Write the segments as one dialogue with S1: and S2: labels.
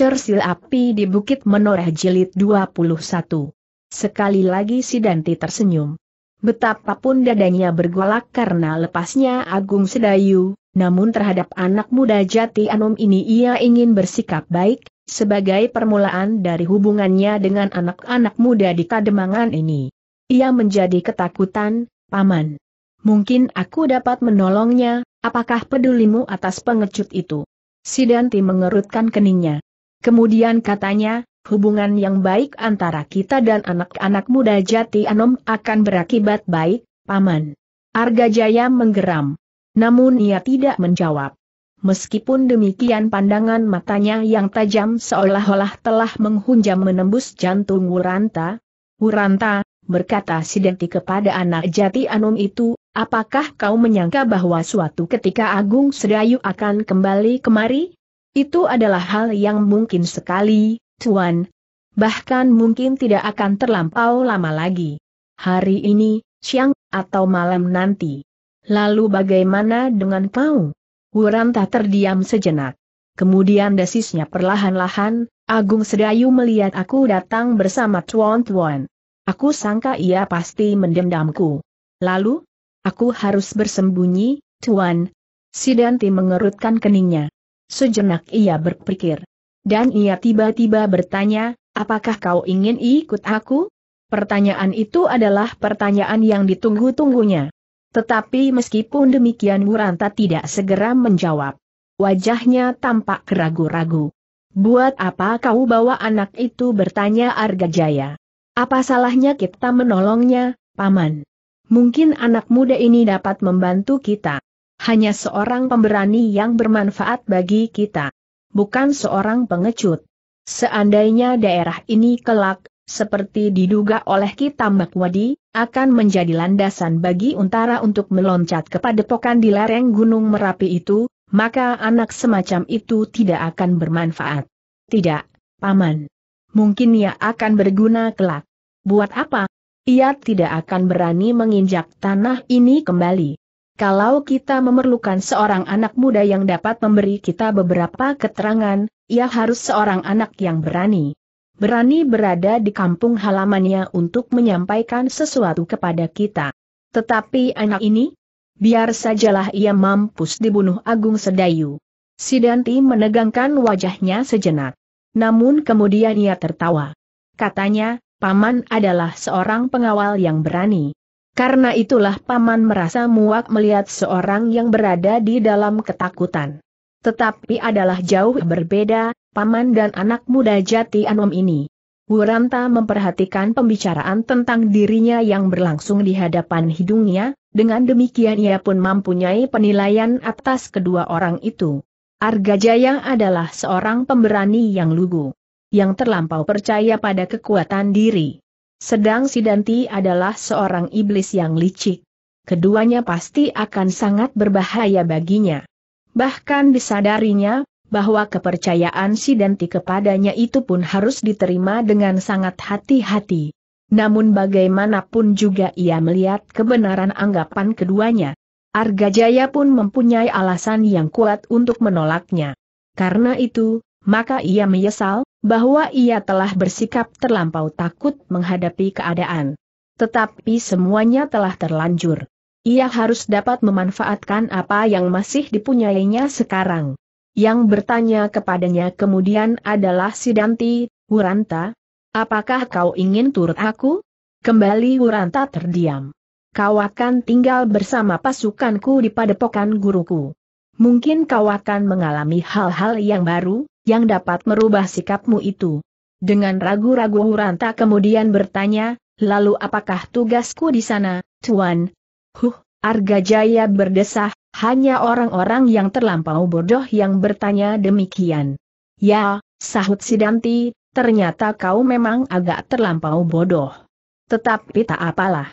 S1: Cersil Api di Bukit Menoreh Jilid 21. Sekali lagi si Danti tersenyum. Betapapun dadanya bergolak karena lepasnya Agung Sedayu, namun terhadap anak muda jati Anum ini ia ingin bersikap baik, sebagai permulaan dari hubungannya dengan anak-anak muda di Kademangan ini. Ia menjadi ketakutan, Paman. Mungkin aku dapat menolongnya, apakah pedulimu atas pengecut itu? Sidanti mengerutkan keningnya. Kemudian katanya, hubungan yang baik antara kita dan anak-anak muda jati anom akan berakibat baik, Paman. Arga Jaya menggeram. Namun ia tidak menjawab. Meskipun demikian pandangan matanya yang tajam seolah-olah telah menghunjam menembus jantung Wuranta. Wuranta, berkata Sidenti kepada anak jati Anom itu, apakah kau menyangka bahwa suatu ketika Agung Sedayu akan kembali kemari? Itu adalah hal yang mungkin sekali, Tuan. Bahkan mungkin tidak akan terlampau lama lagi. Hari ini, siang, atau malam nanti. Lalu bagaimana dengan kau? tak terdiam sejenak. Kemudian desisnya perlahan-lahan, Agung Sedayu melihat aku datang bersama Tuan Tuan. Aku sangka ia pasti mendendamku. Lalu, aku harus bersembunyi, Tuan. Sidanti mengerutkan keningnya. Sejenak ia berpikir. Dan ia tiba-tiba bertanya, apakah kau ingin ikut aku? Pertanyaan itu adalah pertanyaan yang ditunggu-tunggunya. Tetapi meskipun demikian Muranta tidak segera menjawab. Wajahnya tampak ragu-ragu. Buat apa kau bawa anak itu bertanya Arga Jaya. Apa salahnya kita menolongnya, Paman? Mungkin anak muda ini dapat membantu kita hanya seorang pemberani yang bermanfaat bagi kita. Bukan seorang pengecut. Seandainya daerah ini kelak, seperti diduga oleh kita Wadi, akan menjadi landasan bagi Untara untuk meloncat kepada padepokan di lereng Gunung Merapi itu, maka anak semacam itu tidak akan bermanfaat. Tidak, Paman. Mungkin ia akan berguna kelak. Buat apa? Ia tidak akan berani menginjak tanah ini kembali. Kalau kita memerlukan seorang anak muda yang dapat memberi kita beberapa keterangan, ia harus seorang anak yang berani. Berani berada di kampung halamannya untuk menyampaikan sesuatu kepada kita. Tetapi anak ini? Biar sajalah ia mampus dibunuh Agung Sedayu. Sidanti menegangkan wajahnya sejenak. Namun kemudian ia tertawa. Katanya, Paman adalah seorang pengawal yang berani. Karena itulah paman merasa muak melihat seorang yang berada di dalam ketakutan. Tetapi adalah jauh berbeda, paman dan anak muda jati anom ini. Wuranta memperhatikan pembicaraan tentang dirinya yang berlangsung di hadapan hidungnya, dengan demikian ia pun mempunyai penilaian atas kedua orang itu. Argajaya adalah seorang pemberani yang lugu, yang terlampau percaya pada kekuatan diri. Sedang Sidanti adalah seorang iblis yang licik. Keduanya pasti akan sangat berbahaya baginya. Bahkan disadarinya, bahwa kepercayaan Sidanti kepadanya itu pun harus diterima dengan sangat hati-hati. Namun bagaimanapun juga ia melihat kebenaran anggapan keduanya. Arga Jaya pun mempunyai alasan yang kuat untuk menolaknya. Karena itu, maka ia menyesal, bahwa ia telah bersikap terlampau takut menghadapi keadaan. Tetapi semuanya telah terlanjur. Ia harus dapat memanfaatkan apa yang masih dipunyainya sekarang. Yang bertanya kepadanya kemudian adalah Sidanti, Wuranta, apakah kau ingin turut aku? Kembali Wuranta terdiam. Kau akan tinggal bersama pasukanku di padepokan guruku. Mungkin kau akan mengalami hal-hal yang baru, yang dapat merubah sikapmu itu. Dengan ragu-ragu Huranta kemudian bertanya, lalu apakah tugasku di sana, Tuan? Huh, Arga Jaya berdesah, hanya orang-orang yang terlampau bodoh yang bertanya demikian. Ya, sahut Sidanti, ternyata kau memang agak terlampau bodoh. Tetapi tak apalah.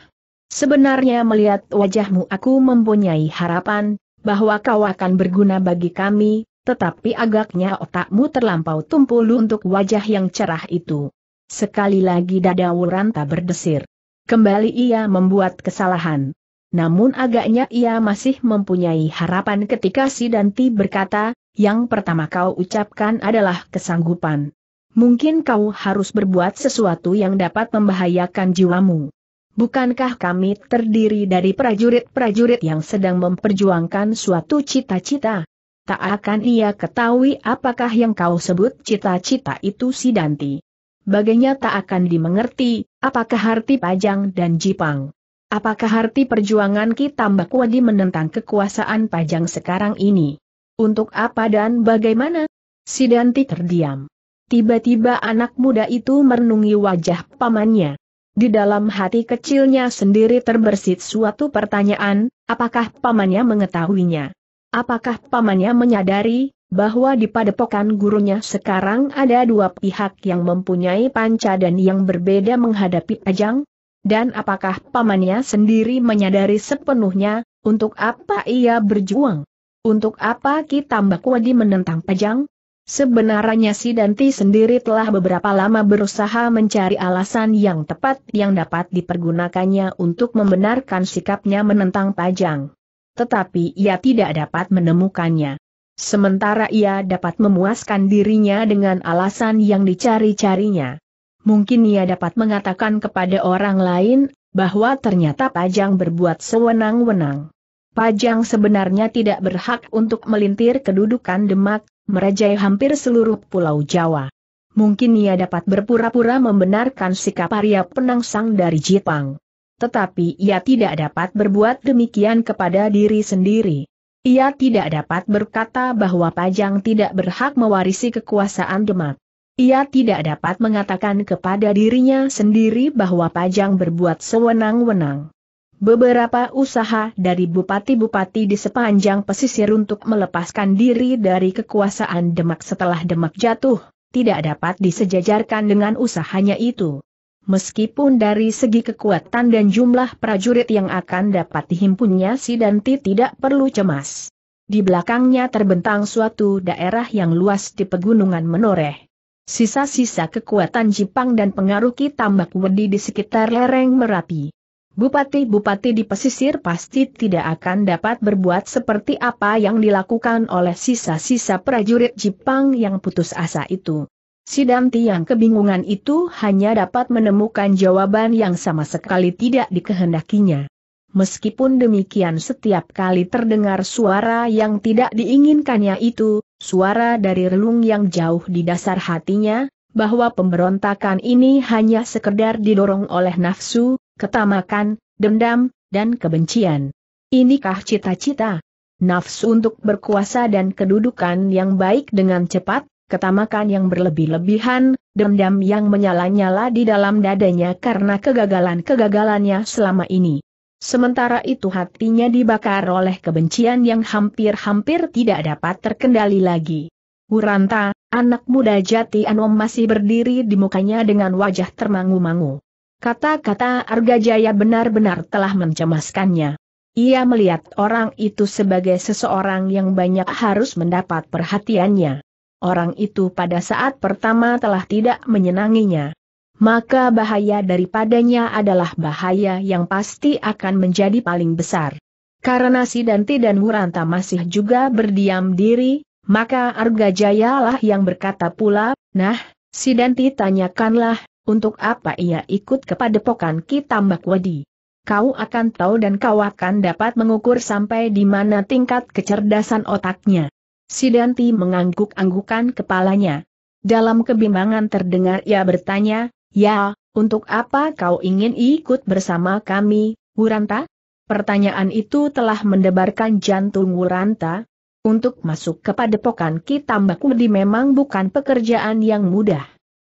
S1: Sebenarnya melihat wajahmu aku mempunyai harapan, bahwa kau akan berguna bagi kami, tetapi agaknya otakmu terlampau tumpul untuk wajah yang cerah itu. Sekali lagi dada Wuranta berdesir. Kembali ia membuat kesalahan. Namun agaknya ia masih mempunyai harapan ketika si Danti berkata, yang pertama kau ucapkan adalah kesanggupan. Mungkin kau harus berbuat sesuatu yang dapat membahayakan jiwamu. Bukankah kami terdiri dari prajurit-prajurit yang sedang memperjuangkan suatu cita-cita? Tak akan ia ketahui apakah yang kau sebut cita-cita itu si Danti. Baginya tak akan dimengerti, apakah arti Pajang dan Jipang. Apakah arti perjuangan kita Mbak Wadi menentang kekuasaan Pajang sekarang ini? Untuk apa dan bagaimana? Si Danti terdiam. Tiba-tiba anak muda itu merenungi wajah pamannya. Di dalam hati kecilnya sendiri terbersit suatu pertanyaan, apakah pamannya mengetahuinya? Apakah pamannya menyadari bahwa di padepokan gurunya sekarang ada dua pihak yang mempunyai panca dan yang berbeda menghadapi ajang? Dan apakah pamannya sendiri menyadari sepenuhnya, untuk apa ia berjuang? Untuk apa kita Mbakwadi menentang pajang? Sebenarnya si Danti sendiri telah beberapa lama berusaha mencari alasan yang tepat yang dapat dipergunakannya untuk membenarkan sikapnya menentang pajang tetapi ia tidak dapat menemukannya. Sementara ia dapat memuaskan dirinya dengan alasan yang dicari-carinya. Mungkin ia dapat mengatakan kepada orang lain, bahwa ternyata Pajang berbuat sewenang-wenang. Pajang sebenarnya tidak berhak untuk melintir kedudukan Demak, merajai hampir seluruh pulau Jawa. Mungkin ia dapat berpura-pura membenarkan sikap Arya Penangsang dari Jepang tetapi ia tidak dapat berbuat demikian kepada diri sendiri. Ia tidak dapat berkata bahwa Pajang tidak berhak mewarisi kekuasaan Demak. Ia tidak dapat mengatakan kepada dirinya sendiri bahwa Pajang berbuat sewenang-wenang. Beberapa usaha dari bupati-bupati di sepanjang pesisir untuk melepaskan diri dari kekuasaan Demak setelah Demak jatuh, tidak dapat disejajarkan dengan usahanya itu. Meskipun dari segi kekuatan dan jumlah prajurit yang akan dapat dihimpunnya si Danti tidak perlu cemas. Di belakangnya terbentang suatu daerah yang luas di pegunungan menoreh. Sisa-sisa kekuatan Jepang dan pengaruh Kitambak Wedi di sekitar lereng Merapi. Bupati-bupati di pesisir pasti tidak akan dapat berbuat seperti apa yang dilakukan oleh sisa-sisa prajurit Jepang yang putus asa itu. Sidanti yang kebingungan itu hanya dapat menemukan jawaban yang sama sekali tidak dikehendakinya. Meskipun demikian setiap kali terdengar suara yang tidak diinginkannya itu, suara dari relung yang jauh di dasar hatinya, bahwa pemberontakan ini hanya sekedar didorong oleh nafsu, ketamakan, dendam, dan kebencian. Inikah cita-cita? Nafsu untuk berkuasa dan kedudukan yang baik dengan cepat, ketamakan yang berlebih-lebihan, dendam yang menyala-nyala di dalam dadanya karena kegagalan-kegagalannya selama ini. Sementara itu hatinya dibakar oleh kebencian yang hampir-hampir tidak dapat terkendali lagi. Huranta, anak muda jati Anom masih berdiri di mukanya dengan wajah termangu-mangu. Kata-kata Arga Jaya benar-benar telah mencemaskannya. Ia melihat orang itu sebagai seseorang yang banyak harus mendapat perhatiannya orang itu pada saat pertama telah tidak menyenanginya. Maka bahaya daripadanya adalah bahaya yang pasti akan menjadi paling besar. Karena si Sidanti dan Muranta masih juga berdiam diri, maka Arga lah yang berkata pula, nah, si Sidanti tanyakanlah, untuk apa ia ikut kepada pokan Tambak Wadi? Kau akan tahu dan kau akan dapat mengukur sampai di mana tingkat kecerdasan otaknya. Sidanti mengangguk-anggukan kepalanya. Dalam kebimbangan terdengar ia bertanya, Ya, untuk apa kau ingin ikut bersama kami, Wuranta? Pertanyaan itu telah mendebarkan jantung Wuranta. Untuk masuk kepada kita Mbakudi memang bukan pekerjaan yang mudah.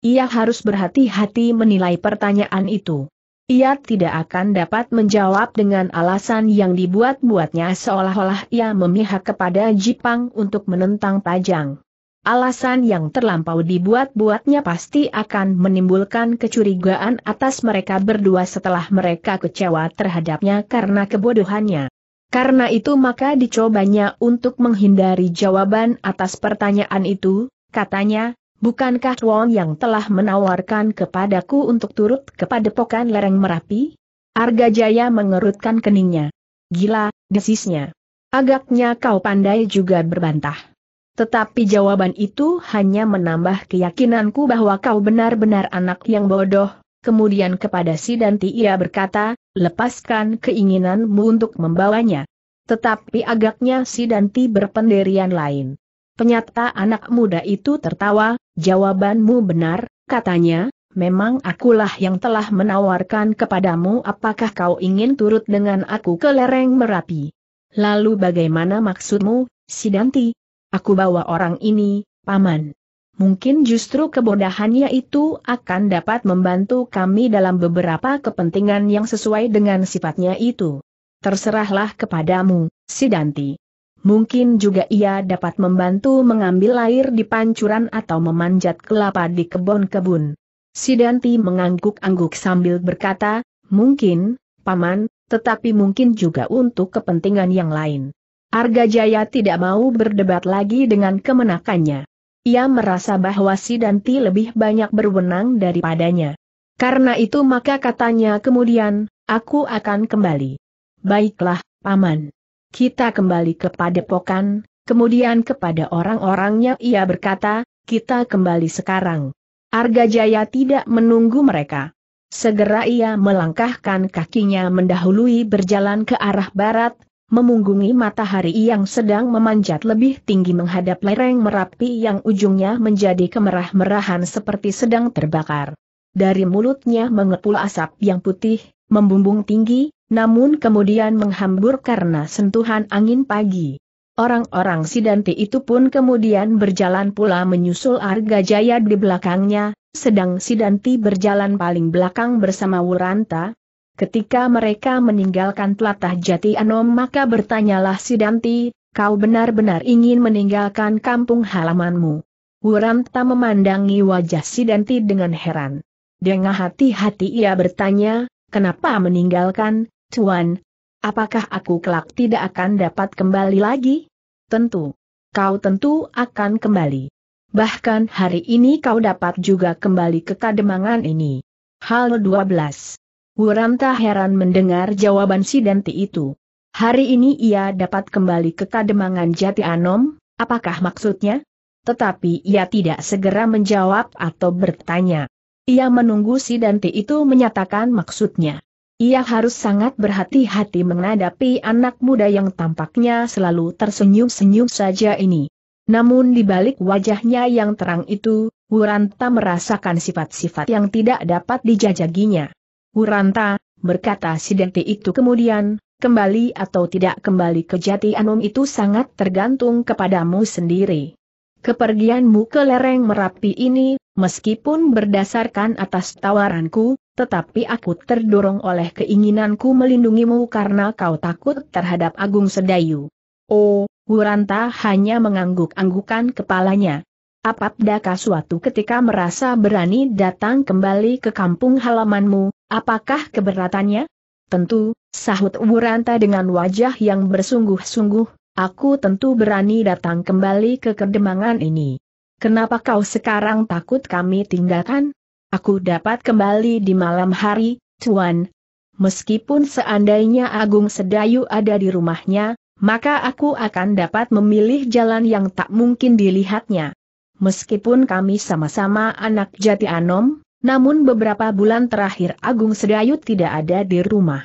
S1: Ia harus berhati-hati menilai pertanyaan itu. Ia tidak akan dapat menjawab dengan alasan yang dibuat-buatnya seolah-olah ia memihak kepada Jipang untuk menentang Pajang. Alasan yang terlampau dibuat-buatnya pasti akan menimbulkan kecurigaan atas mereka berdua setelah mereka kecewa terhadapnya karena kebodohannya. Karena itu maka dicobanya untuk menghindari jawaban atas pertanyaan itu, katanya, Bukankah Wong yang telah menawarkan kepadaku untuk turut kepada pokan lereng Merapi? Arga Jaya mengerutkan keningnya. Gila, desisnya. Agaknya kau pandai juga berbantah. Tetapi jawaban itu hanya menambah keyakinanku bahwa kau benar-benar anak yang bodoh. Kemudian kepada si Danti ia berkata, lepaskan keinginanmu untuk membawanya. Tetapi agaknya si Danti berpendirian lain. Penyata anak muda itu tertawa, jawabanmu benar, katanya, memang akulah yang telah menawarkan kepadamu apakah kau ingin turut dengan aku ke lereng Merapi. Lalu bagaimana maksudmu, Sidanti? Aku bawa orang ini, Paman. Mungkin justru kebodohannya itu akan dapat membantu kami dalam beberapa kepentingan yang sesuai dengan sifatnya itu. Terserahlah kepadamu, Sidanti. Mungkin juga ia dapat membantu mengambil air di pancuran atau memanjat kelapa di kebun-kebun. Sidanti mengangguk-angguk sambil berkata, mungkin, paman, tetapi mungkin juga untuk kepentingan yang lain. Arga Jaya tidak mau berdebat lagi dengan kemenakannya. Ia merasa bahwa Sidanti lebih banyak berwenang daripadanya. Karena itu maka katanya kemudian, aku akan kembali. Baiklah, Paman kita kembali kepada pokan, kemudian kepada orang-orangnya ia berkata, kita kembali sekarang. Arga Jaya tidak menunggu mereka. Segera ia melangkahkan kakinya mendahului berjalan ke arah barat, memunggungi matahari yang sedang memanjat lebih tinggi menghadap lereng Merapi yang ujungnya menjadi kemerah-merahan seperti sedang terbakar. Dari mulutnya mengepul asap yang putih, membumbung tinggi, namun kemudian menghambur karena sentuhan angin pagi. Orang-orang Sidanti itu pun kemudian berjalan pula menyusul Arga Jaya di belakangnya, sedang Sidanti berjalan paling belakang bersama Wuranta. Ketika mereka meninggalkan telatah Jati Anom maka bertanyalah Sidanti, kau benar-benar ingin meninggalkan kampung halamanmu. Wuranta memandangi wajah Sidanti dengan heran. Dengan hati-hati ia bertanya, kenapa meninggalkan, Tuan, apakah aku kelak tidak akan dapat kembali lagi? Tentu. Kau tentu akan kembali. Bahkan hari ini kau dapat juga kembali ke kademangan ini. Hal 12. Wuranta heran mendengar jawaban si Danti itu. Hari ini ia dapat kembali ke kademangan Jati Anom, apakah maksudnya? Tetapi ia tidak segera menjawab atau bertanya. Ia menunggu si Danti itu menyatakan maksudnya. Ia harus sangat berhati-hati menghadapi anak muda yang tampaknya selalu tersenyum-senyum saja ini. Namun di balik wajahnya yang terang itu, Wuranta merasakan sifat-sifat yang tidak dapat dijajaginya. Wuranta, berkata si Denti itu kemudian, kembali atau tidak kembali ke jati Anum itu sangat tergantung kepadamu sendiri. Kepergianmu ke lereng Merapi ini Meskipun berdasarkan atas tawaranku, tetapi aku terdorong oleh keinginanku melindungimu karena kau takut terhadap Agung Sedayu. Oh, Wuranta hanya mengangguk-anggukan kepalanya. Apabdaka suatu ketika merasa berani datang kembali ke kampung halamanmu, apakah keberatannya? Tentu, sahut Wuranta dengan wajah yang bersungguh-sungguh, aku tentu berani datang kembali ke kedemangan ini. Kenapa kau sekarang takut kami tinggalkan? Aku dapat kembali di malam hari, Tuan. Meskipun seandainya Agung Sedayu ada di rumahnya, maka aku akan dapat memilih jalan yang tak mungkin dilihatnya. Meskipun kami sama-sama anak jati Anom, namun beberapa bulan terakhir Agung Sedayu tidak ada di rumah.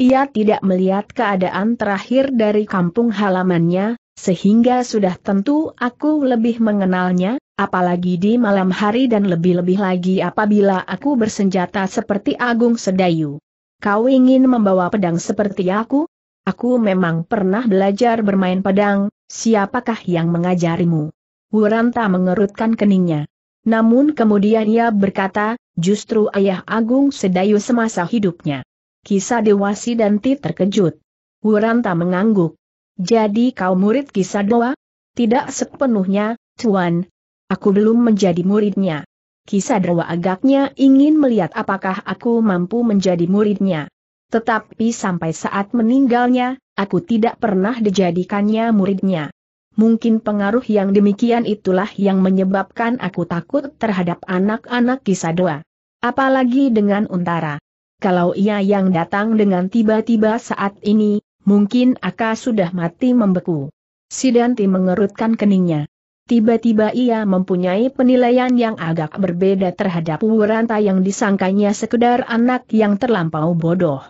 S1: Ia tidak melihat keadaan terakhir dari kampung halamannya, sehingga sudah tentu aku lebih mengenalnya, apalagi di malam hari dan lebih-lebih lagi apabila aku bersenjata seperti Agung Sedayu. Kau ingin membawa pedang seperti aku? Aku memang pernah belajar bermain pedang, siapakah yang mengajarimu? Wuranta mengerutkan keningnya. Namun kemudian ia berkata, justru ayah Agung Sedayu semasa hidupnya. Kisah Dewasi dan Ti terkejut. Wuranta mengangguk. Jadi kau murid Kisadoa? Tidak sepenuhnya, Tuan. Aku belum menjadi muridnya. Kisadoa agaknya ingin melihat apakah aku mampu menjadi muridnya. Tetapi sampai saat meninggalnya, aku tidak pernah dijadikannya muridnya. Mungkin pengaruh yang demikian itulah yang menyebabkan aku takut terhadap anak-anak Kisadoa. Apalagi dengan Untara. Kalau ia yang datang dengan tiba-tiba saat ini, Mungkin Aka sudah mati membeku. Sidanti mengerutkan keningnya. Tiba-tiba ia mempunyai penilaian yang agak berbeda terhadap Wuranta yang disangkanya sekedar anak yang terlampau bodoh.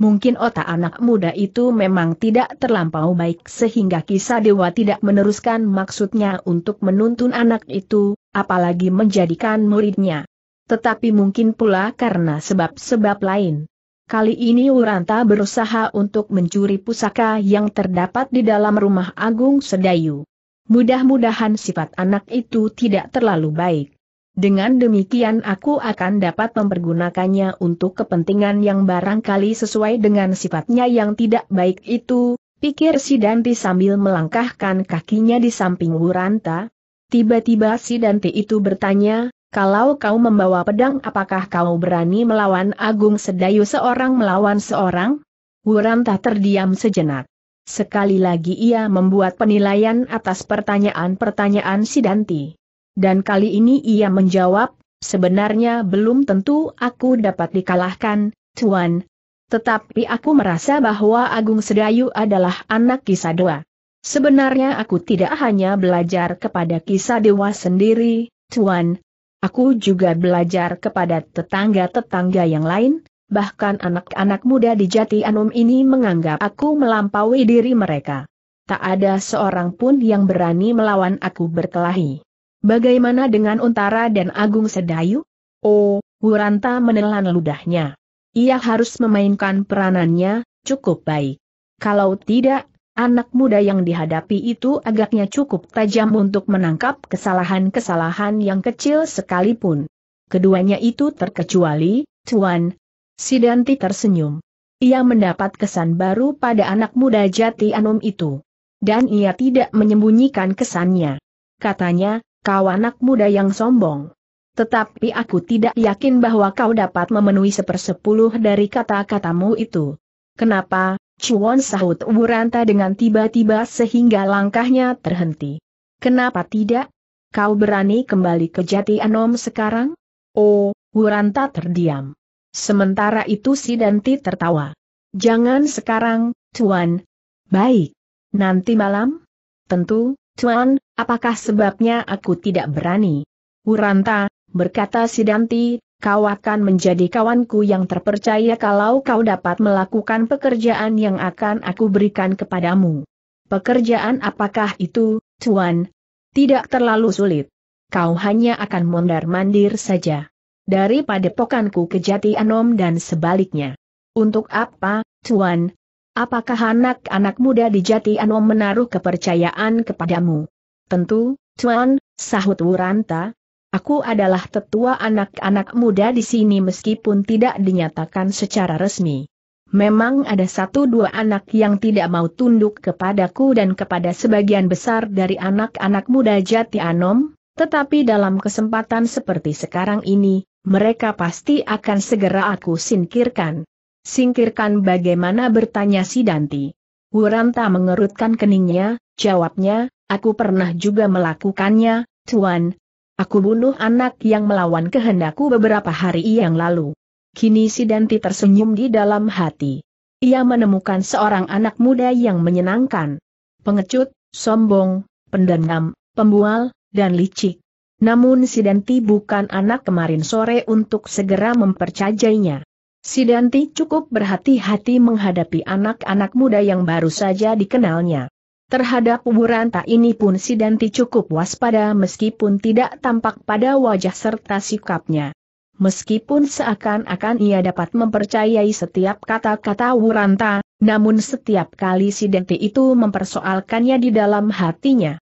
S1: Mungkin otak anak muda itu memang tidak terlampau baik sehingga kisah dewa tidak meneruskan maksudnya untuk menuntun anak itu, apalagi menjadikan muridnya. Tetapi mungkin pula karena sebab-sebab lain. Kali ini Uranta berusaha untuk mencuri pusaka yang terdapat di dalam rumah Agung Sedayu. Mudah-mudahan sifat anak itu tidak terlalu baik. Dengan demikian aku akan dapat mempergunakannya untuk kepentingan yang barangkali sesuai dengan sifatnya yang tidak baik itu, pikir si Danti sambil melangkahkan kakinya di samping Uranta. Tiba-tiba si Danti itu bertanya, kalau kau membawa pedang apakah kau berani melawan Agung Sedayu seorang melawan seorang? Wuranta terdiam sejenak. Sekali lagi ia membuat penilaian atas pertanyaan-pertanyaan Sidanti. Dan kali ini ia menjawab, sebenarnya belum tentu aku dapat dikalahkan, Tuan. Tetapi aku merasa bahwa Agung Sedayu adalah anak Kisadoa. Sebenarnya aku tidak hanya belajar kepada Kisadewa sendiri, Tuan, Aku juga belajar kepada tetangga-tetangga yang lain, bahkan anak-anak muda di Jati Anum ini menganggap aku melampaui diri mereka. Tak ada seorang pun yang berani melawan aku berkelahi. Bagaimana dengan Untara dan Agung Sedayu? Oh, Wuranta menelan ludahnya. Ia harus memainkan peranannya, cukup baik. Kalau tidak, Anak muda yang dihadapi itu agaknya cukup tajam untuk menangkap kesalahan-kesalahan yang kecil sekalipun. Keduanya itu terkecuali, Tuan. Sidanti tersenyum. Ia mendapat kesan baru pada anak muda jati Anum itu. Dan ia tidak menyembunyikan kesannya. Katanya, kau anak muda yang sombong. Tetapi aku tidak yakin bahwa kau dapat memenuhi sepersepuluh dari kata-katamu itu. Kenapa, Cuan sahut Wuranta dengan tiba-tiba sehingga langkahnya terhenti. Kenapa tidak? Kau berani kembali ke Jati Anom sekarang? Oh, Wuranta terdiam. Sementara itu si Danti tertawa. Jangan sekarang, Tuan. Baik. Nanti malam? Tentu, Tuan, apakah sebabnya aku tidak berani? Wuranta, berkata si Danti, kau akan menjadi kawanku yang terpercaya kalau kau dapat melakukan pekerjaan yang akan aku berikan kepadamu. Pekerjaan apakah itu, Tuan? Tidak terlalu sulit. Kau hanya akan mondar-mandir saja. Dari padepokanku ke Jati Anom dan sebaliknya. Untuk apa, Tuan? Apakah anak-anak muda di Jati Anom menaruh kepercayaan kepadamu? Tentu, Tuan, sahut Wuranta, Aku adalah tetua anak-anak muda di sini meskipun tidak dinyatakan secara resmi. Memang ada satu dua anak yang tidak mau tunduk kepadaku dan kepada sebagian besar dari anak-anak muda jati anom, tetapi dalam kesempatan seperti sekarang ini, mereka pasti akan segera aku singkirkan. Singkirkan bagaimana bertanya si Danti. Wuranta mengerutkan keningnya, jawabnya, aku pernah juga melakukannya, Tuan, Aku bunuh anak yang melawan kehendakku beberapa hari yang lalu. Kini Sidanti tersenyum di dalam hati. Ia menemukan seorang anak muda yang menyenangkan. Pengecut, sombong, pendendam, pembual, dan licik. Namun Sidanti bukan anak kemarin sore untuk segera mempercayainya. Sidanti cukup berhati-hati menghadapi anak-anak muda yang baru saja dikenalnya. Terhadap kuburan ini pun si Danti cukup waspada meskipun tidak tampak pada wajah serta sikapnya. Meskipun seakan-akan ia dapat mempercayai setiap kata-kata Wuranta, namun setiap kali si Denti itu mempersoalkannya di dalam hatinya.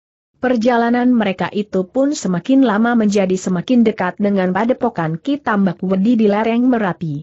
S1: Perjalanan mereka itu pun semakin lama menjadi semakin dekat dengan padepokan Kitambak Wedi di lereng Merapi.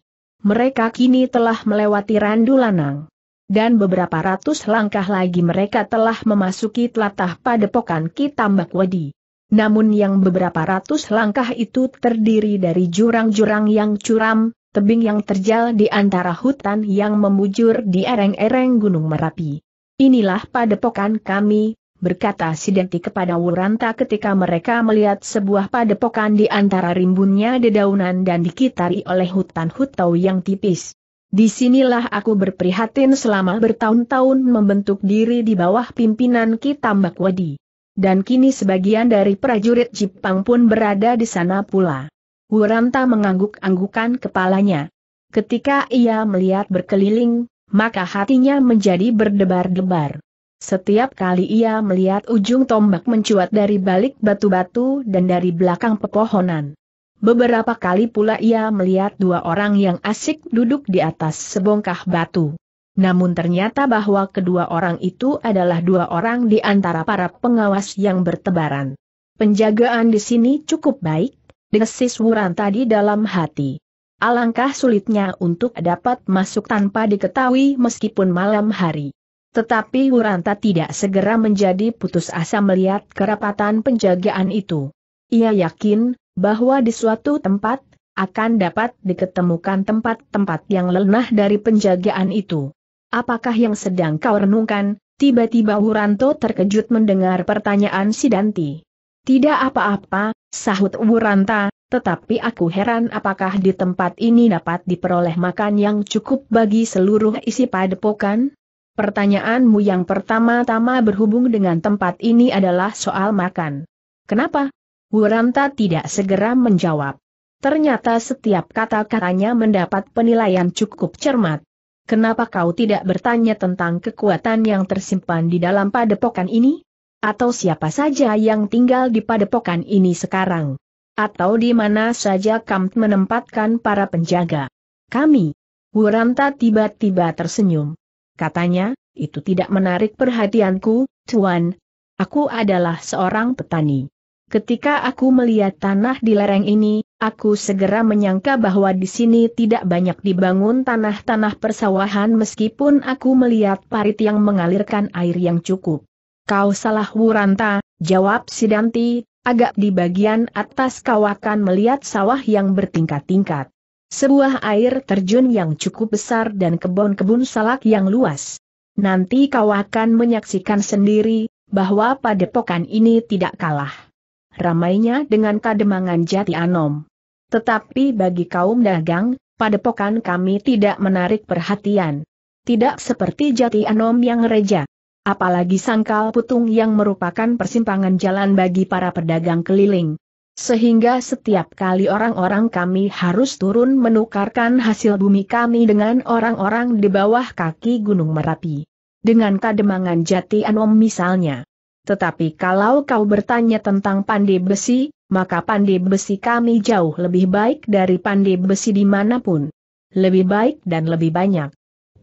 S1: Mereka kini telah melewati Randu Lanang dan beberapa ratus langkah lagi mereka telah memasuki telatah padepokan Kitambak Wedi. Namun yang beberapa ratus langkah itu terdiri dari jurang-jurang yang curam, tebing yang terjal di antara hutan yang memujur di ereng-ereng Gunung Merapi. Inilah padepokan kami, berkata Sidenti kepada Wuranta ketika mereka melihat sebuah padepokan di antara rimbunnya dedaunan dan dikitari oleh hutan hutau yang tipis. Disinilah aku berprihatin selama bertahun-tahun membentuk diri di bawah pimpinan Kitambak Wadi. Dan kini sebagian dari prajurit Jepang pun berada di sana pula. Wuranta mengangguk-anggukan kepalanya. Ketika ia melihat berkeliling, maka hatinya menjadi berdebar-debar. Setiap kali ia melihat ujung tombak mencuat dari balik batu-batu dan dari belakang pepohonan. Beberapa kali pula ia melihat dua orang yang asik duduk di atas sebongkah batu. Namun ternyata bahwa kedua orang itu adalah dua orang di antara para pengawas yang bertebaran. Penjagaan di sini cukup baik, desis Wuran tadi dalam hati. Alangkah sulitnya untuk dapat masuk tanpa diketahui meskipun malam hari. Tetapi Wuranta tidak segera menjadi putus asa melihat kerapatan penjagaan itu. Ia yakin, bahwa di suatu tempat, akan dapat diketemukan tempat-tempat yang lenah dari penjagaan itu. Apakah yang sedang kau renungkan? Tiba-tiba Wuranto terkejut mendengar pertanyaan si Danti. Tidak apa-apa, sahut Wuranta, tetapi aku heran apakah di tempat ini dapat diperoleh makan yang cukup bagi seluruh isi padepokan? Pertanyaanmu yang pertama-tama berhubung dengan tempat ini adalah soal makan. Kenapa? Wuranta tidak segera menjawab. Ternyata setiap kata-katanya mendapat penilaian cukup cermat. Kenapa kau tidak bertanya tentang kekuatan yang tersimpan di dalam padepokan ini? Atau siapa saja yang tinggal di padepokan ini sekarang? Atau di mana saja kamu menempatkan para penjaga? Kami. Wuranta tiba-tiba tersenyum. Katanya, itu tidak menarik perhatianku, Tuan. Aku adalah seorang petani. Ketika aku melihat tanah di lereng ini, aku segera menyangka bahwa di sini tidak banyak dibangun tanah-tanah persawahan meskipun aku melihat parit yang mengalirkan air yang cukup. Kau salah Wuranta, jawab Sidanti, agak di bagian atas kau akan melihat sawah yang bertingkat-tingkat. Sebuah air terjun yang cukup besar dan kebun-kebun salak yang luas. Nanti kau akan menyaksikan sendiri, bahwa padepokan ini tidak kalah ramainya dengan kademangan jati anom. Tetapi bagi kaum dagang, padepokan kami tidak menarik perhatian. Tidak seperti jati anom yang reja. Apalagi sangkal putung yang merupakan persimpangan jalan bagi para pedagang keliling. Sehingga setiap kali orang-orang kami harus turun menukarkan hasil bumi kami dengan orang-orang di bawah kaki Gunung Merapi. Dengan kademangan jati anom misalnya. Tetapi kalau kau bertanya tentang pandai besi, maka pandai besi kami jauh lebih baik dari pandai besi dimanapun. Lebih baik dan lebih banyak.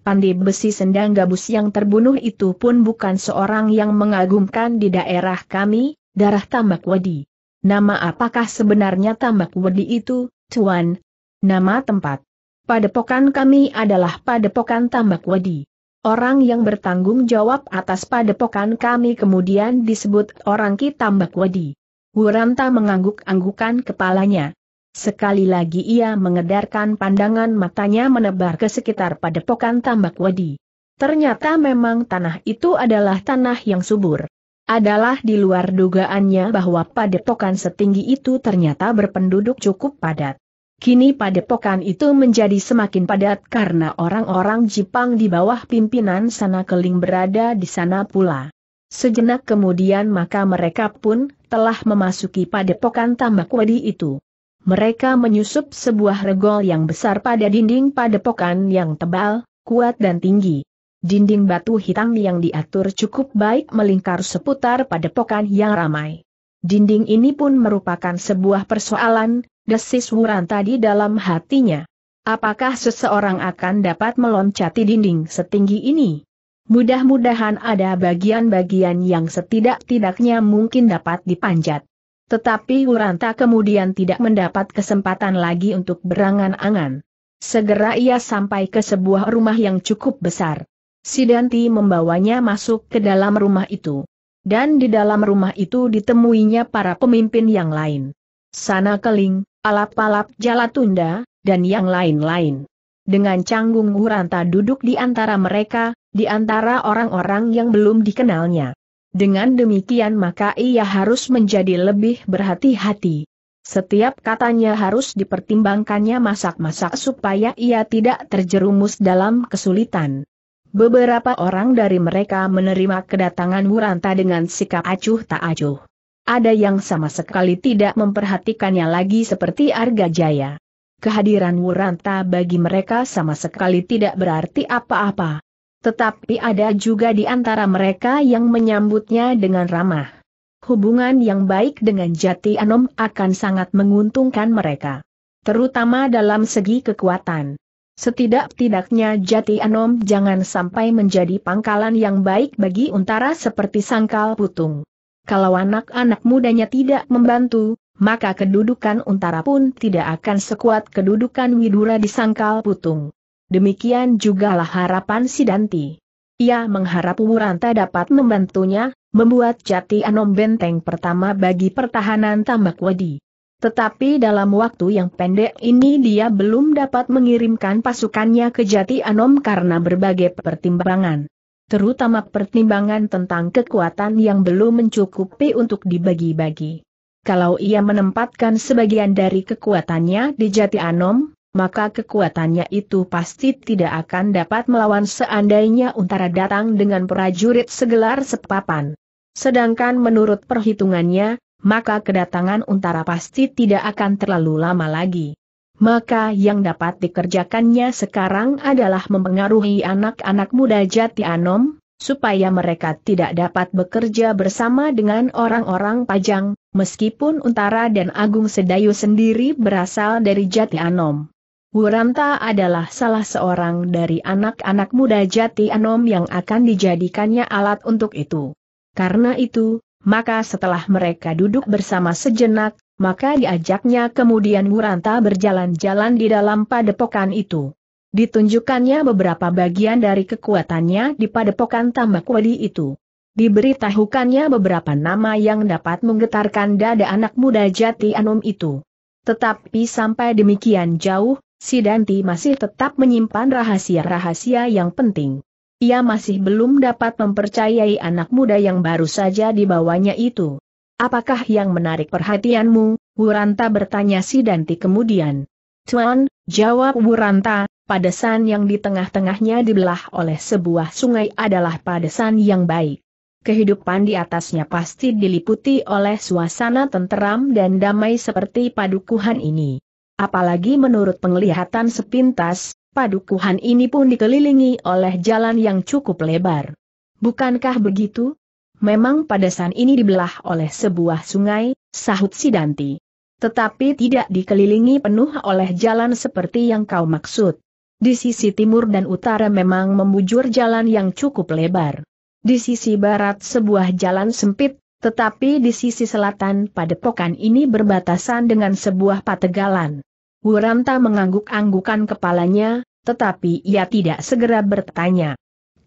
S1: Pandai besi sendang gabus yang terbunuh itu pun bukan seorang yang mengagumkan di daerah kami, darah tambak wedi. Nama apakah sebenarnya tambak wedi itu, Tuan? Nama tempat. Padepokan kami adalah padepokan tambak wedi. Orang yang bertanggung jawab atas padepokan kami kemudian disebut orang Kitambak Wadi. Wuranta mengangguk-anggukan kepalanya. Sekali lagi ia mengedarkan pandangan matanya menebar ke sekitar padepokan Tambak Wadi. Ternyata memang tanah itu adalah tanah yang subur. Adalah di luar dugaannya bahwa padepokan setinggi itu ternyata berpenduduk cukup padat. Kini padepokan itu menjadi semakin padat karena orang-orang Jepang di bawah pimpinan sana keling berada di sana pula. Sejenak kemudian maka mereka pun telah memasuki padepokan tambak wadi itu. Mereka menyusup sebuah regol yang besar pada dinding padepokan yang tebal, kuat dan tinggi. Dinding batu hitam yang diatur cukup baik melingkar seputar padepokan yang ramai. Dinding ini pun merupakan sebuah persoalan, desis Wuran tadi dalam hatinya. Apakah seseorang akan dapat meloncati dinding setinggi ini? Mudah-mudahan ada bagian-bagian yang setidak-tidaknya mungkin dapat dipanjat. Tetapi Wuranta kemudian tidak mendapat kesempatan lagi untuk berangan-angan. Segera ia sampai ke sebuah rumah yang cukup besar. Sidanti membawanya masuk ke dalam rumah itu. Dan di dalam rumah itu ditemuinya para pemimpin yang lain. Sana Keling, alap-alap tunda, dan yang lain-lain. Dengan canggung Wuranta duduk di antara mereka, di antara orang-orang yang belum dikenalnya. Dengan demikian maka ia harus menjadi lebih berhati-hati. Setiap katanya harus dipertimbangkannya masak-masak supaya ia tidak terjerumus dalam kesulitan. Beberapa orang dari mereka menerima kedatangan Muranta dengan sikap acuh tak acuh ada yang sama sekali tidak memperhatikannya lagi seperti Arga Jaya. Kehadiran Wuranta bagi mereka sama sekali tidak berarti apa-apa. Tetapi ada juga di antara mereka yang menyambutnya dengan ramah. Hubungan yang baik dengan Jati Anom akan sangat menguntungkan mereka. Terutama dalam segi kekuatan. Setidak-tidaknya Jati Anom jangan sampai menjadi pangkalan yang baik bagi Untara seperti sangkal putung kalau anak-anak mudanya tidak membantu, maka kedudukan Untara pun tidak akan sekuat kedudukan Widura di Sangkal Putung. Demikian jugalah harapan Sidanti. Ia mengharap Wuranta dapat membantunya, membuat jati anom benteng pertama bagi pertahanan tambak wadi. Tetapi dalam waktu yang pendek ini dia belum dapat mengirimkan pasukannya ke Jati Anom karena berbagai pertimbangan terutama pertimbangan tentang kekuatan yang belum mencukupi untuk dibagi-bagi. Kalau ia menempatkan sebagian dari kekuatannya di Jati Anom, maka kekuatannya itu pasti tidak akan dapat melawan seandainya Untara datang dengan prajurit segelar sepapan. Sedangkan menurut perhitungannya, maka kedatangan Untara pasti tidak akan terlalu lama lagi maka yang dapat dikerjakannya sekarang adalah mempengaruhi anak-anak muda jati anom, supaya mereka tidak dapat bekerja bersama dengan orang-orang pajang, meskipun Untara dan Agung Sedayu sendiri berasal dari jati anom. Wuranta adalah salah seorang dari anak-anak muda jati anom yang akan dijadikannya alat untuk itu. Karena itu, maka setelah mereka duduk bersama sejenak, maka diajaknya kemudian Muranta berjalan-jalan di dalam padepokan itu. Ditunjukkannya beberapa bagian dari kekuatannya di padepokan Tambakwadi itu. Diberitahukannya beberapa nama yang dapat menggetarkan dada anak muda jati anum itu. Tetapi sampai demikian jauh, si Danti masih tetap menyimpan rahasia-rahasia yang penting. Ia masih belum dapat mempercayai anak muda yang baru saja dibawanya itu. Apakah yang menarik perhatianmu? Wuranta bertanya si Danti kemudian. Tuan, jawab Wuranta, padesan yang di tengah-tengahnya dibelah oleh sebuah sungai adalah padesan yang baik. Kehidupan di atasnya pasti diliputi oleh suasana tenteram dan damai seperti padukuhan ini. Apalagi menurut penglihatan sepintas, padukuhan ini pun dikelilingi oleh jalan yang cukup lebar. Bukankah begitu? Memang padasan ini dibelah oleh sebuah sungai, sahut Sidanti. Tetapi tidak dikelilingi penuh oleh jalan seperti yang kau maksud. Di sisi timur dan utara memang membujur jalan yang cukup lebar. Di sisi barat sebuah jalan sempit, tetapi di sisi selatan padepokan ini berbatasan dengan sebuah pategalan. Wuranta mengangguk-anggukan kepalanya, tetapi ia tidak segera bertanya.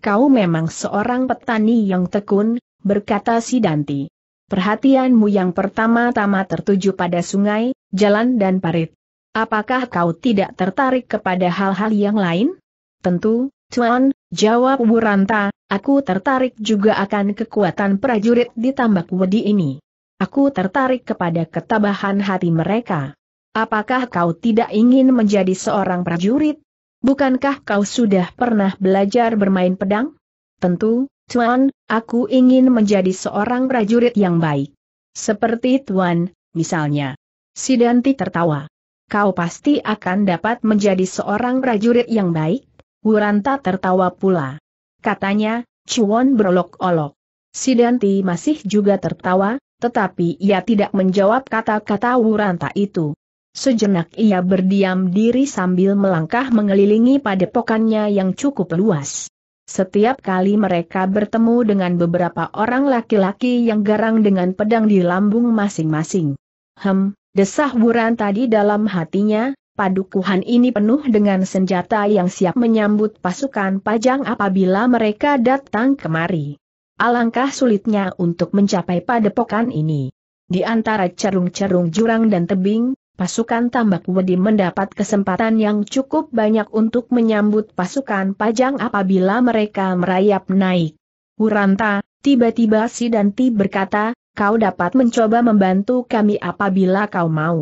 S1: Kau memang seorang petani yang tekun, berkata si Danti. Perhatianmu yang pertama-tama tertuju pada sungai, jalan dan parit. Apakah kau tidak tertarik kepada hal-hal yang lain? Tentu, Tuan, jawab Buranta, aku tertarik juga akan kekuatan prajurit di tambak wedi ini. Aku tertarik kepada ketabahan hati mereka. Apakah kau tidak ingin menjadi seorang prajurit? Bukankah kau sudah pernah belajar bermain pedang? Tentu, Tuan, aku ingin menjadi seorang prajurit yang baik. Seperti Tuan, misalnya. Sidanti tertawa. Kau pasti akan dapat menjadi seorang prajurit yang baik? Wuranta tertawa pula. Katanya, Chuan berolok-olok. Sidanti masih juga tertawa, tetapi ia tidak menjawab kata-kata Wuranta itu. Sejenak ia berdiam diri sambil melangkah mengelilingi padepokannya yang cukup luas. Setiap kali mereka bertemu dengan beberapa orang laki-laki yang garang dengan pedang di lambung masing-masing. Hem, desah buran tadi dalam hatinya, padukuhan ini penuh dengan senjata yang siap menyambut pasukan pajang apabila mereka datang kemari. Alangkah sulitnya untuk mencapai padepokan ini. Di antara cerung-cerung jurang dan tebing, pasukan tambak wedi mendapat kesempatan yang cukup banyak untuk menyambut pasukan pajang apabila mereka merayap naik. Huranta, tiba-tiba si Danti berkata, kau dapat mencoba membantu kami apabila kau mau.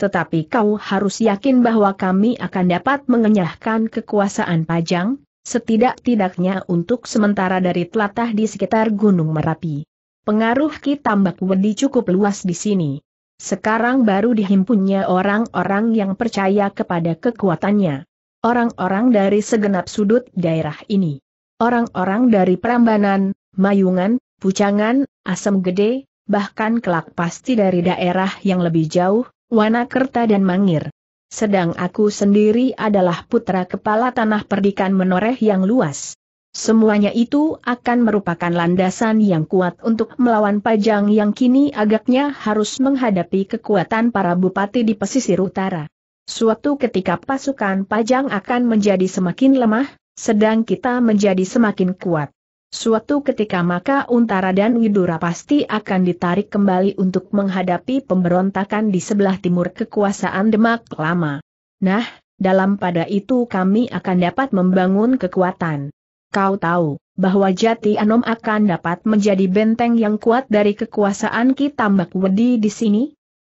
S1: Tetapi kau harus yakin bahwa kami akan dapat mengenyahkan kekuasaan Pajang, setidak-tidaknya untuk sementara dari telatah di sekitar Gunung Merapi. Pengaruh Ki Tambak Wedi cukup luas di sini. Sekarang baru dihimpunnya orang-orang yang percaya kepada kekuatannya. Orang-orang dari segenap sudut daerah ini. Orang-orang dari Prambanan, Mayungan, Pucangan, Asam Gede, bahkan kelak pasti dari daerah yang lebih jauh, Wanakerta dan Mangir. Sedang aku sendiri adalah putra kepala tanah perdikan menoreh yang luas. Semuanya itu akan merupakan landasan yang kuat untuk melawan Pajang yang kini agaknya harus menghadapi kekuatan para bupati di pesisir utara. Suatu ketika pasukan Pajang akan menjadi semakin lemah, sedang kita menjadi semakin kuat. Suatu ketika maka Untara dan Widura pasti akan ditarik kembali untuk menghadapi pemberontakan di sebelah timur kekuasaan Demak lama. Nah, dalam pada itu kami akan dapat membangun kekuatan kau tahu bahwa Jati Anom akan dapat menjadi benteng yang kuat dari kekuasaan Kitambak Wedi di sini?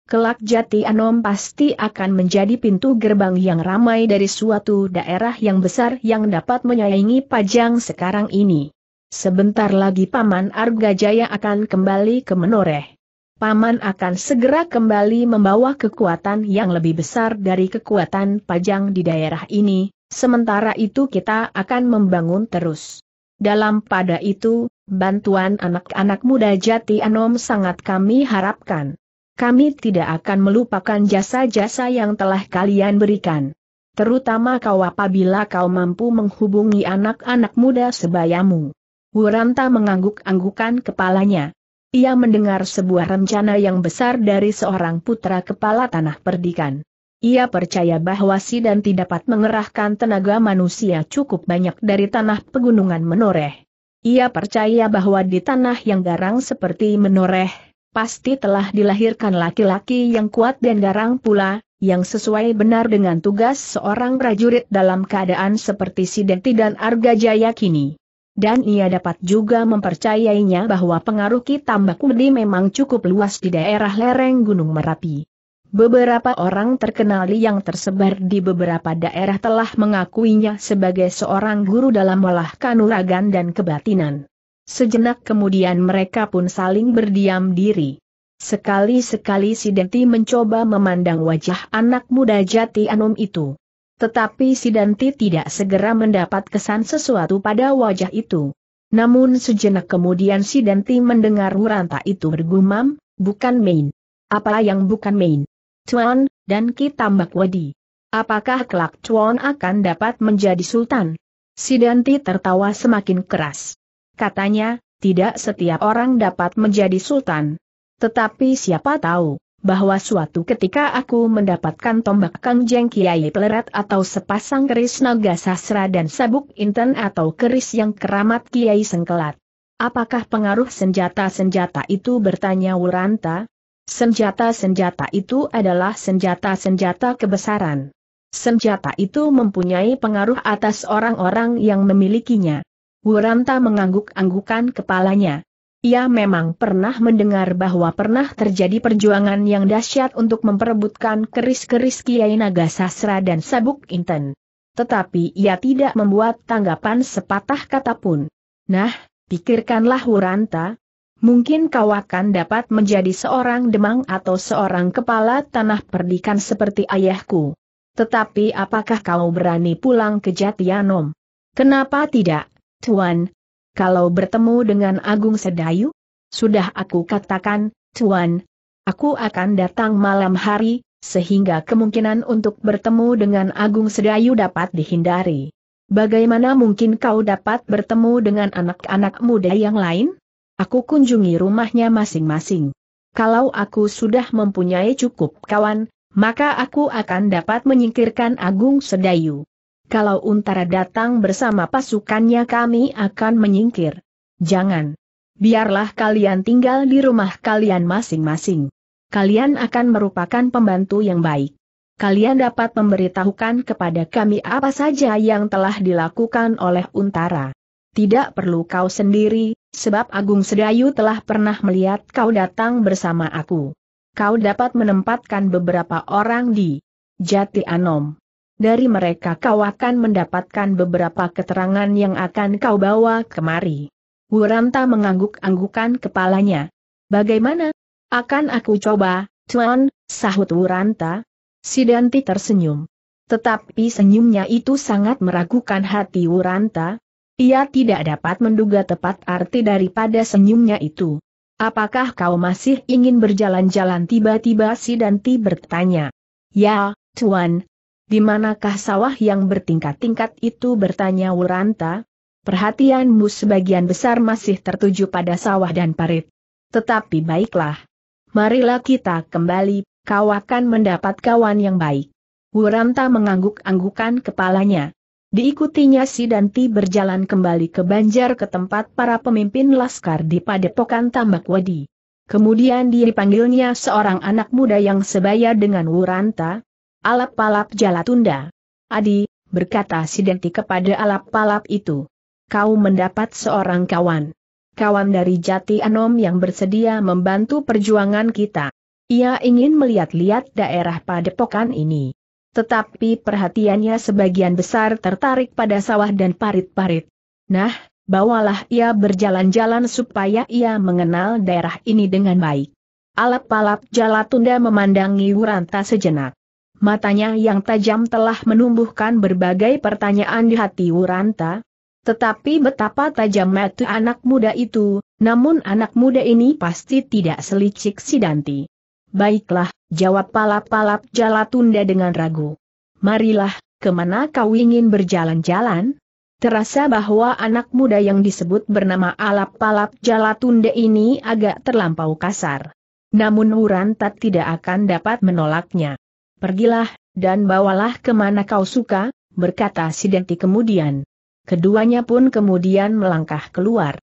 S1: Kelak Jati Anom pasti akan menjadi pintu gerbang yang ramai dari suatu daerah yang besar yang dapat menyaingi Pajang sekarang ini. Sebentar lagi Paman Arga Jaya akan kembali ke Menoreh. Paman akan segera kembali membawa kekuatan yang lebih besar dari kekuatan Pajang di daerah ini, Sementara itu kita akan membangun terus. Dalam pada itu, bantuan anak-anak muda Jati Anom sangat kami harapkan. Kami tidak akan melupakan jasa-jasa yang telah kalian berikan. Terutama kau apabila kau mampu menghubungi anak-anak muda sebayamu. Wuranta mengangguk-anggukan kepalanya. Ia mendengar sebuah rencana yang besar dari seorang putra kepala tanah perdikan. Ia percaya bahwa Sidan tidak dapat mengerahkan tenaga manusia cukup banyak dari tanah pegunungan menoreh. Ia percaya bahwa di tanah yang garang seperti menoreh, pasti telah dilahirkan laki-laki yang kuat dan garang pula, yang sesuai benar dengan tugas seorang prajurit dalam keadaan seperti Sidenti dan Arga Jaya kini. Dan ia dapat juga mempercayainya bahwa pengaruh Kitambak Bakudi memang cukup luas di daerah lereng Gunung Merapi. Beberapa orang terkenal yang tersebar di beberapa daerah telah mengakuinya sebagai seorang guru dalam olah kanuragan dan kebatinan. Sejenak kemudian mereka pun saling berdiam diri. Sekali-sekali Sidanti mencoba memandang wajah anak muda jati Anum itu. Tetapi Sidanti tidak segera mendapat kesan sesuatu pada wajah itu. Namun sejenak kemudian Sidanti mendengar Muranta itu bergumam, bukan main. Apa yang bukan main? Chuan, dan Ki Tambak Wadi. Apakah kelak Chuan akan dapat menjadi sultan? Sidanti tertawa semakin keras. Katanya, tidak setiap orang dapat menjadi sultan. Tetapi siapa tahu, bahwa suatu ketika aku mendapatkan tombak Kang Jeng Kiai Pelerat atau sepasang keris naga sasra dan sabuk inten atau keris yang keramat Kiai Sengkelat. Apakah pengaruh senjata-senjata itu bertanya Wuranta? Senjata-senjata itu adalah senjata-senjata kebesaran. Senjata itu mempunyai pengaruh atas orang-orang yang memilikinya. Wuranta mengangguk-anggukan kepalanya. Ia memang pernah mendengar bahwa pernah terjadi perjuangan yang dahsyat untuk memperebutkan keris-keris Kiai Naga Sasra dan Sabuk Inten. Tetapi ia tidak membuat tanggapan sepatah kata pun. Nah, pikirkanlah Wuranta, mungkin kau akan dapat menjadi seorang demang atau seorang kepala tanah perdikan seperti ayahku. Tetapi apakah kau berani pulang ke Jatianom? Kenapa tidak, Tuan? Kalau bertemu dengan Agung Sedayu? Sudah aku katakan, Tuan, aku akan datang malam hari, sehingga kemungkinan untuk bertemu dengan Agung Sedayu dapat dihindari. Bagaimana mungkin kau dapat bertemu dengan anak-anak muda yang lain? Aku kunjungi rumahnya masing-masing. Kalau aku sudah mempunyai cukup kawan, maka aku akan dapat menyingkirkan Agung Sedayu. Kalau Untara datang bersama pasukannya kami akan menyingkir. Jangan. Biarlah kalian tinggal di rumah kalian masing-masing. Kalian akan merupakan pembantu yang baik. Kalian dapat memberitahukan kepada kami apa saja yang telah dilakukan oleh Untara tidak perlu kau sendiri, sebab Agung Sedayu telah pernah melihat kau datang bersama aku. Kau dapat menempatkan beberapa orang di Jati Anom. Dari mereka kau akan mendapatkan beberapa keterangan yang akan kau bawa kemari. Wuranta mengangguk-anggukan kepalanya. Bagaimana? Akan aku coba, Tuan, sahut Wuranta. Sidanti tersenyum. Tetapi senyumnya itu sangat meragukan hati Wuranta, ia tidak dapat menduga tepat arti daripada senyumnya itu. Apakah kau masih ingin berjalan-jalan tiba-tiba si Danti bertanya. Ya, Tuan. Di manakah sawah yang bertingkat-tingkat itu bertanya Wuranta? Perhatianmu sebagian besar masih tertuju pada sawah dan parit. Tetapi baiklah. Marilah kita kembali, kau akan mendapat kawan yang baik. Wuranta mengangguk-anggukan kepalanya. Diikutinya si Danti berjalan kembali ke Banjar ke tempat para pemimpin Laskar di Padepokan Tambak Wadi. Kemudian dipanggilnya seorang anak muda yang sebaya dengan Wuranta, alap Palap Jalatunda. Adi, berkata Sidanti kepada alap Palap itu. Kau mendapat seorang kawan. Kawan dari Jati Anom yang bersedia membantu perjuangan kita. Ia ingin melihat-lihat daerah padepokan ini tetapi perhatiannya sebagian besar tertarik pada sawah dan parit-parit. Nah, bawalah ia berjalan-jalan supaya ia mengenal daerah ini dengan baik. Alap-alap tunda memandangi Wuranta sejenak. Matanya yang tajam telah menumbuhkan berbagai pertanyaan di hati Wuranta, tetapi betapa tajam mata anak muda itu, namun anak muda ini pasti tidak selicik si Danti. Baiklah, jawab palap-palap Jalatunda dengan ragu. Marilah, kemana kau ingin berjalan-jalan? Terasa bahwa anak muda yang disebut bernama Alap-Palap Jalatunde ini agak terlampau kasar. Namun Wuranta tidak akan dapat menolaknya. Pergilah, dan bawalah kemana kau suka, berkata Sidenti kemudian. Keduanya pun kemudian melangkah keluar.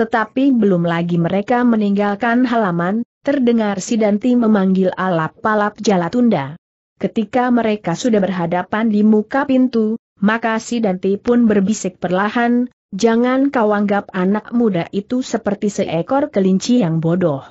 S1: Tetapi belum lagi mereka meninggalkan halaman, terdengar si Danti memanggil alap-alap tunda. Ketika mereka sudah berhadapan di muka pintu, maka si Danti pun berbisik perlahan, jangan kau anggap anak muda itu seperti seekor kelinci yang bodoh.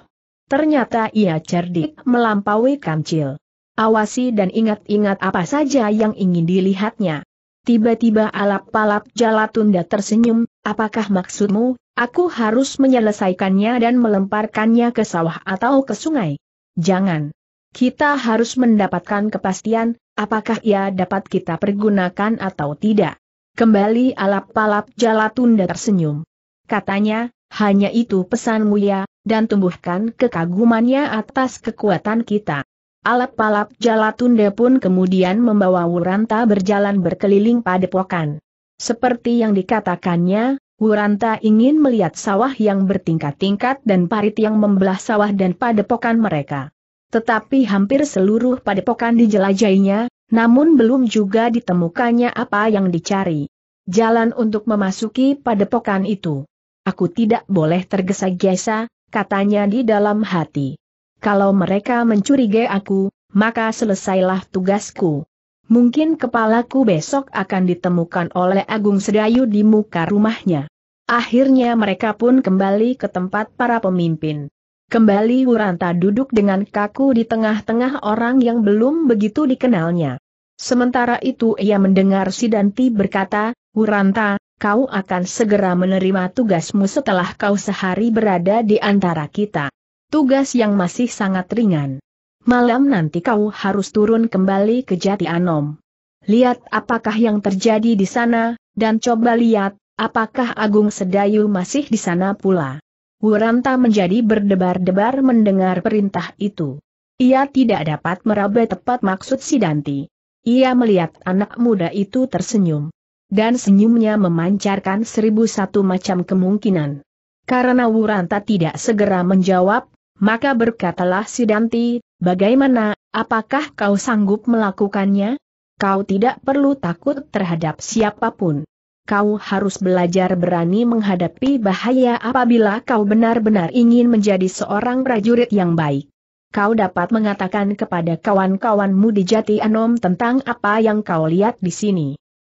S1: Ternyata ia cerdik melampaui kancil. Awasi dan ingat-ingat apa saja yang ingin dilihatnya. Tiba-tiba alap-alap Jalatunda tersenyum, apakah maksudmu, aku harus menyelesaikannya dan melemparkannya ke sawah atau ke sungai? Jangan. Kita harus mendapatkan kepastian, apakah ia dapat kita pergunakan atau tidak. Kembali alap-alap Jalatunda tersenyum. Katanya, hanya itu pesanmu ya, dan tumbuhkan kekagumannya atas kekuatan kita. Alap-alap Jalatunde pun kemudian membawa Wuranta berjalan berkeliling padepokan. Seperti yang dikatakannya, Wuranta ingin melihat sawah yang bertingkat-tingkat dan parit yang membelah sawah dan padepokan mereka. Tetapi hampir seluruh padepokan dijelajahinya, namun belum juga ditemukannya apa yang dicari. Jalan untuk memasuki padepokan itu. Aku tidak boleh tergesa-gesa, katanya di dalam hati. Kalau mereka mencurigai aku, maka selesailah tugasku. Mungkin kepalaku besok akan ditemukan oleh Agung Sedayu di muka rumahnya. Akhirnya mereka pun kembali ke tempat para pemimpin. Kembali Wuranta duduk dengan kaku di tengah-tengah orang yang belum begitu dikenalnya. Sementara itu ia mendengar Sidanti berkata, Wuranta, kau akan segera menerima tugasmu setelah kau sehari berada di antara kita tugas yang masih sangat ringan. Malam nanti kau harus turun kembali ke Jati Anom. Lihat apakah yang terjadi di sana, dan coba lihat, apakah Agung Sedayu masih di sana pula. Wuranta menjadi berdebar-debar mendengar perintah itu. Ia tidak dapat meraba tepat maksud Sidanti. Ia melihat anak muda itu tersenyum. Dan senyumnya memancarkan seribu satu macam kemungkinan. Karena Wuranta tidak segera menjawab, maka berkatalah si Danti, bagaimana, apakah kau sanggup melakukannya? Kau tidak perlu takut terhadap siapapun. Kau harus belajar berani menghadapi bahaya apabila kau benar-benar ingin menjadi seorang prajurit yang baik. Kau dapat mengatakan kepada kawan-kawanmu di Jati Anom tentang apa yang kau lihat di sini.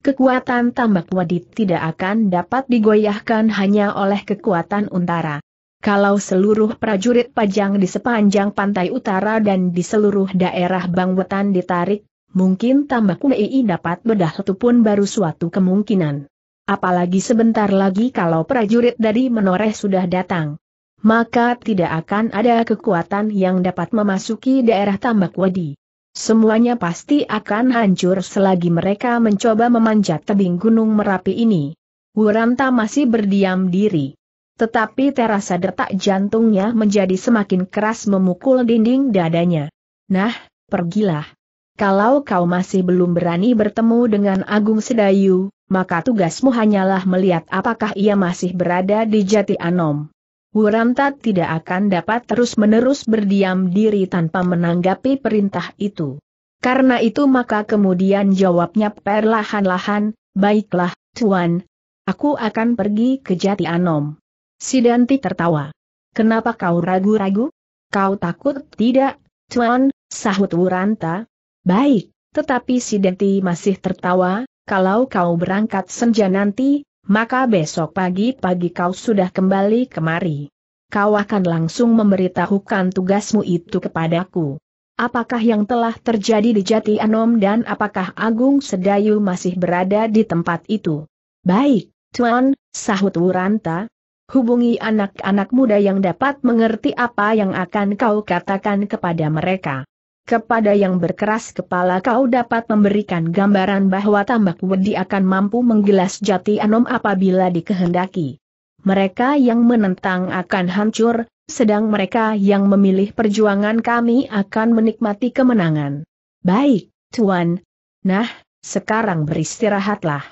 S1: Kekuatan tambak wadit tidak akan dapat digoyahkan hanya oleh kekuatan untara kalau seluruh prajurit pajang di sepanjang pantai utara dan di seluruh daerah Bangwetan ditarik, mungkin tambah kuei dapat bedah itu pun baru suatu kemungkinan. Apalagi sebentar lagi kalau prajurit dari menoreh sudah datang. Maka tidak akan ada kekuatan yang dapat memasuki daerah tambak wadi. Semuanya pasti akan hancur selagi mereka mencoba memanjat tebing gunung Merapi ini. Wuranta masih berdiam diri tetapi terasa detak jantungnya menjadi semakin keras memukul dinding dadanya. Nah, pergilah. Kalau kau masih belum berani bertemu dengan Agung Sedayu, maka tugasmu hanyalah melihat apakah ia masih berada di Jati Anom. Wuranta tidak akan dapat terus-menerus berdiam diri tanpa menanggapi perintah itu. Karena itu maka kemudian jawabnya perlahan-lahan, baiklah, Tuan. Aku akan pergi ke Jati Anom. Si Danti tertawa. Kenapa kau ragu-ragu? Kau takut tidak, Tuan, sahut Wuranta. Baik, tetapi si Danti masih tertawa, kalau kau berangkat senja nanti, maka besok pagi-pagi kau sudah kembali kemari. Kau akan langsung memberitahukan tugasmu itu kepadaku. Apakah yang telah terjadi di Jati Anom dan apakah Agung Sedayu masih berada di tempat itu? Baik, Tuan, sahut Wuranta, Hubungi anak-anak muda yang dapat mengerti apa yang akan kau katakan kepada mereka. Kepada yang berkeras kepala kau dapat memberikan gambaran bahwa tambak wedi akan mampu menggelas jati anom apabila dikehendaki. Mereka yang menentang akan hancur, sedang mereka yang memilih perjuangan kami akan menikmati kemenangan. Baik, Tuan. Nah, sekarang beristirahatlah.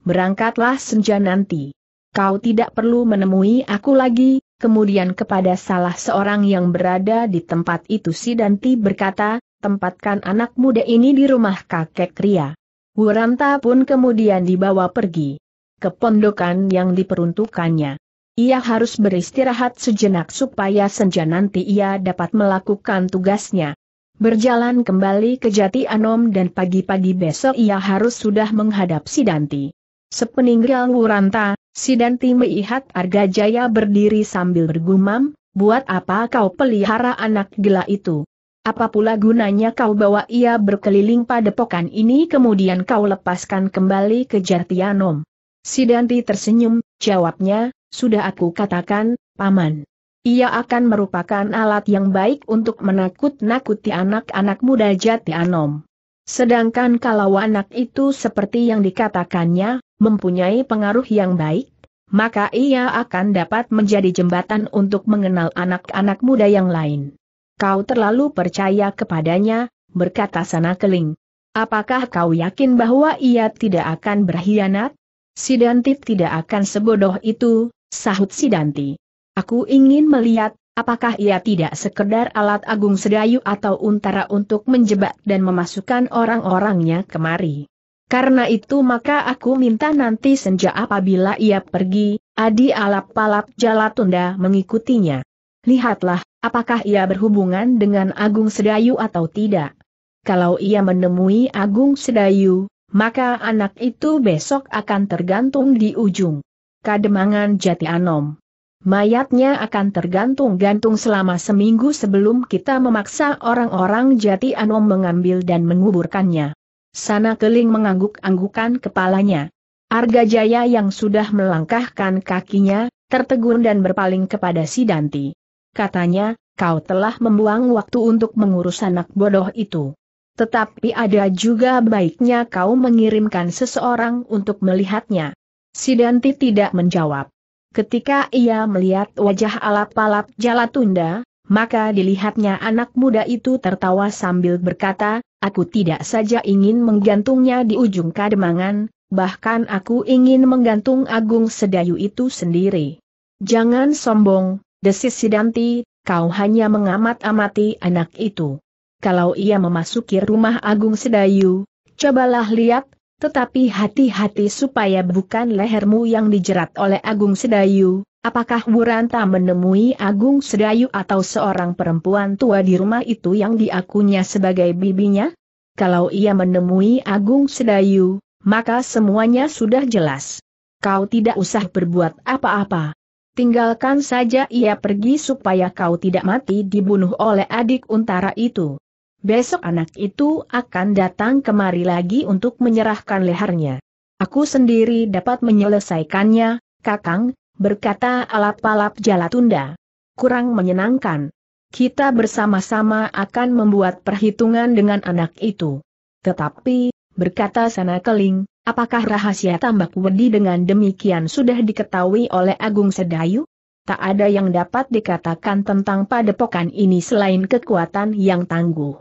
S1: Berangkatlah senja nanti kau tidak perlu menemui aku lagi, kemudian kepada salah seorang yang berada di tempat itu Sidanti berkata, tempatkan anak muda ini di rumah kakek Ria. Wuranta pun kemudian dibawa pergi ke pondokan yang diperuntukannya. Ia harus beristirahat sejenak supaya senja nanti ia dapat melakukan tugasnya. Berjalan kembali ke Jati Anom dan pagi-pagi besok ia harus sudah menghadap Sidanti. Sepeninggal Wuranta, Sidanti melihat Arga Jaya berdiri sambil bergumam, buat apa kau pelihara anak gila itu? Apa pula gunanya kau bawa ia berkeliling padepokan ini kemudian kau lepaskan kembali ke Jartianom? Sidanti tersenyum, jawabnya, sudah aku katakan, Paman. Ia akan merupakan alat yang baik untuk menakut-nakuti anak-anak muda Jatianom. Sedangkan kalau anak itu seperti yang dikatakannya, mempunyai pengaruh yang baik, maka ia akan dapat menjadi jembatan untuk mengenal anak-anak muda yang lain. Kau terlalu percaya kepadanya, berkata Sana Keling. Apakah kau yakin bahwa ia tidak akan berkhianat? Sidanti tidak akan sebodoh itu, sahut Sidanti. Aku ingin melihat, apakah ia tidak sekedar alat agung sedayu atau untara untuk menjebak dan memasukkan orang-orangnya kemari. Karena itu maka aku minta nanti senja apabila ia pergi, Adi alap palap Jalatunda mengikutinya. Lihatlah, apakah ia berhubungan dengan Agung Sedayu atau tidak. Kalau ia menemui Agung Sedayu, maka anak itu besok akan tergantung di ujung Kademangan Jati Anom. Mayatnya akan tergantung-gantung selama seminggu sebelum kita memaksa orang-orang Jati Anom mengambil dan menguburkannya. Sana Keling mengangguk-anggukan kepalanya. Arga Jaya yang sudah melangkahkan kakinya, tertegun dan berpaling kepada si Danti. Katanya, kau telah membuang waktu untuk mengurus anak bodoh itu. Tetapi ada juga baiknya kau mengirimkan seseorang untuk melihatnya. Si Danti tidak menjawab. Ketika ia melihat wajah alap-alap Jalatunda, maka dilihatnya anak muda itu tertawa sambil berkata, Aku tidak saja ingin menggantungnya di ujung kademangan, bahkan aku ingin menggantung Agung Sedayu itu sendiri. Jangan sombong, desis Sidanti, kau hanya mengamat-amati anak itu. Kalau ia memasuki rumah Agung Sedayu, cobalah lihat, tetapi hati-hati supaya bukan lehermu yang dijerat oleh Agung Sedayu, Apakah Buranta menemui Agung Sedayu atau seorang perempuan tua di rumah itu yang diakunya sebagai bibinya? Kalau ia menemui Agung Sedayu, maka semuanya sudah jelas. Kau tidak usah berbuat apa-apa. Tinggalkan saja ia pergi supaya kau tidak mati dibunuh oleh adik untara itu. Besok anak itu akan datang kemari lagi untuk menyerahkan lehernya. Aku sendiri dapat menyelesaikannya, Kakang, berkata alap-alap tunda, Kurang menyenangkan. Kita bersama-sama akan membuat perhitungan dengan anak itu. Tetapi, berkata Sana Keling, apakah rahasia tambak wedi dengan demikian sudah diketahui oleh Agung Sedayu? Tak ada yang dapat dikatakan tentang padepokan ini selain kekuatan yang tangguh.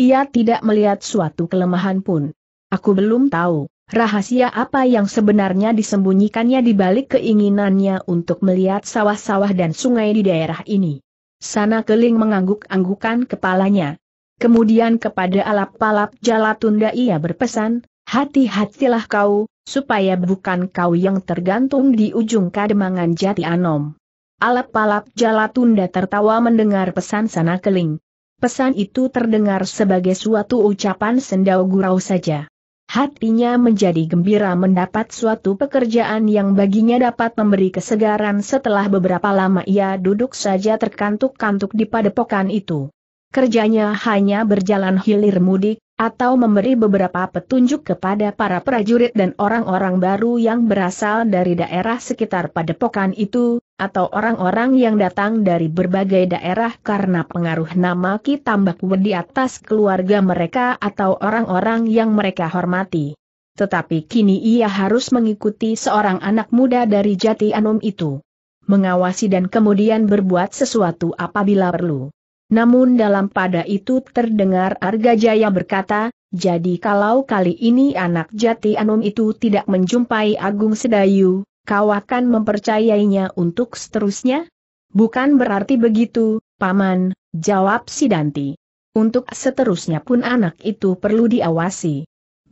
S1: Ia tidak melihat suatu kelemahan pun. Aku belum tahu. Rahasia apa yang sebenarnya disembunyikannya di balik keinginannya untuk melihat sawah-sawah dan sungai di daerah ini? Sana Keling mengangguk-anggukan kepalanya. Kemudian kepada alap-alap Jalatunda ia berpesan, hati-hatilah kau, supaya bukan kau yang tergantung di ujung kademangan jati anom. Alap-alap Jalatunda tertawa mendengar pesan Sana Keling. Pesan itu terdengar sebagai suatu ucapan sendau gurau saja. Hatinya menjadi gembira mendapat suatu pekerjaan yang baginya dapat memberi kesegaran setelah beberapa lama ia duduk saja terkantuk-kantuk di padepokan itu. Kerjanya hanya berjalan hilir mudik, atau memberi beberapa petunjuk kepada para prajurit dan orang-orang baru yang berasal dari daerah sekitar padepokan itu, atau orang-orang yang datang dari berbagai daerah karena pengaruh nama Ki Tambak di atas keluarga mereka atau orang-orang yang mereka hormati. Tetapi kini ia harus mengikuti seorang anak muda dari Jati Anum itu. Mengawasi dan kemudian berbuat sesuatu apabila perlu. Namun dalam pada itu terdengar Arga Jaya berkata, jadi kalau kali ini anak Jati Anum itu tidak menjumpai Agung Sedayu, kau akan mempercayainya untuk seterusnya? Bukan berarti begitu, Paman, jawab Sidanti. Untuk seterusnya pun anak itu perlu diawasi.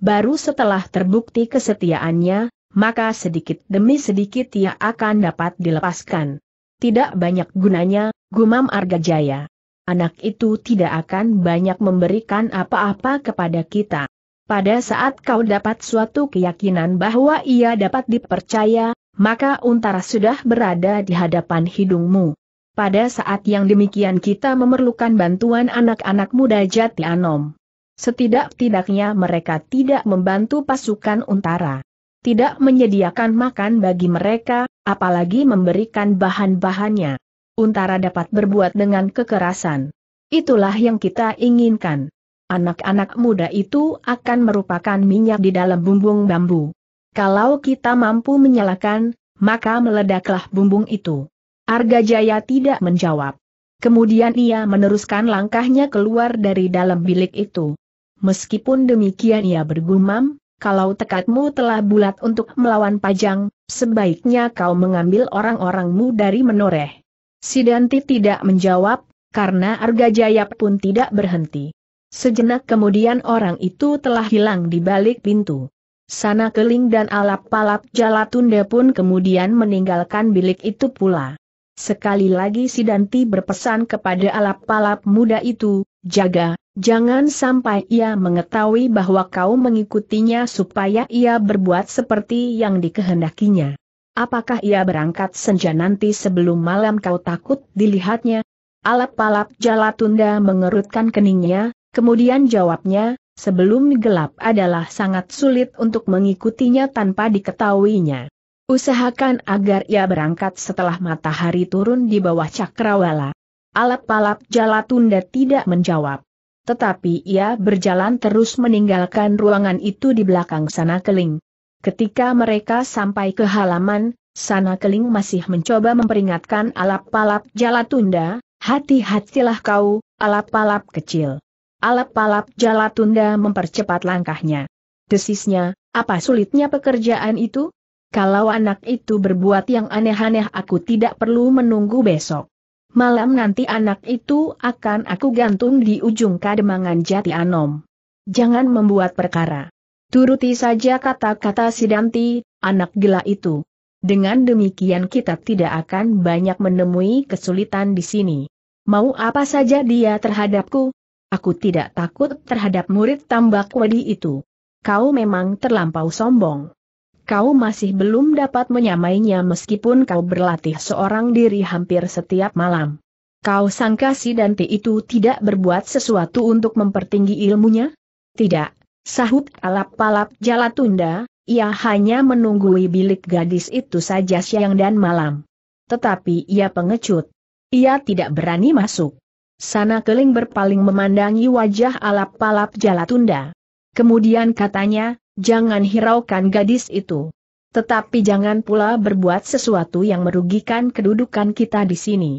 S1: Baru setelah terbukti kesetiaannya, maka sedikit demi sedikit ia akan dapat dilepaskan. Tidak banyak gunanya, gumam Arga Jaya. Anak itu tidak akan banyak memberikan apa-apa kepada kita. Pada saat kau dapat suatu keyakinan bahwa ia dapat dipercaya, maka untara sudah berada di hadapan hidungmu. Pada saat yang demikian kita memerlukan bantuan anak-anak muda Jati Anom. Setidak-tidaknya mereka tidak membantu pasukan untara. Tidak menyediakan makan bagi mereka, apalagi memberikan bahan-bahannya. Untara dapat berbuat dengan kekerasan. Itulah yang kita inginkan. Anak-anak muda itu akan merupakan minyak di dalam bumbung bambu. Kalau kita mampu menyalakan, maka meledaklah bumbung itu. Arga Jaya tidak menjawab. Kemudian ia meneruskan langkahnya keluar dari dalam bilik itu. Meskipun demikian ia bergumam, kalau tekadmu telah bulat untuk melawan pajang, sebaiknya kau mengambil orang-orangmu dari menoreh. Sidanti tidak menjawab, karena Arga Jaya pun tidak berhenti. Sejenak kemudian orang itu telah hilang di balik pintu. Sana Keling dan Alap-Palap Jalatunda pun kemudian meninggalkan bilik itu pula. Sekali lagi Sidanti berpesan kepada Alap-Palap muda itu, jaga, jangan sampai ia mengetahui bahwa kau mengikutinya supaya ia berbuat seperti yang dikehendakinya. Apakah ia berangkat senja nanti sebelum malam kau takut dilihatnya? Alap-palap Jalatunda mengerutkan keningnya, kemudian jawabnya, sebelum gelap adalah sangat sulit untuk mengikutinya tanpa diketahuinya. Usahakan agar ia berangkat setelah matahari turun di bawah cakrawala. Alap-alap Jalatunda tidak menjawab. Tetapi ia berjalan terus meninggalkan ruangan itu di belakang sana keling. Ketika mereka sampai ke halaman, sana keling masih mencoba memperingatkan alap-alap Jalatunda, hati-hatilah kau, alap-alap kecil. Alap-alap Jalatunda mempercepat langkahnya. Desisnya, apa sulitnya pekerjaan itu? Kalau anak itu berbuat yang aneh-aneh aku tidak perlu menunggu besok. Malam nanti anak itu akan aku gantung di ujung kademangan jati anom. Jangan membuat perkara. Turuti saja kata-kata Sidanti, anak gila itu. Dengan demikian kita tidak akan banyak menemui kesulitan di sini. Mau apa saja dia terhadapku, Aku tidak takut terhadap murid tambak wadi itu. Kau memang terlampau sombong. Kau masih belum dapat menyamainya meskipun kau berlatih seorang diri hampir setiap malam. Kau sangka si Dante itu tidak berbuat sesuatu untuk mempertinggi ilmunya? Tidak, sahut alap-alap Jalatunda, ia hanya menunggui bilik gadis itu saja siang dan malam. Tetapi ia pengecut. Ia tidak berani masuk. Sana Keling berpaling memandangi wajah alap-alap Jalatunda. Kemudian katanya, jangan hiraukan gadis itu. Tetapi jangan pula berbuat sesuatu yang merugikan kedudukan kita di sini.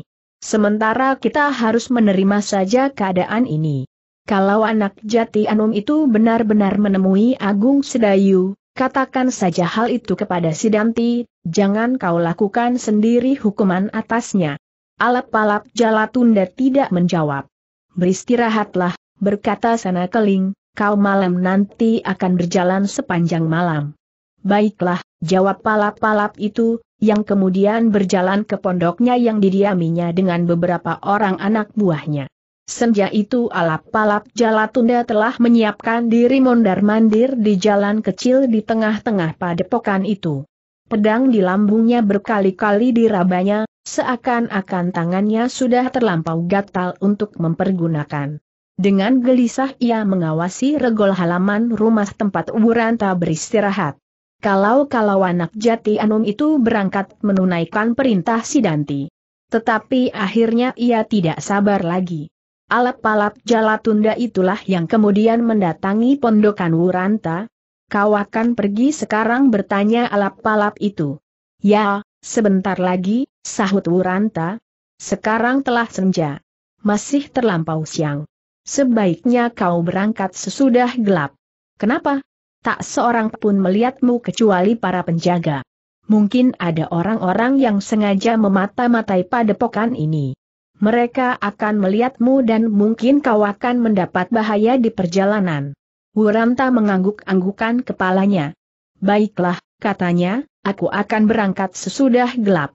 S1: Sementara kita harus menerima saja keadaan ini. Kalau anak jati Anum itu benar-benar menemui Agung Sedayu, katakan saja hal itu kepada Sidanti, jangan kau lakukan sendiri hukuman atasnya. Alap-alap Jalatunda tidak menjawab. Beristirahatlah, berkata sana keling, kau malam nanti akan berjalan sepanjang malam. Baiklah, jawab palap-palap itu, yang kemudian berjalan ke pondoknya yang didiaminya dengan beberapa orang anak buahnya. Senja itu alap palap Jalatunda telah menyiapkan diri mondar-mandir di jalan kecil di tengah-tengah padepokan itu. Pedang di lambungnya berkali-kali dirabanya, Seakan-akan tangannya sudah terlampau gatal untuk mempergunakan. Dengan gelisah ia mengawasi regol halaman rumah tempat Wuranta beristirahat. Kalau-kalau anak jati Anum itu berangkat menunaikan perintah Sidanti. Tetapi akhirnya ia tidak sabar lagi. Alap-alap tunda itulah yang kemudian mendatangi pondokan Wuranta. Kau akan pergi sekarang bertanya alap-alap itu. Ya, Sebentar lagi, sahut Wuranta. Sekarang telah senja. Masih terlampau siang. Sebaiknya kau berangkat sesudah gelap. Kenapa? Tak seorang pun melihatmu kecuali para penjaga. Mungkin ada orang-orang yang sengaja memata-matai padepokan ini. Mereka akan melihatmu dan mungkin kau akan mendapat bahaya di perjalanan. Wuranta mengangguk-anggukan kepalanya. Baiklah, katanya, aku akan berangkat sesudah gelap.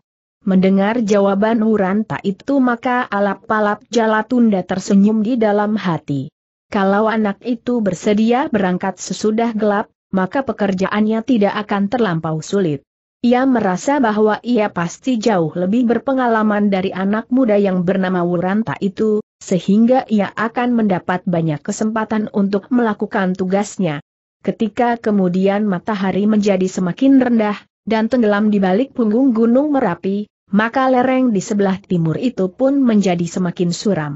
S1: Mendengar jawaban Uranta itu maka alap-alap Jalatunda tersenyum di dalam hati. Kalau anak itu bersedia berangkat sesudah gelap, maka pekerjaannya tidak akan terlampau sulit. Ia merasa bahwa ia pasti jauh lebih berpengalaman dari anak muda yang bernama Wuranta itu, sehingga ia akan mendapat banyak kesempatan untuk melakukan tugasnya. Ketika kemudian matahari menjadi semakin rendah, dan tenggelam di balik punggung Gunung Merapi, maka lereng di sebelah timur itu pun menjadi semakin suram.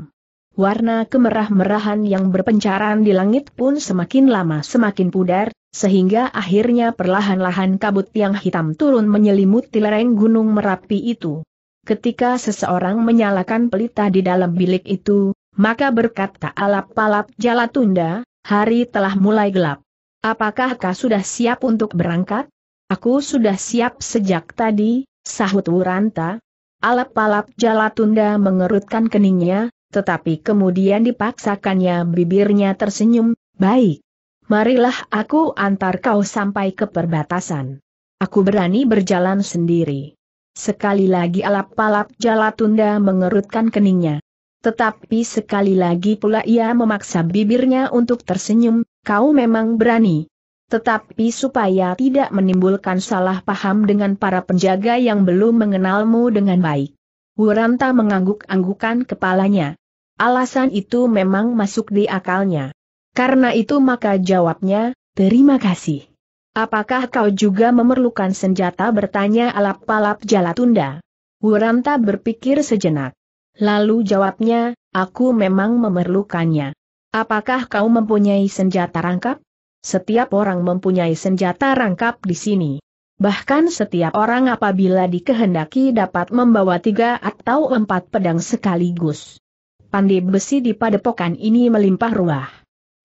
S1: Warna kemerah-merahan yang berpencaran di langit pun semakin lama semakin pudar, sehingga akhirnya perlahan-lahan kabut yang hitam turun menyelimuti lereng Gunung Merapi itu. Ketika seseorang menyalakan pelita di dalam bilik itu, maka berkata alap-alap tunda, hari telah mulai gelap. Apakah kau sudah siap untuk berangkat? Aku sudah siap sejak tadi, sahut Wuranta. Alap-alap Jalatunda mengerutkan keningnya, tetapi kemudian dipaksakannya bibirnya tersenyum, baik. Marilah aku antar kau sampai ke perbatasan. Aku berani berjalan sendiri. Sekali lagi alap-alap Jalatunda mengerutkan keningnya. Tetapi sekali lagi pula ia memaksa bibirnya untuk tersenyum, kau memang berani. Tetapi supaya tidak menimbulkan salah paham dengan para penjaga yang belum mengenalmu dengan baik. Wuranta mengangguk-anggukan kepalanya. Alasan itu memang masuk di akalnya. Karena itu maka jawabnya, terima kasih. Apakah kau juga memerlukan senjata bertanya alap-alap Jalatunda? Wuranta berpikir sejenak. Lalu jawabnya, aku memang memerlukannya. Apakah kau mempunyai senjata rangkap? Setiap orang mempunyai senjata rangkap di sini. Bahkan setiap orang apabila dikehendaki dapat membawa tiga atau empat pedang sekaligus. Pandai besi di padepokan ini melimpah ruah.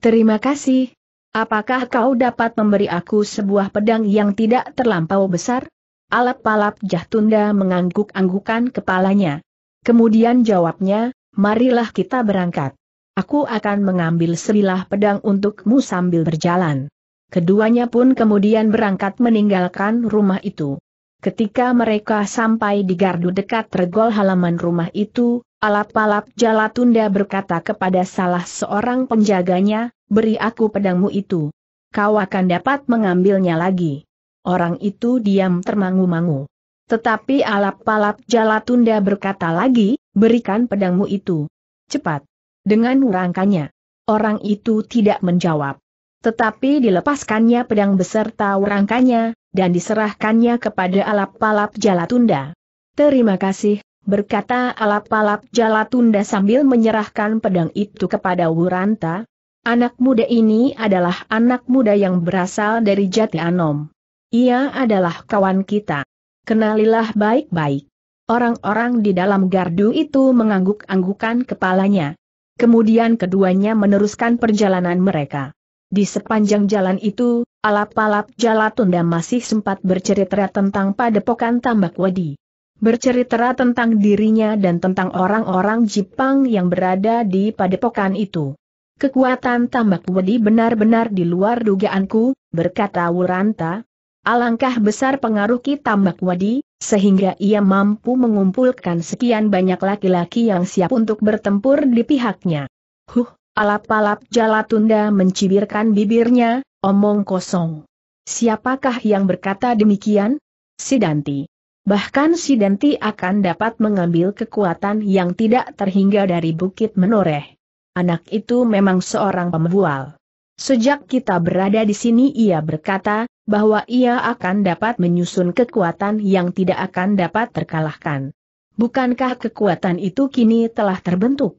S1: Terima kasih. Apakah kau dapat memberi aku sebuah pedang yang tidak terlampau besar? Alap-alap Jahtunda mengangguk-anggukan kepalanya. Kemudian jawabnya, marilah kita berangkat. Aku akan mengambil sebilah pedang untukmu sambil berjalan. Keduanya pun kemudian berangkat meninggalkan rumah itu. Ketika mereka sampai di gardu dekat regol halaman rumah itu, alap-alap Jalatunda berkata kepada salah seorang penjaganya, beri aku pedangmu itu. Kau akan dapat mengambilnya lagi. Orang itu diam termangu-mangu. Tetapi alap-alap Jalatunda berkata lagi, berikan pedangmu itu. Cepat dengan rangkanya. Orang itu tidak menjawab. Tetapi dilepaskannya pedang beserta rangkanya, dan diserahkannya kepada alap-alap jalatunda. Terima kasih, berkata alap-alap jalatunda sambil menyerahkan pedang itu kepada Wuranta. Anak muda ini adalah anak muda yang berasal dari Jati Anom. Ia adalah kawan kita. Kenalilah baik-baik. Orang-orang di dalam gardu itu mengangguk-anggukan kepalanya. Kemudian keduanya meneruskan perjalanan mereka. Di sepanjang jalan itu, alap-alap Jalatunda masih sempat bercerita tentang padepokan tambak wedi. Bercerita tentang dirinya dan tentang orang-orang Jepang yang berada di padepokan itu. Kekuatan tambak wedi benar-benar di luar dugaanku, berkata Wuranta, Alangkah besar pengaruh Ki Tambak Wadi, sehingga ia mampu mengumpulkan sekian banyak laki-laki yang siap untuk bertempur di pihaknya. Huh, alap-alap Jalatunda mencibirkan bibirnya, omong kosong. Siapakah yang berkata demikian? Sidanti. Bahkan Sidanti akan dapat mengambil kekuatan yang tidak terhingga dari Bukit Menoreh. Anak itu memang seorang pembual. Sejak kita berada di sini ia berkata, bahwa ia akan dapat menyusun kekuatan yang tidak akan dapat terkalahkan. Bukankah kekuatan itu kini telah terbentuk?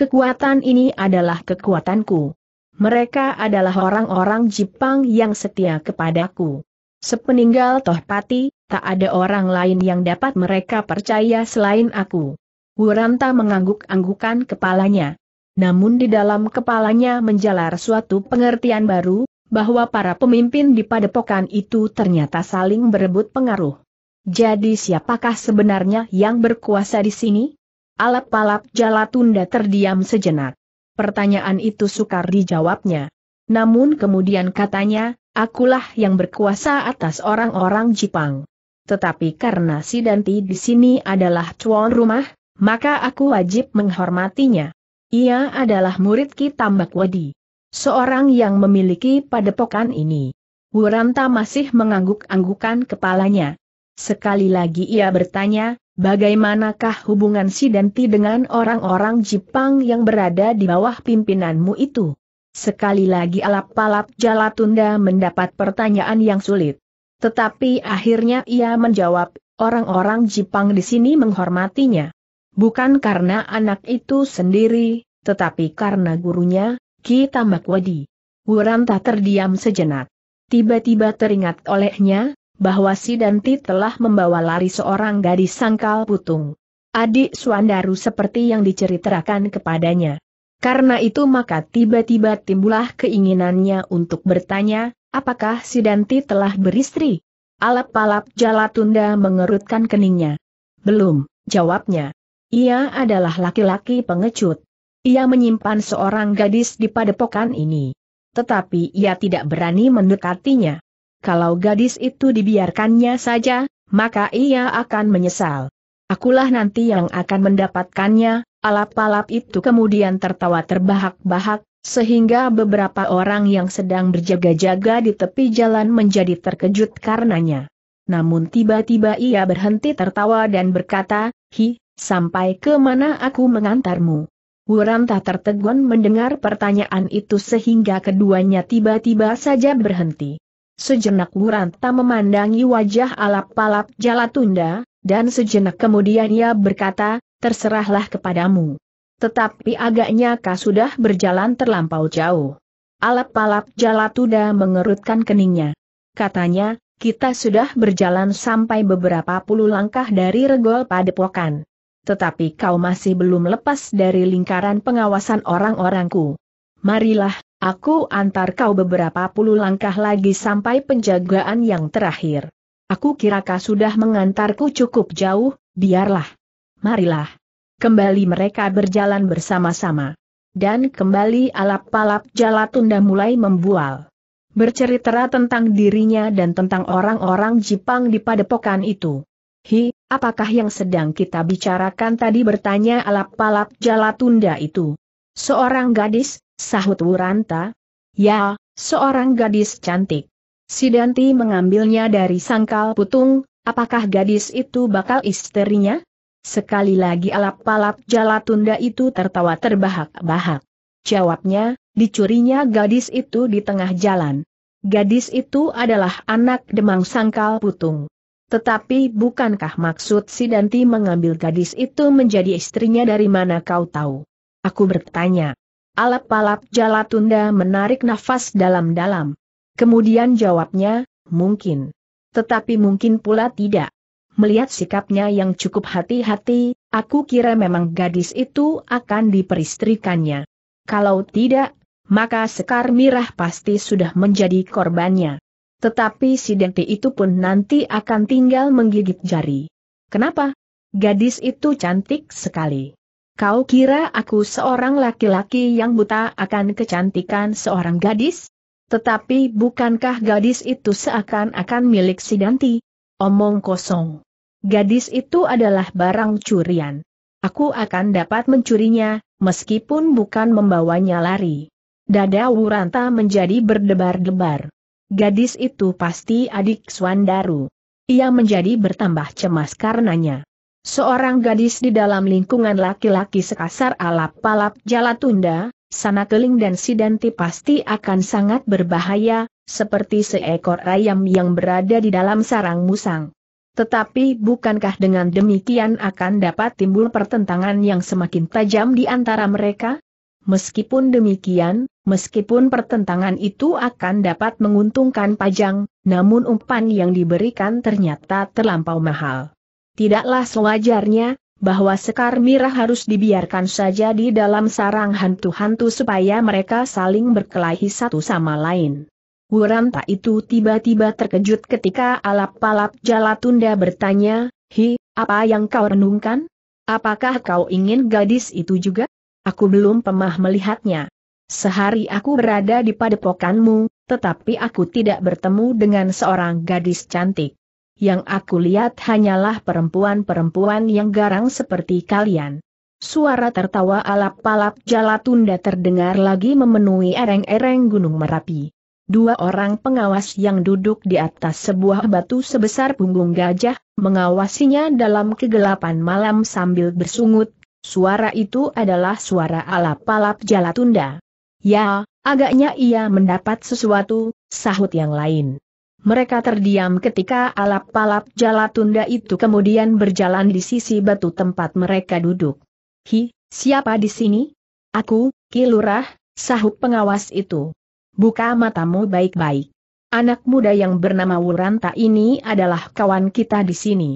S1: Kekuatan ini adalah kekuatanku. Mereka adalah orang-orang Jepang yang setia kepadaku. Sepeninggal Tohpati, tak ada orang lain yang dapat mereka percaya selain aku. Wuranta mengangguk-anggukan kepalanya. Namun di dalam kepalanya menjalar suatu pengertian baru, bahwa para pemimpin di padepokan itu ternyata saling berebut pengaruh. Jadi siapakah sebenarnya yang berkuasa di sini? Alap-alap tunda terdiam sejenak. Pertanyaan itu sukar dijawabnya. Namun kemudian katanya, akulah yang berkuasa atas orang-orang Jepang. Tetapi karena si Danti di sini adalah tuan rumah, maka aku wajib menghormatinya. Ia adalah murid Ki Tambak Wadi seorang yang memiliki padepokan ini. Wuranta masih mengangguk-anggukan kepalanya. Sekali lagi ia bertanya, bagaimanakah hubungan si Denti dengan orang-orang Jepang yang berada di bawah pimpinanmu itu? Sekali lagi alap-alap Jalatunda mendapat pertanyaan yang sulit. Tetapi akhirnya ia menjawab, orang-orang Jepang di sini menghormatinya. Bukan karena anak itu sendiri, tetapi karena gurunya, Ki tambak Wadi. Wuranta terdiam sejenak. Tiba-tiba teringat olehnya, bahwa si Danti telah membawa lari seorang gadis sangkal putung. Adik Suandaru seperti yang diceritakan kepadanya. Karena itu maka tiba-tiba timbullah keinginannya untuk bertanya, apakah si Danti telah beristri? Alap-alap Jalatunda mengerutkan keningnya. Belum, jawabnya. Ia adalah laki-laki pengecut. Ia menyimpan seorang gadis di padepokan ini. Tetapi ia tidak berani mendekatinya. Kalau gadis itu dibiarkannya saja, maka ia akan menyesal. Akulah nanti yang akan mendapatkannya, alap-alap itu kemudian tertawa terbahak-bahak, sehingga beberapa orang yang sedang berjaga-jaga di tepi jalan menjadi terkejut karenanya. Namun tiba-tiba ia berhenti tertawa dan berkata, Hi, sampai ke mana aku mengantarmu? Wuranta tertegun mendengar pertanyaan itu sehingga keduanya tiba-tiba saja berhenti. Sejenak Wuranta memandangi wajah alap Palap Jalatunda, dan sejenak kemudian ia berkata, terserahlah kepadamu. Tetapi agaknya kau sudah berjalan terlampau jauh. alap Palap Jalatunda mengerutkan keningnya. Katanya, kita sudah berjalan sampai beberapa puluh langkah dari regol padepokan tetapi kau masih belum lepas dari lingkaran pengawasan orang-orangku. Marilah, aku antar kau beberapa puluh langkah lagi sampai penjagaan yang terakhir. Aku kira kau sudah mengantarku cukup jauh, biarlah. Marilah. Kembali mereka berjalan bersama-sama. Dan kembali alap-alap jala tunda mulai membual. Bercerita tentang dirinya dan tentang orang-orang Jepang di padepokan itu. Hi, Apakah yang sedang kita bicarakan tadi bertanya alap-alap tunda itu? Seorang gadis, sahut Wuranta. Ya, seorang gadis cantik. Sidanti mengambilnya dari sangkal putung, apakah gadis itu bakal istrinya? Sekali lagi alap-alap tunda itu tertawa terbahak-bahak. Jawabnya, dicurinya gadis itu di tengah jalan. Gadis itu adalah anak demang sangkal putung. Tetapi bukankah maksud si Danti mengambil gadis itu menjadi istrinya dari mana kau tahu? Aku bertanya. Alap-alap Jalatunda menarik nafas dalam-dalam. Kemudian jawabnya, mungkin. Tetapi mungkin pula tidak. Melihat sikapnya yang cukup hati-hati, aku kira memang gadis itu akan diperistrikannya. Kalau tidak, maka Sekar Mirah pasti sudah menjadi korbannya. Tetapi si Denti itu pun nanti akan tinggal menggigit jari. Kenapa? Gadis itu cantik sekali. Kau kira aku seorang laki-laki yang buta akan kecantikan seorang gadis? Tetapi bukankah gadis itu seakan-akan milik si Denti? Omong kosong. Gadis itu adalah barang curian. Aku akan dapat mencurinya, meskipun bukan membawanya lari. Dada Wuranta menjadi berdebar-debar. Gadis itu pasti adik Swandaru. Ia menjadi bertambah cemas karenanya. Seorang gadis di dalam lingkungan laki-laki sekasar alap-alap Jalatunda, Sanakeling dan Sidanti pasti akan sangat berbahaya, seperti seekor ayam yang berada di dalam sarang musang. Tetapi bukankah dengan demikian akan dapat timbul pertentangan yang semakin tajam di antara mereka? Meskipun demikian, meskipun pertentangan itu akan dapat menguntungkan Pajang, namun umpan yang diberikan ternyata terlampau mahal. Tidaklah sewajarnya, bahwa Sekar Mirah harus dibiarkan saja di dalam sarang hantu-hantu supaya mereka saling berkelahi satu sama lain. Wuranta itu tiba-tiba terkejut ketika alap-alap Jalatunda bertanya, Hi, apa yang kau renungkan? Apakah kau ingin gadis itu juga? Aku belum pemah melihatnya. Sehari aku berada di padepokanmu, tetapi aku tidak bertemu dengan seorang gadis cantik. Yang aku lihat hanyalah perempuan-perempuan yang garang seperti kalian. Suara tertawa alap-alap jala tunda terdengar lagi memenuhi ereng-ereng Gunung Merapi. Dua orang pengawas yang duduk di atas sebuah batu sebesar punggung gajah, mengawasinya dalam kegelapan malam sambil bersungut Suara itu adalah suara alap-alap jalatunda. Ya, agaknya ia mendapat sesuatu, sahut yang lain. Mereka terdiam ketika alap-alap jalatunda itu kemudian berjalan di sisi batu tempat mereka duduk. Hi, siapa di sini? Aku, kilurah, sahut pengawas itu. Buka matamu baik-baik. Anak muda yang bernama Wuranta ini adalah kawan kita di sini.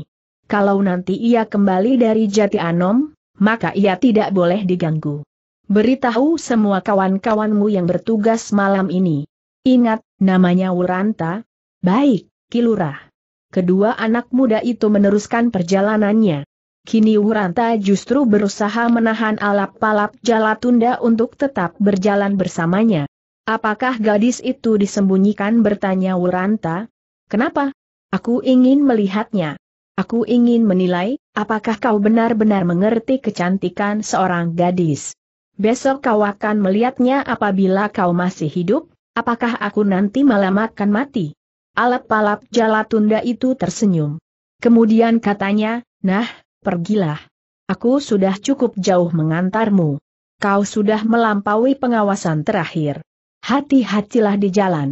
S1: Kalau nanti ia kembali dari Jati Anom, maka ia tidak boleh diganggu. Beritahu semua kawan-kawanmu yang bertugas malam ini. Ingat, namanya Wuranta. Baik, Kilurah. Kedua anak muda itu meneruskan perjalanannya. Kini Wuranta justru berusaha menahan alap-alap tunda untuk tetap berjalan bersamanya. Apakah gadis itu disembunyikan bertanya Wuranta? Kenapa? Aku ingin melihatnya. Aku ingin menilai, apakah kau benar-benar mengerti kecantikan seorang gadis. Besok kau akan melihatnya apabila kau masih hidup, apakah aku nanti malam akan mati? Alap-alap jalatunda itu tersenyum. Kemudian katanya, nah, pergilah. Aku sudah cukup jauh mengantarmu. Kau sudah melampaui pengawasan terakhir. Hati-hatilah di jalan.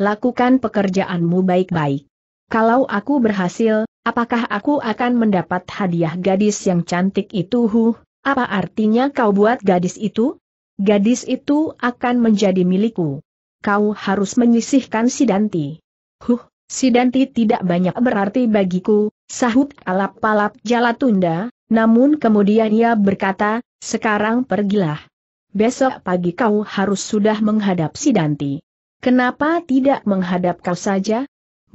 S1: Lakukan pekerjaanmu baik-baik. Kalau aku berhasil, Apakah aku akan mendapat hadiah gadis yang cantik itu huh? Apa artinya kau buat gadis itu? Gadis itu akan menjadi milikku. Kau harus menyisihkan Sidanti. Huh, Sidanti tidak banyak berarti bagiku, sahut alap-alap tunda, namun kemudian ia berkata, sekarang pergilah. Besok pagi kau harus sudah menghadap Sidanti. Kenapa tidak menghadap kau saja?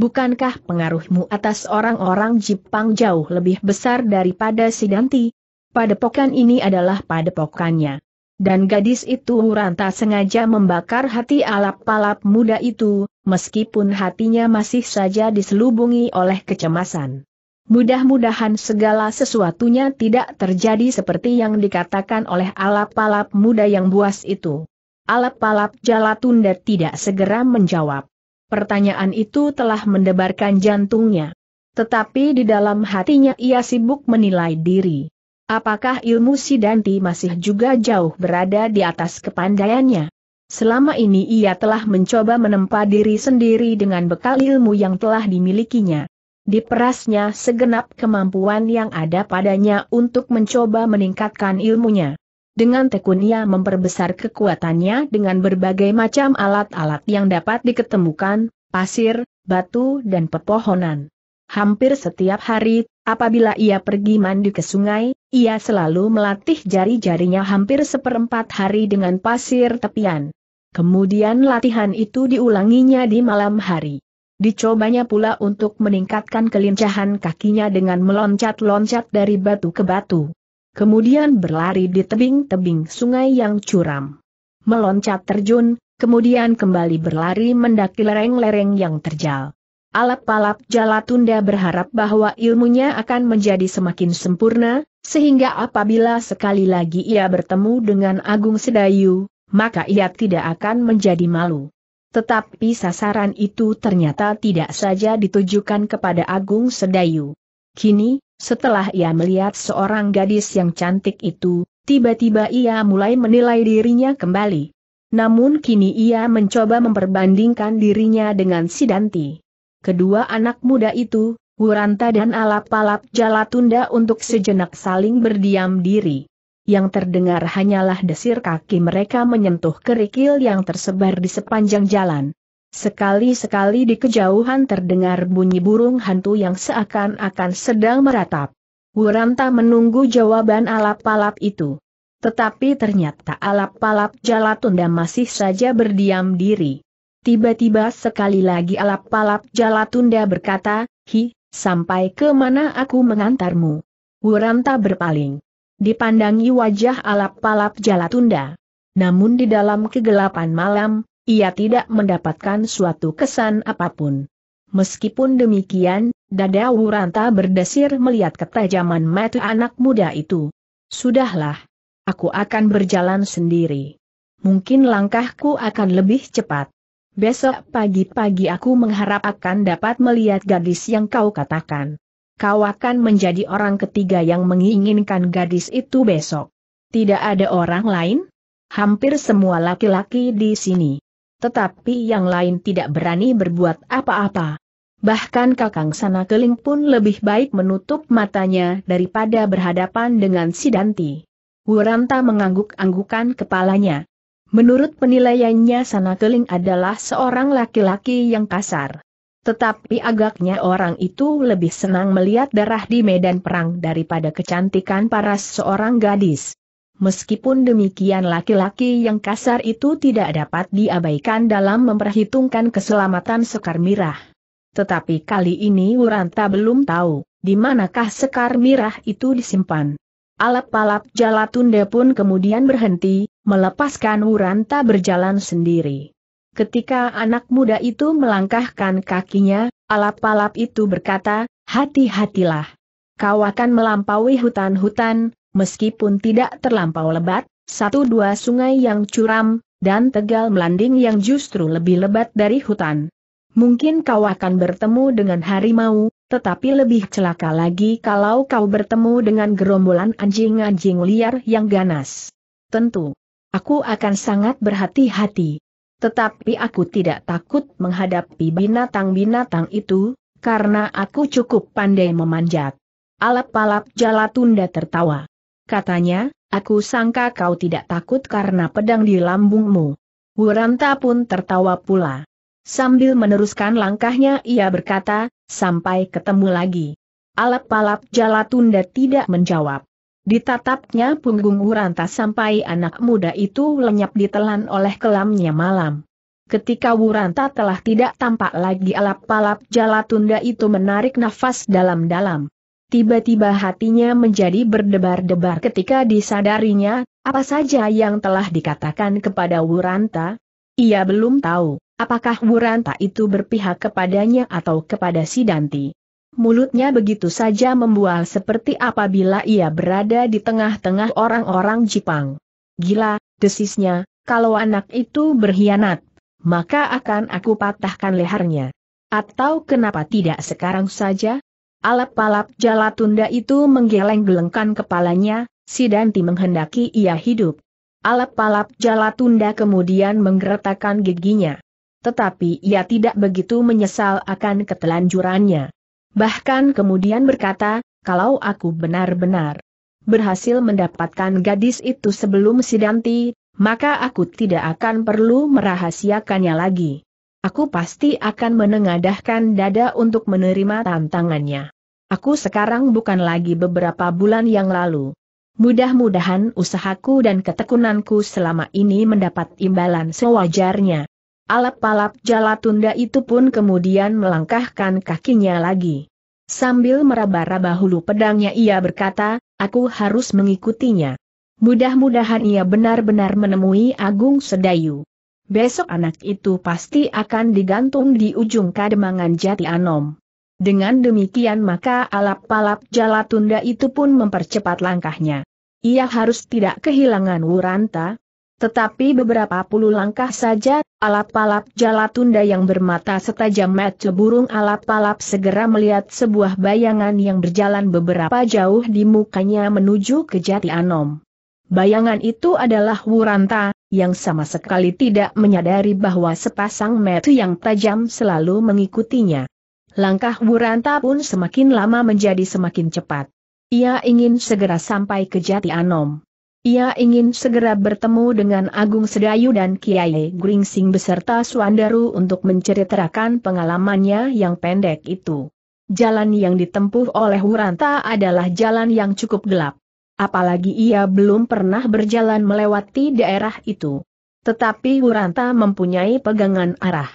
S1: Bukankah pengaruhmu atas orang-orang Jepang jauh lebih besar daripada Sidanti? Padepokan ini adalah padepokannya. Dan gadis itu Huranta sengaja membakar hati alap-alap muda itu, meskipun hatinya masih saja diselubungi oleh kecemasan. Mudah-mudahan segala sesuatunya tidak terjadi seperti yang dikatakan oleh alap-alap muda yang buas itu. Alap-alap Jalatunda tidak segera menjawab. Pertanyaan itu telah mendebarkan jantungnya. Tetapi di dalam hatinya ia sibuk menilai diri. Apakah ilmu Sidanti masih juga jauh berada di atas kepandaiannya? Selama ini ia telah mencoba menempa diri sendiri dengan bekal ilmu yang telah dimilikinya. Diperasnya segenap kemampuan yang ada padanya untuk mencoba meningkatkan ilmunya. Dengan tekun ia memperbesar kekuatannya dengan berbagai macam alat-alat yang dapat diketemukan, pasir, batu dan pepohonan. Hampir setiap hari, apabila ia pergi mandi ke sungai, ia selalu melatih jari-jarinya hampir seperempat hari dengan pasir tepian. Kemudian latihan itu diulanginya di malam hari. Dicobanya pula untuk meningkatkan kelincahan kakinya dengan meloncat-loncat dari batu ke batu kemudian berlari di tebing-tebing sungai yang curam. Meloncat terjun, kemudian kembali berlari mendaki lereng-lereng yang terjal. Alap-alap Jalatunda berharap bahwa ilmunya akan menjadi semakin sempurna, sehingga apabila sekali lagi ia bertemu dengan Agung Sedayu, maka ia tidak akan menjadi malu. Tetapi sasaran itu ternyata tidak saja ditujukan kepada Agung Sedayu. Kini, setelah ia melihat seorang gadis yang cantik itu, tiba-tiba ia mulai menilai dirinya kembali. Namun kini ia mencoba memperbandingkan dirinya dengan Sidanti. Kedua anak muda itu, Wuranta dan Alap-Alap tunda untuk sejenak saling berdiam diri. Yang terdengar hanyalah desir kaki mereka menyentuh kerikil yang tersebar di sepanjang jalan. Sekali-sekali di kejauhan terdengar bunyi burung hantu yang seakan-akan sedang meratap. Wuranta menunggu jawaban alap-alap itu. Tetapi ternyata alap-alap jalatunda masih saja berdiam diri. Tiba-tiba sekali lagi alap-alap jalatunda berkata, Hi, sampai ke mana aku mengantarmu? Wuranta berpaling. Dipandangi wajah alap-alap jalatunda. Namun di dalam kegelapan malam, ia tidak mendapatkan suatu kesan apapun. Meskipun demikian, dada Wuranta berdesir melihat ketajaman mata anak muda itu. Sudahlah. Aku akan berjalan sendiri. Mungkin langkahku akan lebih cepat. Besok pagi-pagi aku mengharap akan dapat melihat gadis yang kau katakan. Kau akan menjadi orang ketiga yang menginginkan gadis itu besok. Tidak ada orang lain? Hampir semua laki-laki di sini tetapi yang lain tidak berani berbuat apa-apa. Bahkan Kakang Sana Keling pun lebih baik menutup matanya daripada berhadapan dengan si Danti. Wuranta mengangguk-anggukan kepalanya. Menurut penilaiannya Sana Keling adalah seorang laki-laki yang kasar. Tetapi agaknya orang itu lebih senang melihat darah di medan perang daripada kecantikan paras seorang gadis. Meskipun demikian laki-laki yang kasar itu tidak dapat diabaikan dalam memperhitungkan keselamatan Sekar Mirah. Tetapi kali ini Uranta belum tahu, di manakah Sekar Mirah itu disimpan. Alap-alap Jalatunde pun kemudian berhenti, melepaskan Uranta berjalan sendiri. Ketika anak muda itu melangkahkan kakinya, alap-alap itu berkata, hati-hatilah. Kau akan melampaui hutan-hutan, meskipun tidak terlampau lebat, satu dua sungai yang curam, dan tegal melanding yang justru lebih lebat dari hutan. Mungkin kau akan bertemu dengan harimau, tetapi lebih celaka lagi kalau kau bertemu dengan gerombolan anjing-anjing liar yang ganas. Tentu. Aku akan sangat berhati-hati. Tetapi aku tidak takut menghadapi binatang-binatang itu, karena aku cukup pandai memanjat. Alap-alap Jalatunda tertawa katanya, aku sangka kau tidak takut karena pedang di lambungmu. Wuranta pun tertawa pula. Sambil meneruskan langkahnya ia berkata, sampai ketemu lagi. Alap-alap Jalatunda tidak menjawab. Ditatapnya punggung Wuranta sampai anak muda itu lenyap ditelan oleh kelamnya malam. Ketika Wuranta telah tidak tampak lagi alap-alap Jalatunda itu menarik nafas dalam-dalam. Tiba-tiba hatinya menjadi berdebar-debar ketika disadarinya, apa saja yang telah dikatakan kepada Wuranta. Ia belum tahu, apakah Wuranta itu berpihak kepadanya atau kepada si Danti. Mulutnya begitu saja membual seperti apabila ia berada di tengah-tengah orang-orang Jepang. Gila, desisnya, kalau anak itu berkhianat, maka akan aku patahkan lehernya. Atau kenapa tidak sekarang saja? Alap-alap jala tunda itu menggeleng-gelengkan kepalanya, si Danti menghendaki ia hidup. Alap-alap jala tunda kemudian menggeretakkan giginya. Tetapi ia tidak begitu menyesal akan ketelanjurannya. Bahkan kemudian berkata, kalau aku benar-benar berhasil mendapatkan gadis itu sebelum si Danti, maka aku tidak akan perlu merahasiakannya lagi. Aku pasti akan menengadahkan dada untuk menerima tantangannya. Aku sekarang bukan lagi beberapa bulan yang lalu. Mudah-mudahan usahaku dan ketekunanku selama ini mendapat imbalan sewajarnya. Alap-alap jalatunda itu pun kemudian melangkahkan kakinya lagi. Sambil meraba-raba hulu pedangnya ia berkata, aku harus mengikutinya. Mudah-mudahan ia benar-benar menemui Agung Sedayu besok anak itu pasti akan digantung di ujung kademangan jati anom. Dengan demikian maka alap-alap jalatunda itu pun mempercepat langkahnya. Ia harus tidak kehilangan Wuranta, tetapi beberapa puluh langkah saja, alap-alap jalatunda yang bermata setajam mata burung alap palap segera melihat sebuah bayangan yang berjalan beberapa jauh di mukanya menuju ke Jati Anom. Bayangan itu adalah Wuranta, yang sama sekali tidak menyadari bahwa sepasang metu yang tajam selalu mengikutinya. Langkah Wuranta pun semakin lama menjadi semakin cepat. Ia ingin segera sampai ke Jati Anom. Ia ingin segera bertemu dengan Agung Sedayu dan Kiai Gringsing beserta Suandaru untuk menceritakan pengalamannya yang pendek itu. Jalan yang ditempuh oleh Wuranta adalah jalan yang cukup gelap apalagi ia belum pernah berjalan melewati daerah itu. Tetapi Wuranta mempunyai pegangan arah.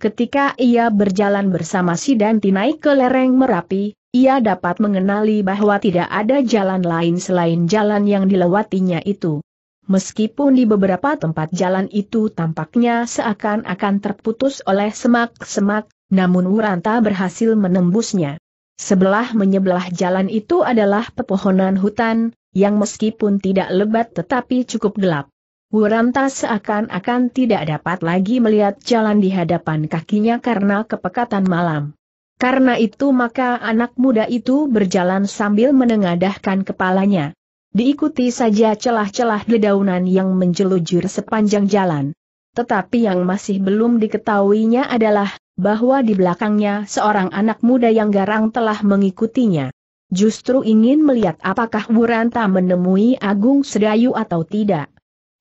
S1: Ketika ia berjalan bersama Sidanti naik ke lereng Merapi, ia dapat mengenali bahwa tidak ada jalan lain selain jalan yang dilewatinya itu. Meskipun di beberapa tempat jalan itu tampaknya seakan-akan terputus oleh semak-semak, namun Uranta berhasil menembusnya. Sebelah menyebelah jalan itu adalah pepohonan hutan, yang meskipun tidak lebat tetapi cukup gelap. Wuranta seakan-akan tidak dapat lagi melihat jalan di hadapan kakinya karena kepekatan malam. Karena itu maka anak muda itu berjalan sambil menengadahkan kepalanya. Diikuti saja celah-celah dedaunan yang menjelujur sepanjang jalan. Tetapi yang masih belum diketahuinya adalah, bahwa di belakangnya seorang anak muda yang garang telah mengikutinya. Justru ingin melihat apakah Wuranta menemui Agung Sedayu atau tidak.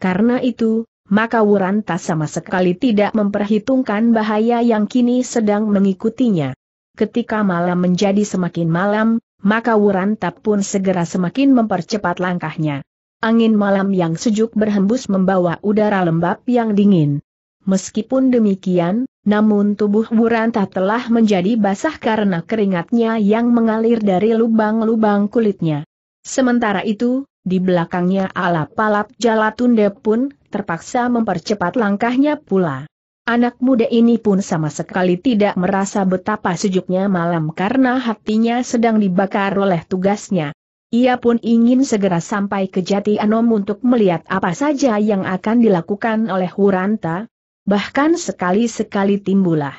S1: Karena itu, maka Wuranta sama sekali tidak memperhitungkan bahaya yang kini sedang mengikutinya. Ketika malam menjadi semakin malam, maka Wuranta pun segera semakin mempercepat langkahnya. Angin malam yang sejuk berhembus membawa udara lembab yang dingin. Meskipun demikian, namun tubuh Buranta telah menjadi basah karena keringatnya yang mengalir dari lubang-lubang kulitnya. Sementara itu, di belakangnya alap-alap Jalatunde pun terpaksa mempercepat langkahnya pula. Anak muda ini pun sama sekali tidak merasa betapa sejuknya malam karena hatinya sedang dibakar oleh tugasnya. Ia pun ingin segera sampai ke Jati Anom untuk melihat apa saja yang akan dilakukan oleh Huranta, Bahkan sekali-sekali timbullah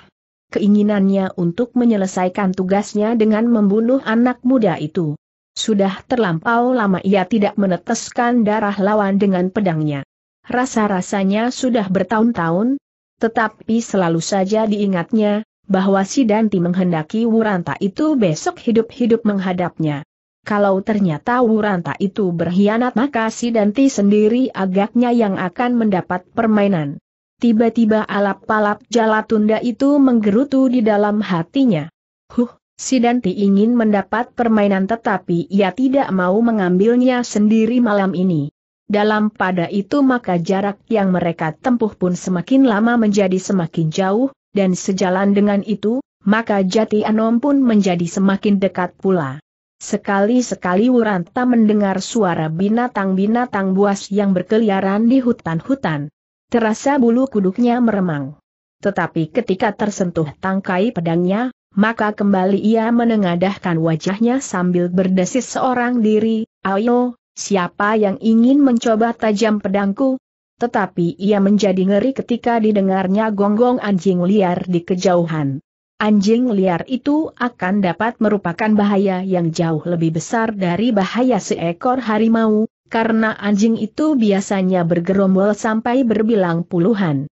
S1: keinginannya untuk menyelesaikan tugasnya dengan membunuh anak muda itu. Sudah terlampau lama ia tidak meneteskan darah lawan dengan pedangnya. Rasa-rasanya sudah bertahun-tahun, tetapi selalu saja diingatnya, bahwa si Danti menghendaki Wuranta itu besok hidup-hidup menghadapnya. Kalau ternyata Wuranta itu berkhianat maka si Danti sendiri agaknya yang akan mendapat permainan. Tiba-tiba alap-alap tunda itu menggerutu di dalam hatinya. Huh, si Danti ingin mendapat permainan tetapi ia tidak mau mengambilnya sendiri malam ini. Dalam pada itu maka jarak yang mereka tempuh pun semakin lama menjadi semakin jauh, dan sejalan dengan itu, maka Jati Anom pun menjadi semakin dekat pula. Sekali-sekali Wuranta mendengar suara binatang-binatang buas yang berkeliaran di hutan-hutan. Terasa bulu kuduknya meremang. Tetapi ketika tersentuh tangkai pedangnya, maka kembali ia menengadahkan wajahnya sambil berdesis seorang diri, ayo, siapa yang ingin mencoba tajam pedangku? Tetapi ia menjadi ngeri ketika didengarnya gonggong anjing liar di kejauhan. Anjing liar itu akan dapat merupakan bahaya yang jauh lebih besar dari bahaya seekor harimau, karena anjing itu biasanya bergerombol sampai berbilang puluhan.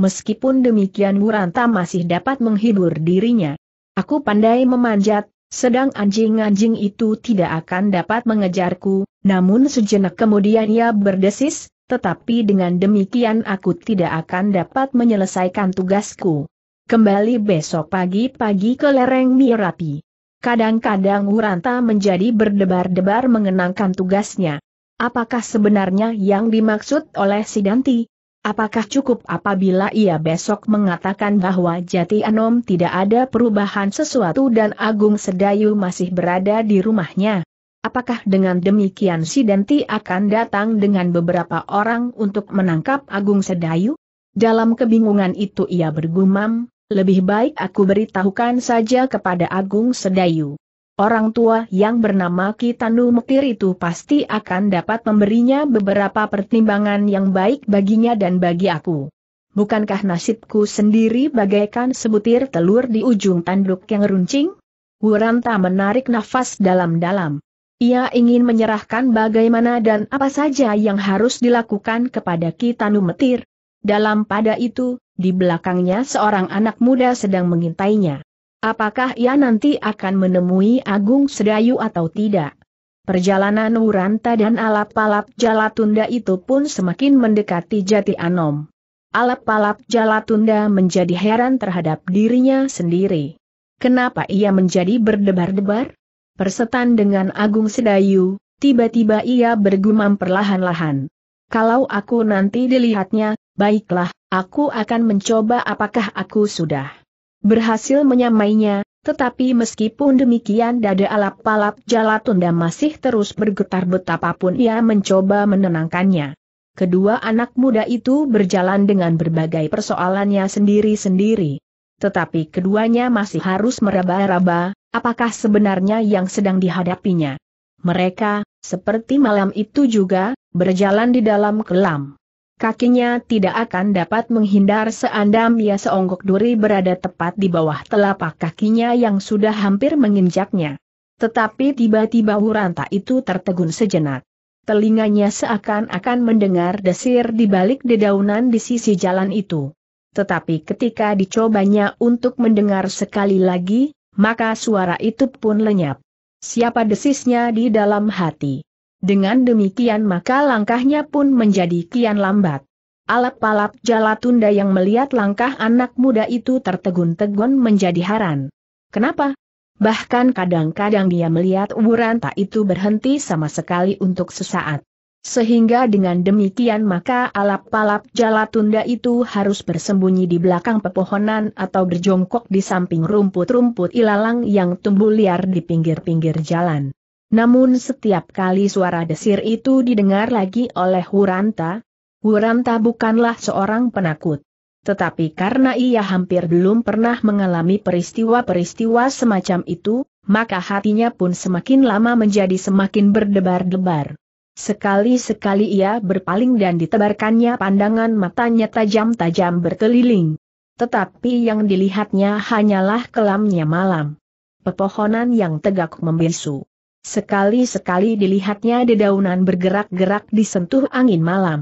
S1: Meskipun demikian Muranta masih dapat menghibur dirinya. Aku pandai memanjat, sedang anjing-anjing itu tidak akan dapat mengejarku, namun sejenak kemudian ia berdesis, tetapi dengan demikian aku tidak akan dapat menyelesaikan tugasku. Kembali besok pagi-pagi ke lereng Mirapi. Kadang-kadang Uranta menjadi berdebar-debar mengenangkan tugasnya. Apakah sebenarnya yang dimaksud oleh Sidanti? Apakah cukup apabila ia besok mengatakan bahwa Jati Anom tidak ada perubahan sesuatu dan Agung Sedayu masih berada di rumahnya? Apakah dengan demikian si Danti akan datang dengan beberapa orang untuk menangkap Agung Sedayu? Dalam kebingungan itu ia bergumam, lebih baik aku beritahukan saja kepada Agung Sedayu orang tua yang bernama Kitanu Mekir itu pasti akan dapat memberinya beberapa pertimbangan yang baik baginya dan bagi aku. Bukankah nasibku sendiri bagaikan sebutir telur di ujung tanduk yang runcing? Wuranta menarik nafas dalam-dalam. Ia ingin menyerahkan bagaimana dan apa saja yang harus dilakukan kepada Kitanu Mekir. Dalam pada itu, di belakangnya seorang anak muda sedang mengintainya. Apakah ia nanti akan menemui Agung Sedayu atau tidak? Perjalanan Wuranta dan alap-alap Jalatunda itu pun semakin mendekati Jati Anom. Alap-alap Jalatunda menjadi heran terhadap dirinya sendiri. Kenapa ia menjadi berdebar-debar? Persetan dengan Agung Sedayu, tiba-tiba ia bergumam perlahan-lahan. Kalau aku nanti dilihatnya, baiklah, aku akan mencoba apakah aku sudah berhasil menyamainya, tetapi meskipun demikian dada alap-alap tunda masih terus bergetar betapapun ia mencoba menenangkannya. Kedua anak muda itu berjalan dengan berbagai persoalannya sendiri-sendiri. Tetapi keduanya masih harus meraba-raba, apakah sebenarnya yang sedang dihadapinya. Mereka, seperti malam itu juga, berjalan di dalam kelam kakinya tidak akan dapat menghindar seandam ia seonggok duri berada tepat di bawah telapak kakinya yang sudah hampir menginjaknya. Tetapi tiba-tiba Huranta itu tertegun sejenak. Telinganya seakan-akan mendengar desir di balik dedaunan di sisi jalan itu. Tetapi ketika dicobanya untuk mendengar sekali lagi, maka suara itu pun lenyap. Siapa desisnya di dalam hati? Dengan demikian maka langkahnya pun menjadi kian lambat. Alap-alap Jalatunda yang melihat langkah anak muda itu tertegun-tegun menjadi haran. Kenapa? Bahkan kadang-kadang dia melihat uburan tak itu berhenti sama sekali untuk sesaat. Sehingga dengan demikian maka alap-alap jalatunda itu harus bersembunyi di belakang pepohonan atau berjongkok di samping rumput-rumput ilalang yang tumbuh liar di pinggir-pinggir jalan. Namun setiap kali suara desir itu didengar lagi oleh Wuranta, Wuranta bukanlah seorang penakut. Tetapi karena ia hampir belum pernah mengalami peristiwa-peristiwa semacam itu, maka hatinya pun semakin lama menjadi semakin berdebar-debar. Sekali-sekali ia berpaling dan ditebarkannya pandangan matanya tajam-tajam berkeliling. Tetapi yang dilihatnya hanyalah kelamnya malam. Pepohonan yang tegak membisu Sekali-sekali dilihatnya dedaunan bergerak-gerak disentuh angin malam.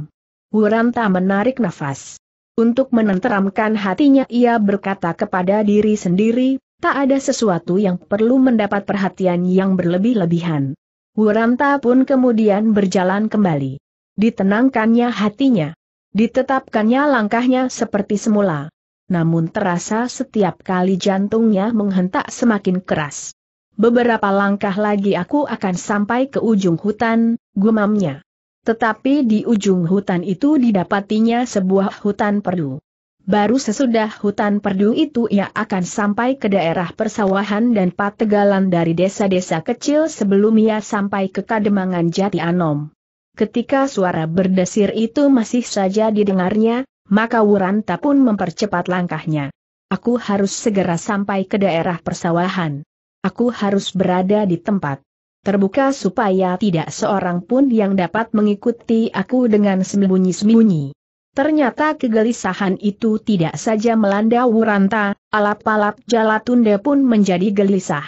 S1: Wuranta menarik nafas. Untuk menenteramkan hatinya ia berkata kepada diri sendiri, tak ada sesuatu yang perlu mendapat perhatian yang berlebih-lebihan. Wuranta pun kemudian berjalan kembali. Ditenangkannya hatinya. Ditetapkannya langkahnya seperti semula. Namun terasa setiap kali jantungnya menghentak semakin keras. Beberapa langkah lagi aku akan sampai ke ujung hutan, gumamnya. Tetapi di ujung hutan itu didapatinya sebuah hutan perdu. Baru sesudah hutan perdu itu ia akan sampai ke daerah persawahan dan pategalan dari desa-desa kecil sebelum ia sampai ke Kademangan Jati Anom. Ketika suara berdesir itu masih saja didengarnya, maka Wuranta pun mempercepat langkahnya. Aku harus segera sampai ke daerah persawahan aku harus berada di tempat terbuka supaya tidak seorang pun yang dapat mengikuti aku dengan sembunyi-sembunyi. Ternyata kegelisahan itu tidak saja melanda Wuranta, alap-alap Jalatunda pun menjadi gelisah.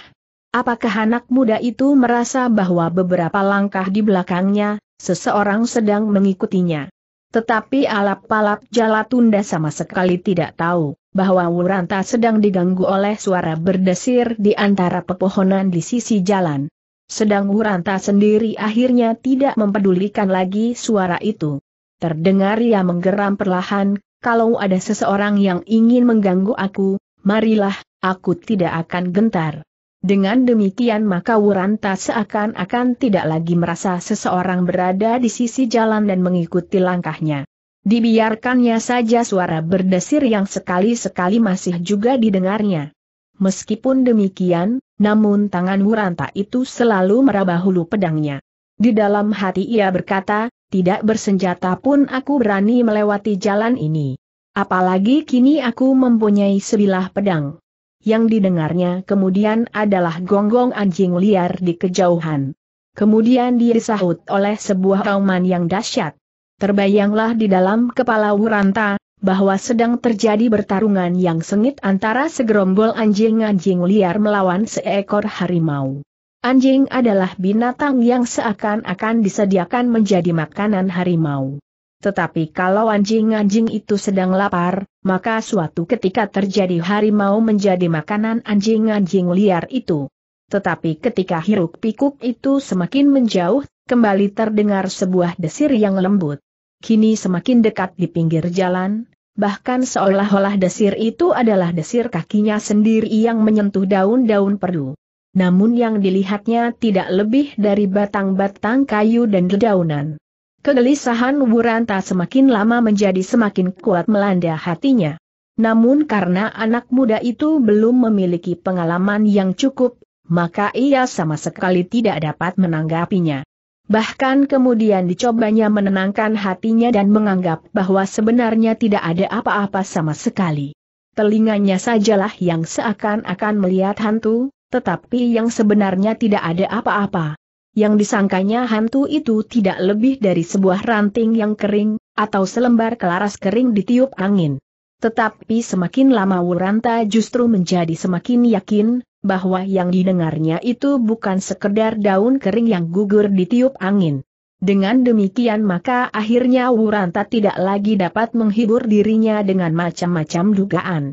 S1: Apakah anak muda itu merasa bahwa beberapa langkah di belakangnya, seseorang sedang mengikutinya? Tetapi alap-alap Jalatunda sama sekali tidak tahu bahwa Wuranta sedang diganggu oleh suara berdesir di antara pepohonan di sisi jalan. Sedang Wuranta sendiri akhirnya tidak mempedulikan lagi suara itu. Terdengar ia menggeram perlahan, kalau ada seseorang yang ingin mengganggu aku, marilah, aku tidak akan gentar. Dengan demikian maka Wuranta seakan-akan tidak lagi merasa seseorang berada di sisi jalan dan mengikuti langkahnya. Dibiarkannya saja suara berdesir yang sekali-sekali masih juga didengarnya. Meskipun demikian, namun tangan Wuranta itu selalu meraba hulu pedangnya. Di dalam hati ia berkata, tidak bersenjata pun aku berani melewati jalan ini. Apalagi kini aku mempunyai sebilah pedang. Yang didengarnya kemudian adalah gonggong anjing liar di kejauhan. Kemudian dia disahut oleh sebuah rauman yang dahsyat. Terbayanglah di dalam kepala Wuranta, bahwa sedang terjadi pertarungan yang sengit antara segerombol anjing-anjing liar melawan seekor harimau. Anjing adalah binatang yang seakan-akan disediakan menjadi makanan harimau. Tetapi kalau anjing-anjing itu sedang lapar, maka suatu ketika terjadi harimau menjadi makanan anjing-anjing liar itu. Tetapi ketika hiruk pikuk itu semakin menjauh, kembali terdengar sebuah desir yang lembut kini semakin dekat di pinggir jalan, bahkan seolah-olah desir itu adalah desir kakinya sendiri yang menyentuh daun-daun perdu. Namun yang dilihatnya tidak lebih dari batang-batang kayu dan dedaunan. Kegelisahan Wuranta semakin lama menjadi semakin kuat melanda hatinya. Namun karena anak muda itu belum memiliki pengalaman yang cukup, maka ia sama sekali tidak dapat menanggapinya. Bahkan kemudian dicobanya menenangkan hatinya dan menganggap bahwa sebenarnya tidak ada apa-apa sama sekali. Telinganya sajalah yang seakan-akan melihat hantu, tetapi yang sebenarnya tidak ada apa-apa. Yang disangkanya hantu itu tidak lebih dari sebuah ranting yang kering, atau selembar kelaras kering ditiup angin. Tetapi semakin lama Wuranta justru menjadi semakin yakin, bahwa yang didengarnya itu bukan sekedar daun kering yang gugur ditiup angin. Dengan demikian maka akhirnya Wuranta tidak lagi dapat menghibur dirinya dengan macam-macam dugaan.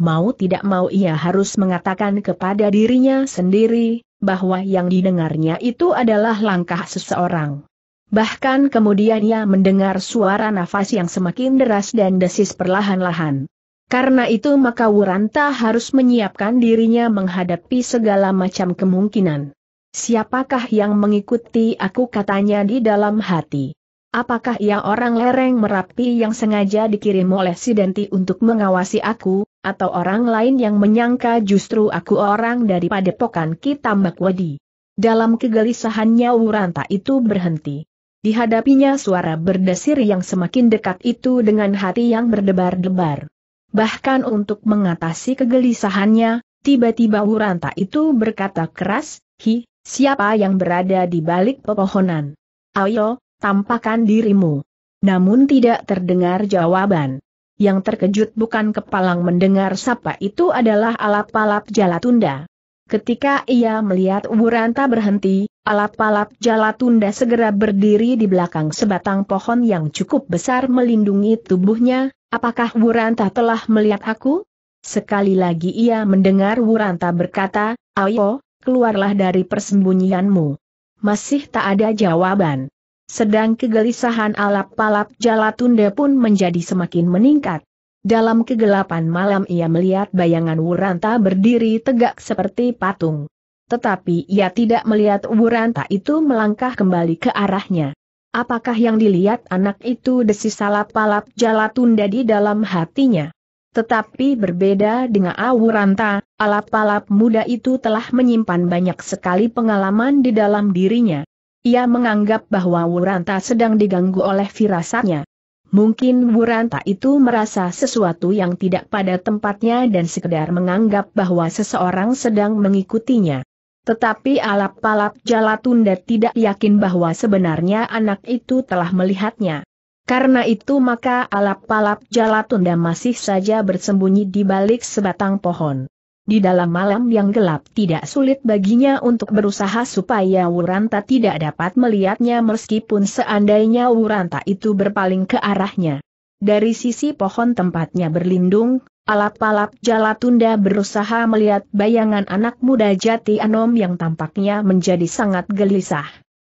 S1: Mau tidak mau ia harus mengatakan kepada dirinya sendiri, bahwa yang didengarnya itu adalah langkah seseorang. Bahkan kemudian ia mendengar suara nafas yang semakin deras dan desis perlahan-lahan. Karena itu maka Wuranta harus menyiapkan dirinya menghadapi segala macam kemungkinan. Siapakah yang mengikuti aku katanya di dalam hati? Apakah ia orang lereng Merapi yang sengaja dikirim oleh Sidenti untuk mengawasi aku, atau orang lain yang menyangka justru aku orang daripada padepokan Kitambak Wadi? Dalam kegelisahannya Wuranta itu berhenti. Dihadapinya suara berdesir yang semakin dekat itu dengan hati yang berdebar-debar bahkan untuk mengatasi kegelisahannya, tiba-tiba Wuranta itu berkata keras, Hi, siapa yang berada di balik pepohonan? Ayo, tampakkan dirimu. Namun tidak terdengar jawaban. Yang terkejut bukan kepalang mendengar sapa itu adalah alap-alap jalatunda. Ketika ia melihat Wuranta berhenti, alap-alap jalatunda segera berdiri di belakang sebatang pohon yang cukup besar melindungi tubuhnya, Apakah Wuranta telah melihat aku? Sekali lagi ia mendengar Wuranta berkata, Ayo, keluarlah dari persembunyianmu. Masih tak ada jawaban. Sedang kegelisahan alap-alap Jalatunde pun menjadi semakin meningkat. Dalam kegelapan malam ia melihat bayangan Wuranta berdiri tegak seperti patung. Tetapi ia tidak melihat Wuranta itu melangkah kembali ke arahnya. Apakah yang dilihat anak itu desi salap-palap jala tunda di dalam hatinya? Tetapi berbeda dengan Awuranta, alap-alap muda itu telah menyimpan banyak sekali pengalaman di dalam dirinya. Ia menganggap bahwa Wuranta sedang diganggu oleh firasatnya. Mungkin Wuranta itu merasa sesuatu yang tidak pada tempatnya dan sekedar menganggap bahwa seseorang sedang mengikutinya. Tetapi alap-alap Jalatunda tidak yakin bahwa sebenarnya anak itu telah melihatnya. Karena itu maka alap-alap Jalatunda masih saja bersembunyi di balik sebatang pohon. Di dalam malam yang gelap tidak sulit baginya untuk berusaha supaya Wuranta tidak dapat melihatnya meskipun seandainya Wuranta itu berpaling ke arahnya. Dari sisi pohon tempatnya berlindung, Alap-alap Jalatunda berusaha melihat bayangan anak muda Jati Anom yang tampaknya menjadi sangat gelisah.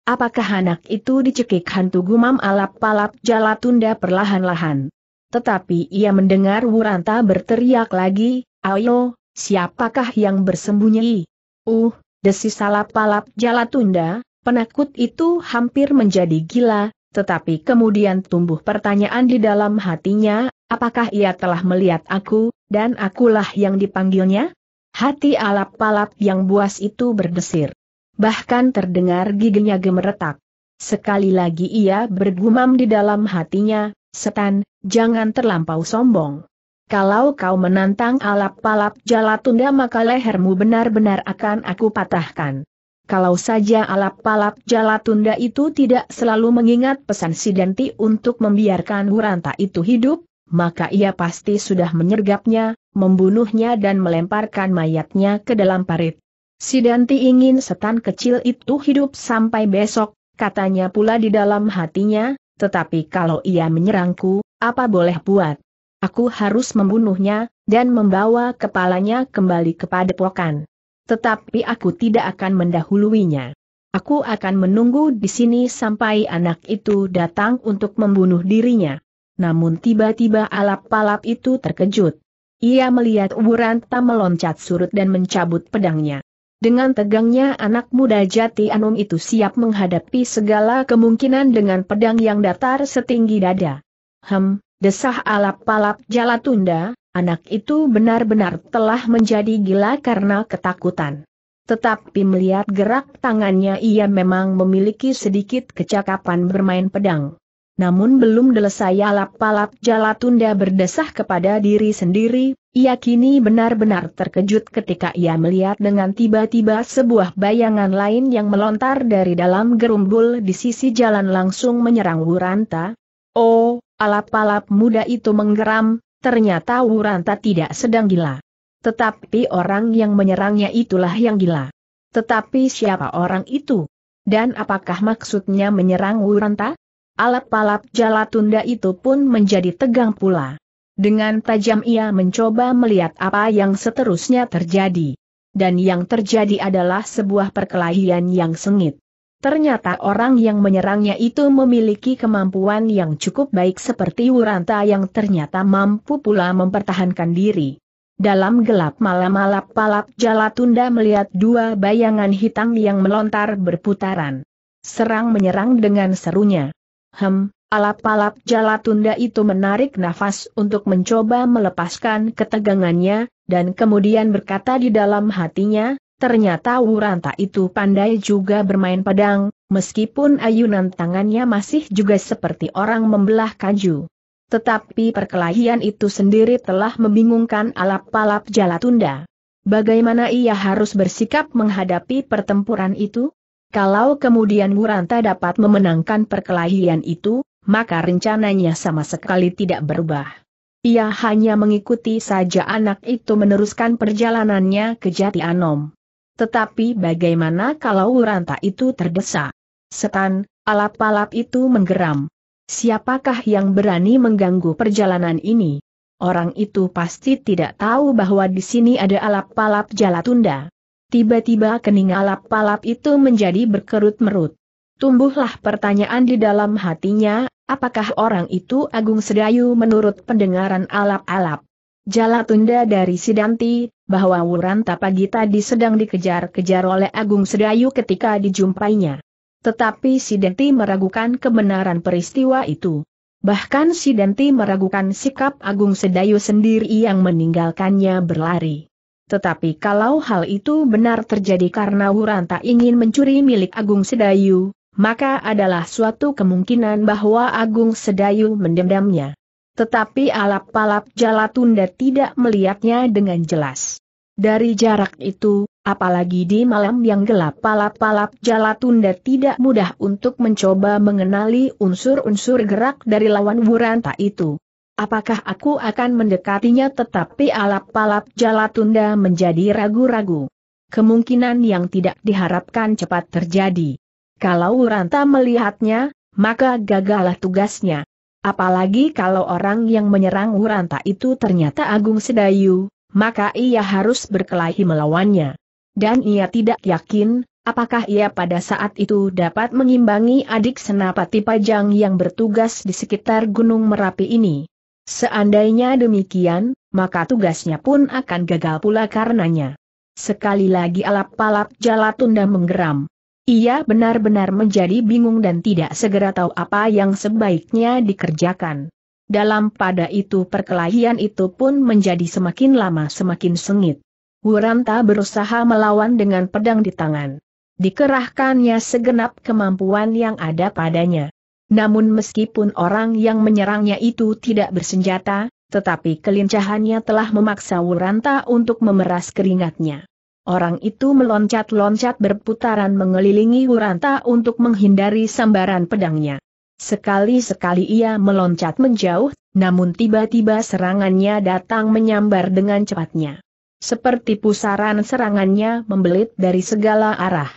S1: Apakah anak itu dicekik hantu gumam alap-alap Jalatunda perlahan-lahan. Tetapi ia mendengar Wuranta berteriak lagi, Ayo, siapakah yang bersembunyi? Uh, desis alap-alap Jalatunda, penakut itu hampir menjadi gila, tetapi kemudian tumbuh pertanyaan di dalam hatinya, apakah ia telah melihat aku, dan akulah yang dipanggilnya? Hati alap palap yang buas itu berdesir. Bahkan terdengar giginya gemeretak. Sekali lagi ia bergumam di dalam hatinya, setan, jangan terlampau sombong. Kalau kau menantang alap palap jala tunda maka lehermu benar-benar akan aku patahkan kalau saja alap-alap tunda itu tidak selalu mengingat pesan Sidanti untuk membiarkan Huranta itu hidup, maka ia pasti sudah menyergapnya, membunuhnya dan melemparkan mayatnya ke dalam parit. Sidanti ingin setan kecil itu hidup sampai besok, katanya pula di dalam hatinya, tetapi kalau ia menyerangku, apa boleh buat? Aku harus membunuhnya, dan membawa kepalanya kembali kepada pokan tetapi aku tidak akan mendahuluinya. Aku akan menunggu di sini sampai anak itu datang untuk membunuh dirinya. Namun tiba-tiba alap palap itu terkejut. Ia melihat Wuranta meloncat surut dan mencabut pedangnya. Dengan tegangnya anak muda jati Anum itu siap menghadapi segala kemungkinan dengan pedang yang datar setinggi dada. Hem, desah alap palap jala tunda, Anak itu benar-benar telah menjadi gila karena ketakutan. Tetapi melihat gerak tangannya ia memang memiliki sedikit kecakapan bermain pedang. Namun belum selesai alap-alap jalatunda berdesah kepada diri sendiri, ia kini benar-benar terkejut ketika ia melihat dengan tiba-tiba sebuah bayangan lain yang melontar dari dalam gerumbul di sisi jalan langsung menyerang Wuranta. Oh, alap-alap muda itu menggeram, Ternyata Wuranta tidak sedang gila. Tetapi orang yang menyerangnya itulah yang gila. Tetapi siapa orang itu? Dan apakah maksudnya menyerang Wuranta? Alap-alap Jalatunda itu pun menjadi tegang pula. Dengan tajam ia mencoba melihat apa yang seterusnya terjadi. Dan yang terjadi adalah sebuah perkelahian yang sengit. Ternyata orang yang menyerangnya itu memiliki kemampuan yang cukup baik seperti Wuranta yang ternyata mampu pula mempertahankan diri. Dalam gelap malam alap-palap Jalatunda melihat dua bayangan hitam yang melontar berputaran. Serang menyerang dengan serunya. Hem, alap-palap Jalatunda itu menarik nafas untuk mencoba melepaskan ketegangannya, dan kemudian berkata di dalam hatinya, Ternyata Wuranta itu pandai juga bermain pedang, meskipun ayunan tangannya masih juga seperti orang membelah kaju. Tetapi perkelahian itu sendiri telah membingungkan alap-alap Jalatunda. Bagaimana ia harus bersikap menghadapi pertempuran itu? Kalau kemudian Wuranta dapat memenangkan perkelahian itu, maka rencananya sama sekali tidak berubah. Ia hanya mengikuti saja anak itu meneruskan perjalanannya ke Jati Anom. Tetapi bagaimana kalau Uranta itu terdesak? Setan, alap-alap itu menggeram. Siapakah yang berani mengganggu perjalanan ini? Orang itu pasti tidak tahu bahwa di sini ada alap-alap Tunda. Tiba-tiba kening alap-alap itu menjadi berkerut merut. Tumbuhlah pertanyaan di dalam hatinya, apakah orang itu Agung Sedayu menurut pendengaran alap-alap? Jala Tunda dari Sidanti, bahwa Wuranta pagi tadi sedang dikejar-kejar oleh Agung Sedayu ketika dijumpainya. Tetapi si Denti meragukan kebenaran peristiwa itu. Bahkan si Denti meragukan sikap Agung Sedayu sendiri yang meninggalkannya berlari. Tetapi kalau hal itu benar terjadi karena Wuranta ingin mencuri milik Agung Sedayu, maka adalah suatu kemungkinan bahwa Agung Sedayu mendendamnya. Tetapi alap-alap tunda tidak melihatnya dengan jelas. Dari jarak itu, apalagi di malam yang gelap alap-alap tunda tidak mudah untuk mencoba mengenali unsur-unsur gerak dari lawan Wuranta itu. Apakah aku akan mendekatinya tetapi alap-alap tunda menjadi ragu-ragu. Kemungkinan yang tidak diharapkan cepat terjadi. Kalau Wuranta melihatnya, maka gagalah tugasnya. Apalagi kalau orang yang menyerang Wuranta itu ternyata Agung Sedayu, maka ia harus berkelahi melawannya. Dan ia tidak yakin, apakah ia pada saat itu dapat mengimbangi adik senapati pajang yang bertugas di sekitar Gunung Merapi ini. Seandainya demikian, maka tugasnya pun akan gagal pula karenanya. Sekali lagi alap-alap Jalatunda menggeram. Ia benar-benar menjadi bingung dan tidak segera tahu apa yang sebaiknya dikerjakan. Dalam pada itu perkelahian itu pun menjadi semakin lama semakin sengit. Wuranta berusaha melawan dengan pedang di tangan. Dikerahkannya segenap kemampuan yang ada padanya. Namun meskipun orang yang menyerangnya itu tidak bersenjata, tetapi kelincahannya telah memaksa Wuranta untuk memeras keringatnya. Orang itu meloncat-loncat berputaran mengelilingi Wuranta untuk menghindari sambaran pedangnya. Sekali-sekali ia meloncat menjauh, namun tiba-tiba serangannya datang menyambar dengan cepatnya. Seperti pusaran serangannya membelit dari segala arah.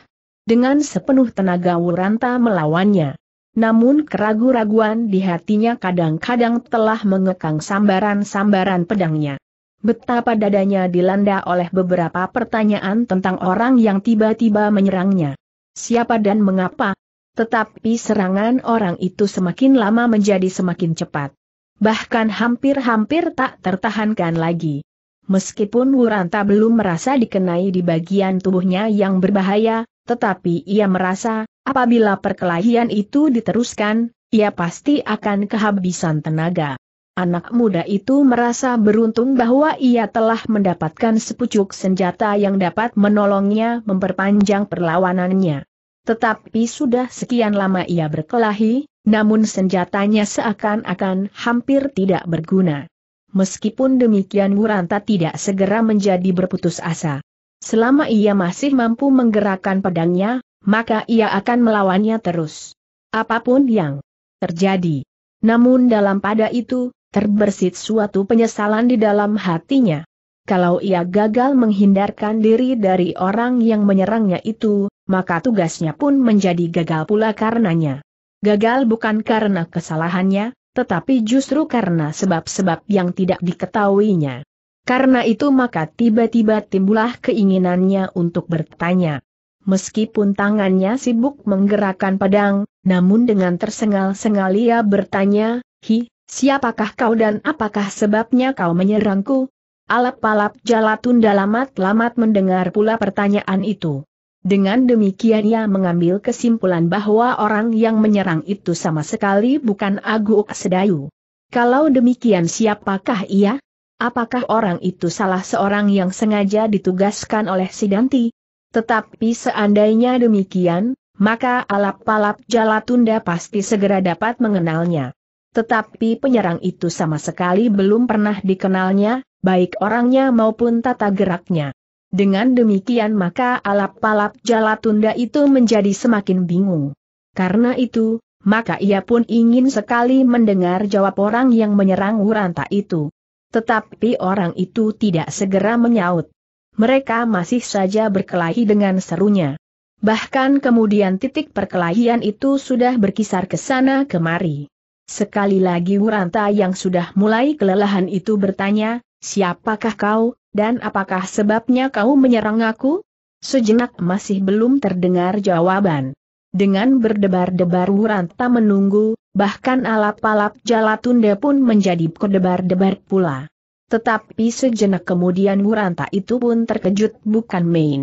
S1: Dengan sepenuh tenaga Wuranta melawannya. Namun keragu raguan di hatinya kadang-kadang telah mengekang sambaran-sambaran pedangnya. Betapa dadanya dilanda oleh beberapa pertanyaan tentang orang yang tiba-tiba menyerangnya. Siapa dan mengapa? Tetapi serangan orang itu semakin lama menjadi semakin cepat. Bahkan hampir-hampir tak tertahankan lagi. Meskipun Wuranta belum merasa dikenai di bagian tubuhnya yang berbahaya, tetapi ia merasa, apabila perkelahian itu diteruskan, ia pasti akan kehabisan tenaga. Anak muda itu merasa beruntung bahwa ia telah mendapatkan sepucuk senjata yang dapat menolongnya memperpanjang perlawanannya. Tetapi sudah sekian lama ia berkelahi, namun senjatanya seakan-akan hampir tidak berguna. Meskipun demikian Muranta tidak segera menjadi berputus asa. Selama ia masih mampu menggerakkan pedangnya, maka ia akan melawannya terus. Apapun yang terjadi. Namun dalam pada itu, Terbersit suatu penyesalan di dalam hatinya. Kalau ia gagal menghindarkan diri dari orang yang menyerangnya itu, maka tugasnya pun menjadi gagal pula karenanya. Gagal bukan karena kesalahannya, tetapi justru karena sebab-sebab yang tidak diketahuinya. Karena itu maka tiba-tiba timbullah keinginannya untuk bertanya. Meskipun tangannya sibuk menggerakkan pedang, namun dengan tersengal-sengal ia bertanya, Hi, Siapakah kau dan apakah sebabnya kau menyerangku? Alap-alap jalatun dalamat-lamat mendengar pula pertanyaan itu. Dengan demikian ia mengambil kesimpulan bahwa orang yang menyerang itu sama sekali bukan Agu Sedayu. Kalau demikian siapakah ia? Apakah orang itu salah seorang yang sengaja ditugaskan oleh Sidanti? Tetapi seandainya demikian, maka alap-alap Jalatunda pasti segera dapat mengenalnya. Tetapi penyerang itu sama sekali belum pernah dikenalnya, baik orangnya maupun tata geraknya. Dengan demikian maka alap-alap Jalatunda itu menjadi semakin bingung. Karena itu, maka ia pun ingin sekali mendengar jawab orang yang menyerang Wuranta itu. Tetapi orang itu tidak segera menyaut. Mereka masih saja berkelahi dengan serunya. Bahkan kemudian titik perkelahian itu sudah berkisar ke sana kemari. Sekali lagi Wuranta yang sudah mulai kelelahan itu bertanya, siapakah kau, dan apakah sebabnya kau menyerang aku? Sejenak masih belum terdengar jawaban. Dengan berdebar-debar Wuranta menunggu, bahkan alap-alap Jalatunda pun menjadi berdebar-debar pula. Tetapi sejenak kemudian Wuranta itu pun terkejut bukan main.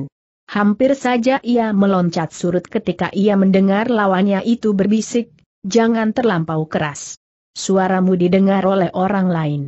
S1: Hampir saja ia meloncat surut ketika ia mendengar lawannya itu berbisik, jangan terlampau keras. Suaramu didengar oleh orang lain.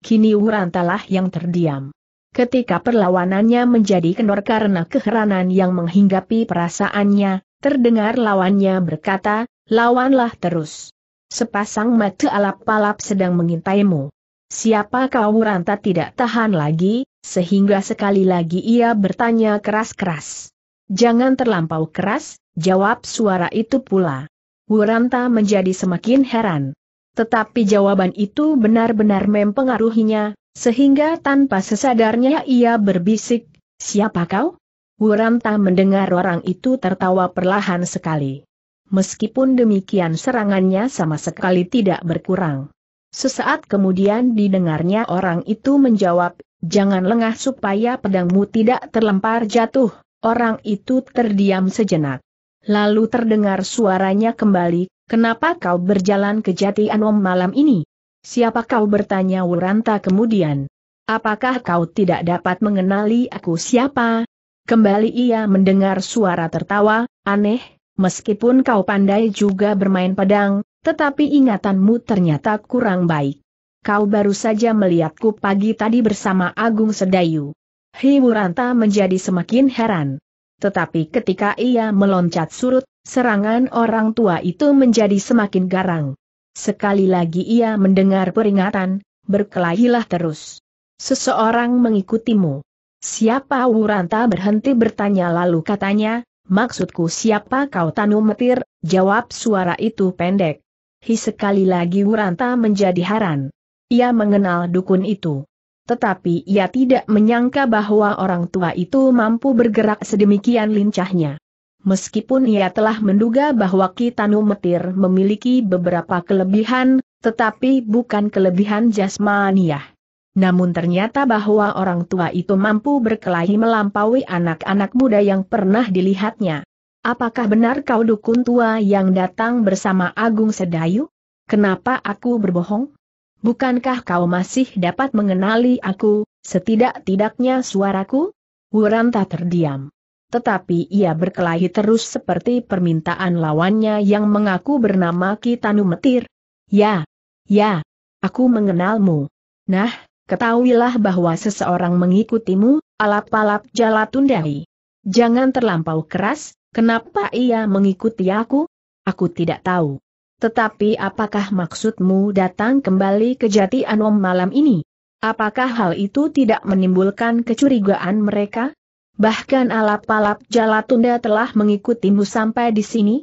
S1: Kini Wurantalah yang terdiam. Ketika perlawanannya menjadi kendor karena keheranan yang menghinggapi perasaannya, terdengar lawannya berkata, lawanlah terus. Sepasang mata alap-alap sedang mengintaimu. Siapa kau Wuranta tidak tahan lagi, sehingga sekali lagi ia bertanya keras-keras. Jangan terlampau keras, jawab suara itu pula. Wuranta menjadi semakin heran. Tetapi jawaban itu benar-benar mempengaruhinya, sehingga tanpa sesadarnya ia berbisik, siapa kau? Wuranta mendengar orang itu tertawa perlahan sekali. Meskipun demikian serangannya sama sekali tidak berkurang. Sesaat kemudian didengarnya orang itu menjawab, jangan lengah supaya pedangmu tidak terlempar jatuh, orang itu terdiam sejenak. Lalu terdengar suaranya kembali, kenapa kau berjalan ke Jati Anom malam ini? Siapa kau bertanya Wuranta kemudian? Apakah kau tidak dapat mengenali aku siapa? Kembali ia mendengar suara tertawa, aneh, meskipun kau pandai juga bermain pedang, tetapi ingatanmu ternyata kurang baik. Kau baru saja melihatku pagi tadi bersama Agung Sedayu. Hiwuranta menjadi semakin heran. Tetapi ketika ia meloncat surut, serangan orang tua itu menjadi semakin garang. Sekali lagi ia mendengar peringatan, berkelahilah terus. Seseorang mengikutimu. Siapa Wuranta berhenti bertanya lalu katanya, maksudku siapa kau tanu metir, jawab suara itu pendek. Hi sekali lagi Wuranta menjadi haran. Ia mengenal dukun itu tetapi ia tidak menyangka bahwa orang tua itu mampu bergerak sedemikian lincahnya. Meskipun ia telah menduga bahwa Kitanu Metir memiliki beberapa kelebihan, tetapi bukan kelebihan jasmaniah. Namun ternyata bahwa orang tua itu mampu berkelahi melampaui anak-anak muda yang pernah dilihatnya. Apakah benar kau dukun tua yang datang bersama Agung Sedayu? Kenapa aku berbohong? Bukankah kau masih dapat mengenali aku, setidak-tidaknya suaraku? Wuranta terdiam. Tetapi ia berkelahi terus seperti permintaan lawannya yang mengaku bernama Kitanu Metir. Ya, ya, aku mengenalmu. Nah, ketahuilah bahwa seseorang mengikutimu, alap-alap jalatundai. Jangan terlampau keras, kenapa ia mengikuti aku? Aku tidak tahu. Tetapi apakah maksudmu datang kembali ke Jati Anom malam ini? Apakah hal itu tidak menimbulkan kecurigaan mereka? Bahkan alap-alap Jalatunda telah mengikutimu sampai di sini?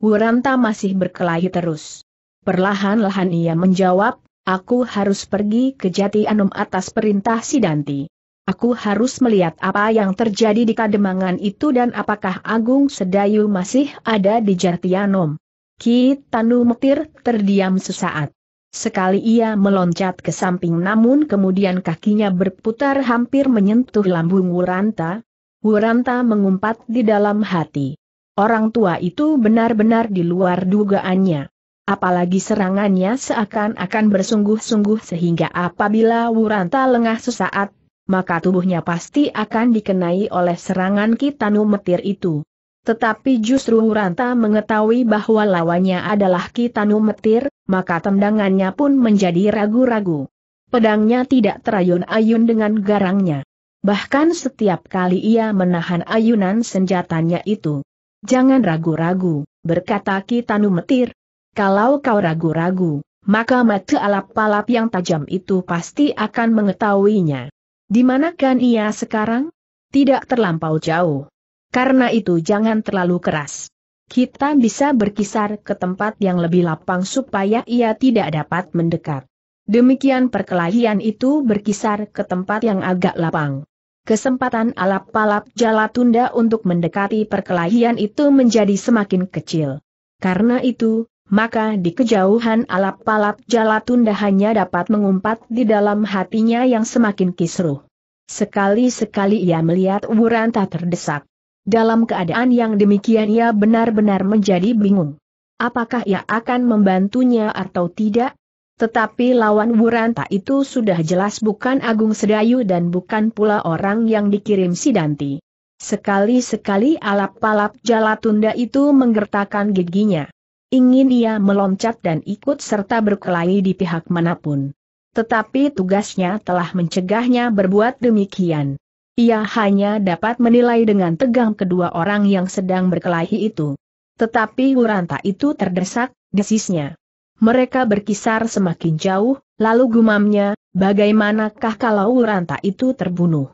S1: Wuranta masih berkelahi terus. Perlahan-lahan ia menjawab, aku harus pergi ke Jati Anom atas perintah Sidanti. Aku harus melihat apa yang terjadi di kademangan itu dan apakah Agung Sedayu masih ada di Jati Anom. Ki Tanu Metir terdiam sesaat. Sekali ia meloncat ke samping namun kemudian kakinya berputar hampir menyentuh lambung Wuranta. Wuranta mengumpat di dalam hati. Orang tua itu benar-benar di luar dugaannya. Apalagi serangannya seakan-akan bersungguh-sungguh sehingga apabila Wuranta lengah sesaat, maka tubuhnya pasti akan dikenai oleh serangan Kitanu Metir itu. Tetapi justru Ranta mengetahui bahwa lawannya adalah Kitanu Metir, maka tendangannya pun menjadi ragu-ragu. Pedangnya tidak terayun-ayun dengan garangnya. Bahkan setiap kali ia menahan ayunan senjatanya itu. Jangan ragu-ragu, berkata Kitanu Metir. Kalau kau ragu-ragu, maka mata alap palap yang tajam itu pasti akan mengetahuinya. Dimanakan ia sekarang? Tidak terlampau jauh. Karena itu jangan terlalu keras. Kita bisa berkisar ke tempat yang lebih lapang supaya ia tidak dapat mendekat. Demikian perkelahian itu berkisar ke tempat yang agak lapang. Kesempatan alap-alap Jalatunda untuk mendekati perkelahian itu menjadi semakin kecil. Karena itu, maka di kejauhan alap-alap Jalatunda hanya dapat mengumpat di dalam hatinya yang semakin kisruh. Sekali-sekali ia melihat Wuranta terdesak. Dalam keadaan yang demikian ia benar-benar menjadi bingung. Apakah ia akan membantunya atau tidak? Tetapi lawan Wuranta itu sudah jelas bukan Agung Sedayu dan bukan pula orang yang dikirim Sidanti. Sekali-sekali alap-alap jalatunda itu menggertakkan giginya. Ingin ia meloncat dan ikut serta berkelahi di pihak manapun. Tetapi tugasnya telah mencegahnya berbuat demikian ia hanya dapat menilai dengan tegang kedua orang yang sedang berkelahi itu. Tetapi Uranta itu terdesak, desisnya. Mereka berkisar semakin jauh, lalu gumamnya, bagaimanakah kalau Uranta itu terbunuh?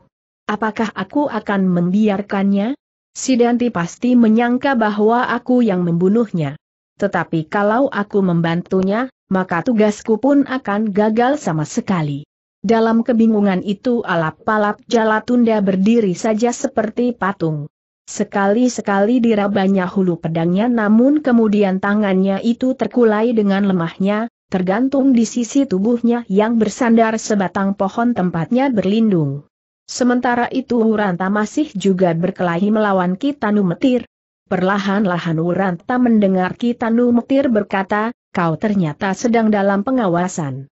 S1: Apakah aku akan membiarkannya? Sidanti pasti menyangka bahwa aku yang membunuhnya. Tetapi kalau aku membantunya, maka tugasku pun akan gagal sama sekali. Dalam kebingungan itu alap-alap Jalatunda berdiri saja seperti patung. Sekali-sekali dirabanya hulu pedangnya namun kemudian tangannya itu terkulai dengan lemahnya, tergantung di sisi tubuhnya yang bersandar sebatang pohon tempatnya berlindung. Sementara itu Uranta masih juga berkelahi melawan Kitanu Metir. Perlahan-lahan Uranta mendengar Kitanu Metir berkata, kau ternyata sedang dalam pengawasan.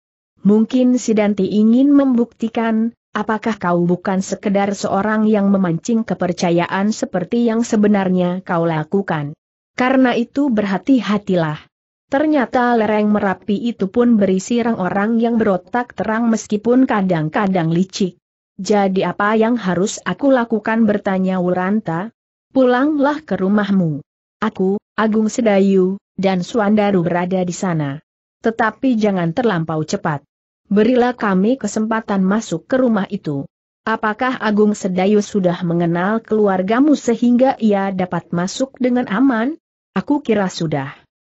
S1: Mungkin si Danti ingin membuktikan, apakah kau bukan sekedar seorang yang memancing kepercayaan seperti yang sebenarnya kau lakukan. Karena itu berhati-hatilah. Ternyata lereng Merapi itu pun berisi orang-orang yang berotak terang meskipun kadang-kadang licik. Jadi apa yang harus aku lakukan bertanya Wuranta? Pulanglah ke rumahmu. Aku, Agung Sedayu, dan Suandaru berada di sana. Tetapi jangan terlampau cepat berilah kami kesempatan masuk ke rumah itu. Apakah Agung Sedayu sudah mengenal keluargamu sehingga ia dapat masuk dengan aman? Aku kira sudah.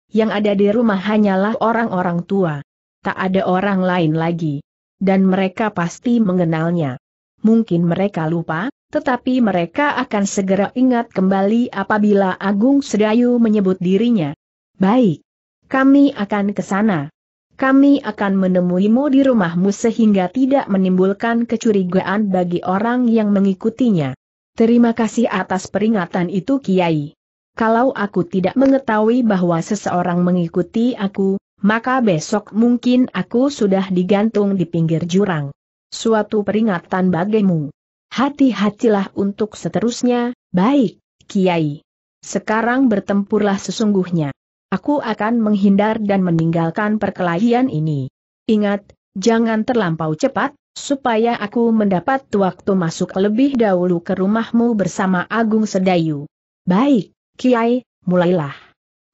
S1: Yang ada di rumah hanyalah orang-orang tua. Tak ada orang lain lagi. Dan mereka pasti mengenalnya. Mungkin mereka lupa, tetapi mereka akan segera ingat kembali apabila Agung Sedayu menyebut dirinya. Baik. Kami akan ke sana kami akan menemuimu di rumahmu sehingga tidak menimbulkan kecurigaan bagi orang yang mengikutinya. Terima kasih atas peringatan itu Kiai. Kalau aku tidak mengetahui bahwa seseorang mengikuti aku, maka besok mungkin aku sudah digantung di pinggir jurang. Suatu peringatan bagimu. Hati-hatilah untuk seterusnya, baik, Kiai. Sekarang bertempurlah sesungguhnya. Aku akan menghindar dan meninggalkan perkelahian ini. Ingat, jangan terlampau cepat, supaya aku mendapat waktu masuk lebih dahulu ke rumahmu bersama Agung Sedayu. Baik, Kiai, mulailah.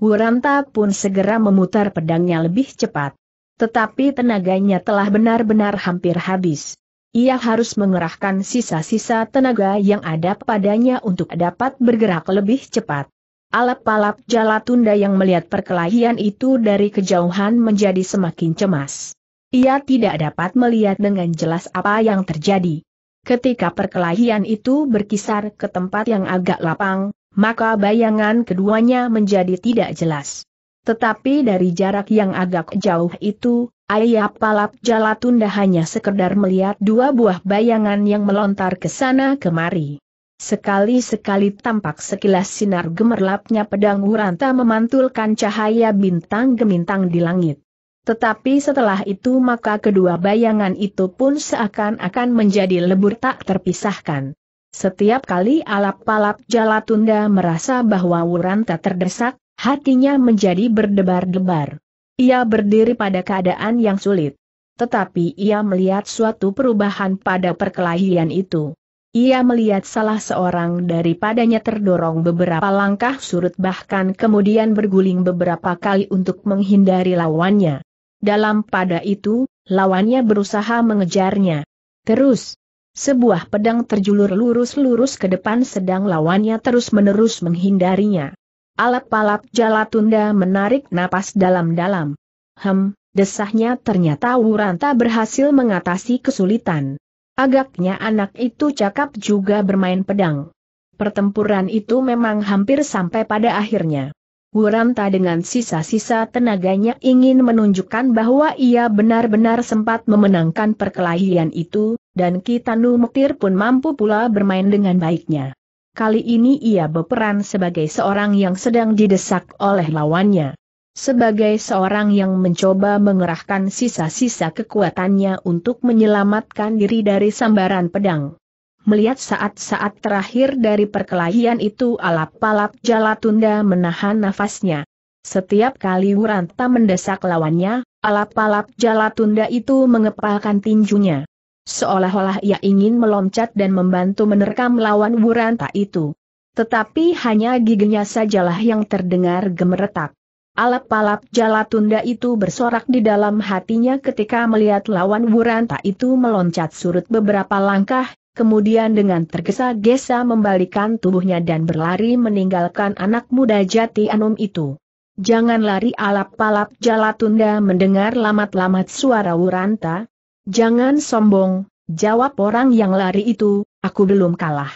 S1: Wuranta pun segera memutar pedangnya lebih cepat. Tetapi tenaganya telah benar-benar hampir habis ia harus mengerahkan sisa-sisa tenaga yang ada padanya untuk dapat bergerak lebih cepat. Alap-alap Jalatunda yang melihat perkelahian itu dari kejauhan menjadi semakin cemas. Ia tidak dapat melihat dengan jelas apa yang terjadi. Ketika perkelahian itu berkisar ke tempat yang agak lapang, maka bayangan keduanya menjadi tidak jelas. Tetapi dari jarak yang agak jauh itu, Ayah Palap Jalatunda hanya sekedar melihat dua buah bayangan yang melontar ke sana kemari. Sekali-sekali tampak sekilas sinar gemerlapnya pedang Wuranta memantulkan cahaya bintang gemintang di langit. Tetapi setelah itu maka kedua bayangan itu pun seakan-akan menjadi lebur tak terpisahkan. Setiap kali alap-alap Jalatunda merasa bahwa Wuranta terdesak, hatinya menjadi berdebar-debar. Ia berdiri pada keadaan yang sulit. Tetapi ia melihat suatu perubahan pada perkelahian itu. Ia melihat salah seorang daripadanya terdorong beberapa langkah surut bahkan kemudian berguling beberapa kali untuk menghindari lawannya. Dalam pada itu, lawannya berusaha mengejarnya. Terus, sebuah pedang terjulur lurus-lurus ke depan sedang lawannya terus-menerus menghindarinya. Alap-alap Jalatunda menarik napas dalam-dalam. Hem, desahnya ternyata Wuranta berhasil mengatasi kesulitan. Agaknya anak itu cakap juga bermain pedang. Pertempuran itu memang hampir sampai pada akhirnya. Wuranta dengan sisa-sisa tenaganya ingin menunjukkan bahwa ia benar-benar sempat memenangkan perkelahian itu, dan Kitanu Mektir pun mampu pula bermain dengan baiknya. Kali ini ia berperan sebagai seorang yang sedang didesak oleh lawannya. Sebagai seorang yang mencoba mengerahkan sisa-sisa kekuatannya untuk menyelamatkan diri dari sambaran pedang. Melihat saat-saat terakhir dari perkelahian itu alap-alap Jalatunda menahan nafasnya. Setiap kali Wuranta mendesak lawannya, alap-alap Jalatunda itu mengepalkan tinjunya. Seolah-olah ia ingin meloncat dan membantu menerkam lawan Wuranta itu. Tetapi hanya giginya sajalah yang terdengar gemeretak. Alap-alap jala tunda itu bersorak di dalam hatinya ketika melihat lawan Wuranta itu meloncat surut beberapa langkah, kemudian dengan tergesa-gesa membalikan tubuhnya dan berlari meninggalkan anak muda jati Anum itu. Jangan lari alap-alap jala tunda mendengar lamat-lamat suara Wuranta. Jangan sombong, jawab orang yang lari itu, aku belum kalah.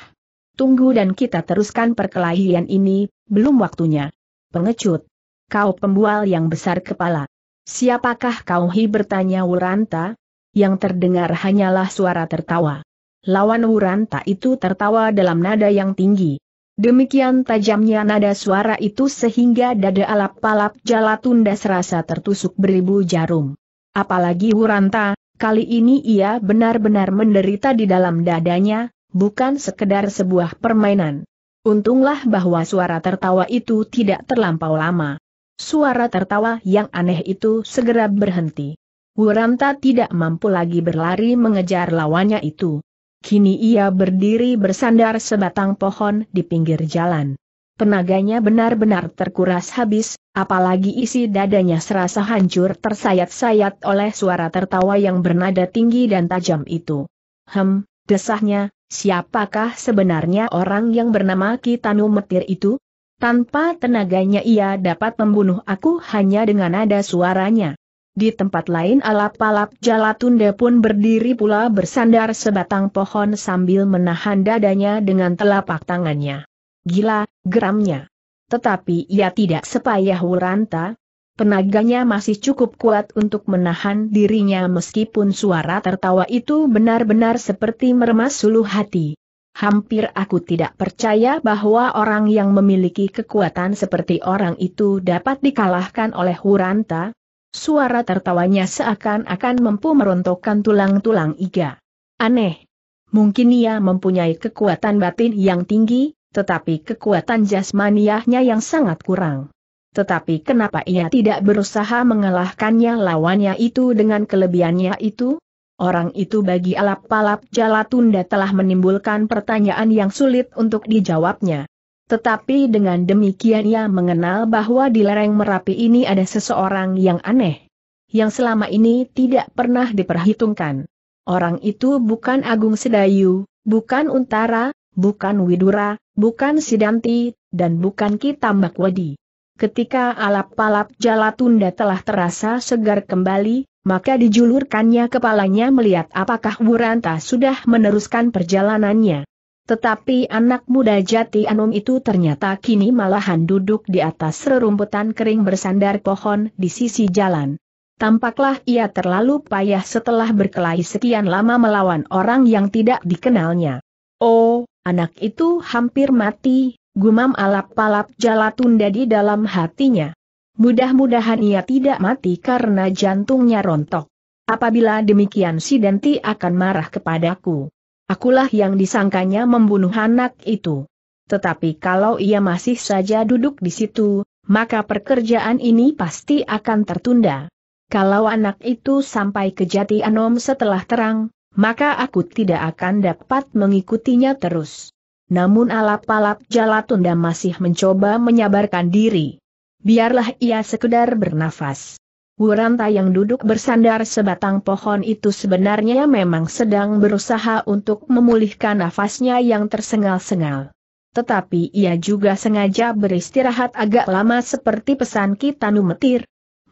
S1: Tunggu dan kita teruskan perkelahian ini, belum waktunya. Pengecut kau pembual yang besar kepala. Siapakah kau hi bertanya Wuranta? Yang terdengar hanyalah suara tertawa. Lawan Wuranta itu tertawa dalam nada yang tinggi. Demikian tajamnya nada suara itu sehingga dada alap-alap tunda serasa tertusuk beribu jarum. Apalagi Wuranta, kali ini ia benar-benar menderita di dalam dadanya, bukan sekedar sebuah permainan. Untunglah bahwa suara tertawa itu tidak terlampau lama. Suara tertawa yang aneh itu segera berhenti. Wuranta tidak mampu lagi berlari mengejar lawannya itu. Kini ia berdiri bersandar sebatang pohon di pinggir jalan. Tenaganya benar-benar terkuras habis, apalagi isi dadanya serasa hancur tersayat-sayat oleh suara tertawa yang bernada tinggi dan tajam itu. Hem, desahnya, siapakah sebenarnya orang yang bernama Kitanu Metir itu? Tanpa tenaganya ia dapat membunuh aku hanya dengan nada suaranya. Di tempat lain alap-alap Jalatunda pun berdiri pula bersandar sebatang pohon sambil menahan dadanya dengan telapak tangannya. Gila, geramnya. Tetapi ia tidak sepayah Wuranta. Penaganya masih cukup kuat untuk menahan dirinya meskipun suara tertawa itu benar-benar seperti meremas suluh hati. Hampir aku tidak percaya bahwa orang yang memiliki kekuatan seperti orang itu dapat dikalahkan oleh Huranta. Suara tertawanya seakan-akan mampu merontokkan tulang-tulang iga. Aneh. Mungkin ia mempunyai kekuatan batin yang tinggi, tetapi kekuatan jasmaniahnya yang sangat kurang. Tetapi kenapa ia tidak berusaha mengalahkannya lawannya itu dengan kelebihannya itu? Orang itu bagi alap-alap Jalatunda telah menimbulkan pertanyaan yang sulit untuk dijawabnya. Tetapi dengan demikian ia mengenal bahwa di lereng Merapi ini ada seseorang yang aneh. Yang selama ini tidak pernah diperhitungkan. Orang itu bukan Agung Sedayu, bukan Untara, bukan Widura, bukan Sidanti, dan bukan Kitambak Wadi. Ketika alap-alap Jalatunda telah terasa segar kembali, maka dijulurkannya kepalanya melihat apakah Wuranta sudah meneruskan perjalanannya. Tetapi anak muda jati Anum itu ternyata kini malahan duduk di atas rerumputan kering bersandar pohon di sisi jalan. Tampaklah ia terlalu payah setelah berkelahi sekian lama melawan orang yang tidak dikenalnya. Oh, anak itu hampir mati, gumam alap-alap tunda di dalam hatinya. Mudah-mudahan ia tidak mati karena jantungnya rontok. Apabila demikian si Denti akan marah kepadaku. Akulah yang disangkanya membunuh anak itu. Tetapi kalau ia masih saja duduk di situ, maka pekerjaan ini pasti akan tertunda. Kalau anak itu sampai ke jati anom setelah terang, maka aku tidak akan dapat mengikutinya terus. Namun alap-alap Jalatunda masih mencoba menyabarkan diri biarlah ia sekedar bernafas. Wuranta yang duduk bersandar sebatang pohon itu sebenarnya memang sedang berusaha untuk memulihkan nafasnya yang tersengal-sengal. Tetapi ia juga sengaja beristirahat agak lama seperti pesan Kitanu Metir.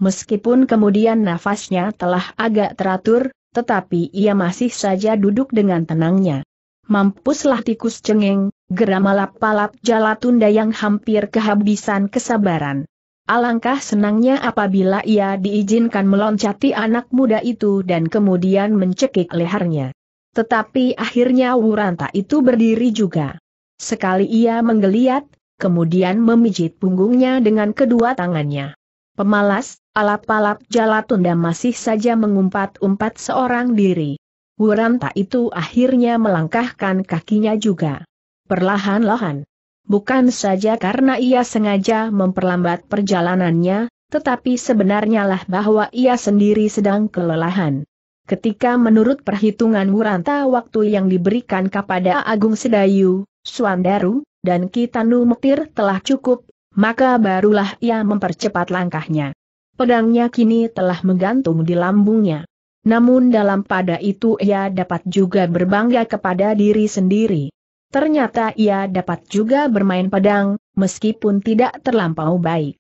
S1: Meskipun kemudian nafasnya telah agak teratur, tetapi ia masih saja duduk dengan tenangnya. Mampuslah tikus cengeng, geram palap jalatunda yang hampir kehabisan kesabaran. Alangkah senangnya apabila ia diizinkan meloncati anak muda itu dan kemudian mencekik lehernya. Tetapi akhirnya Wuranta itu berdiri juga. Sekali ia menggeliat, kemudian memijit punggungnya dengan kedua tangannya. Pemalas, alap-alap tunda masih saja mengumpat-umpat seorang diri. Wuranta itu akhirnya melangkahkan kakinya juga. Perlahan-lahan, Bukan saja karena ia sengaja memperlambat perjalanannya, tetapi sebenarnya lah bahwa ia sendiri sedang kelelahan. Ketika menurut perhitungan Muranta waktu yang diberikan kepada Agung Sedayu, Suandaru, dan Kitanu Mektir telah cukup, maka barulah ia mempercepat langkahnya. Pedangnya kini telah menggantung di lambungnya. Namun dalam pada itu ia dapat juga berbangga kepada diri sendiri. Ternyata ia dapat juga bermain pedang, meskipun tidak terlampau baik.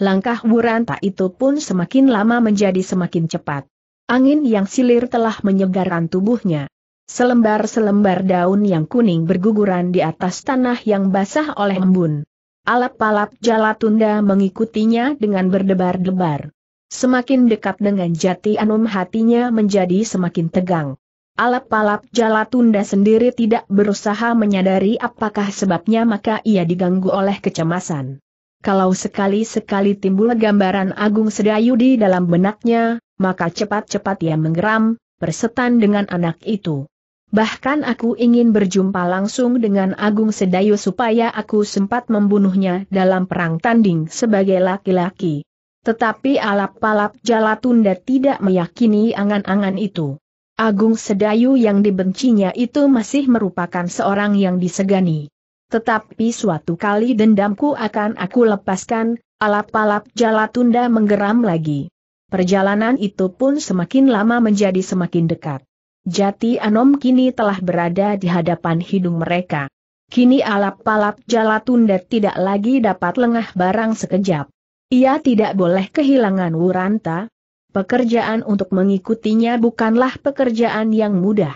S1: Langkah Wuranta itu pun semakin lama menjadi semakin cepat. Angin yang silir telah menyegarkan tubuhnya. Selembar-selembar daun yang kuning berguguran di atas tanah yang basah oleh embun. Alap-alap jala tunda mengikutinya dengan berdebar-debar. Semakin dekat dengan jati anum hatinya menjadi semakin tegang. Alap-alap Jalatunda sendiri tidak berusaha menyadari apakah sebabnya maka ia diganggu oleh kecemasan. Kalau sekali-sekali timbul gambaran Agung Sedayu di dalam benaknya, maka cepat-cepat ia menggeram, bersetan dengan anak itu. Bahkan aku ingin berjumpa langsung dengan Agung Sedayu supaya aku sempat membunuhnya dalam perang tanding sebagai laki-laki. Tetapi alap-alap Jalatunda tidak meyakini angan-angan itu. Agung Sedayu yang dibencinya itu masih merupakan seorang yang disegani. Tetapi suatu kali dendamku akan aku lepaskan, alap-alap Jalatunda menggeram lagi. Perjalanan itu pun semakin lama menjadi semakin dekat. Jati Anom kini telah berada di hadapan hidung mereka. Kini alap-alap Jalatunda tidak lagi dapat lengah barang sekejap. Ia tidak boleh kehilangan Wuranta, Pekerjaan untuk mengikutinya bukanlah pekerjaan yang mudah.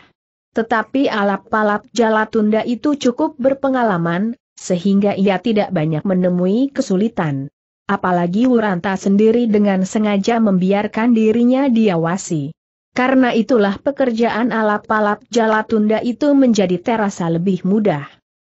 S1: Tetapi alap palap Jalatunda itu cukup berpengalaman, sehingga ia tidak banyak menemui kesulitan. Apalagi Wuranta sendiri dengan sengaja membiarkan dirinya diawasi. Karena itulah pekerjaan alap palap Jalatunda itu menjadi terasa lebih mudah.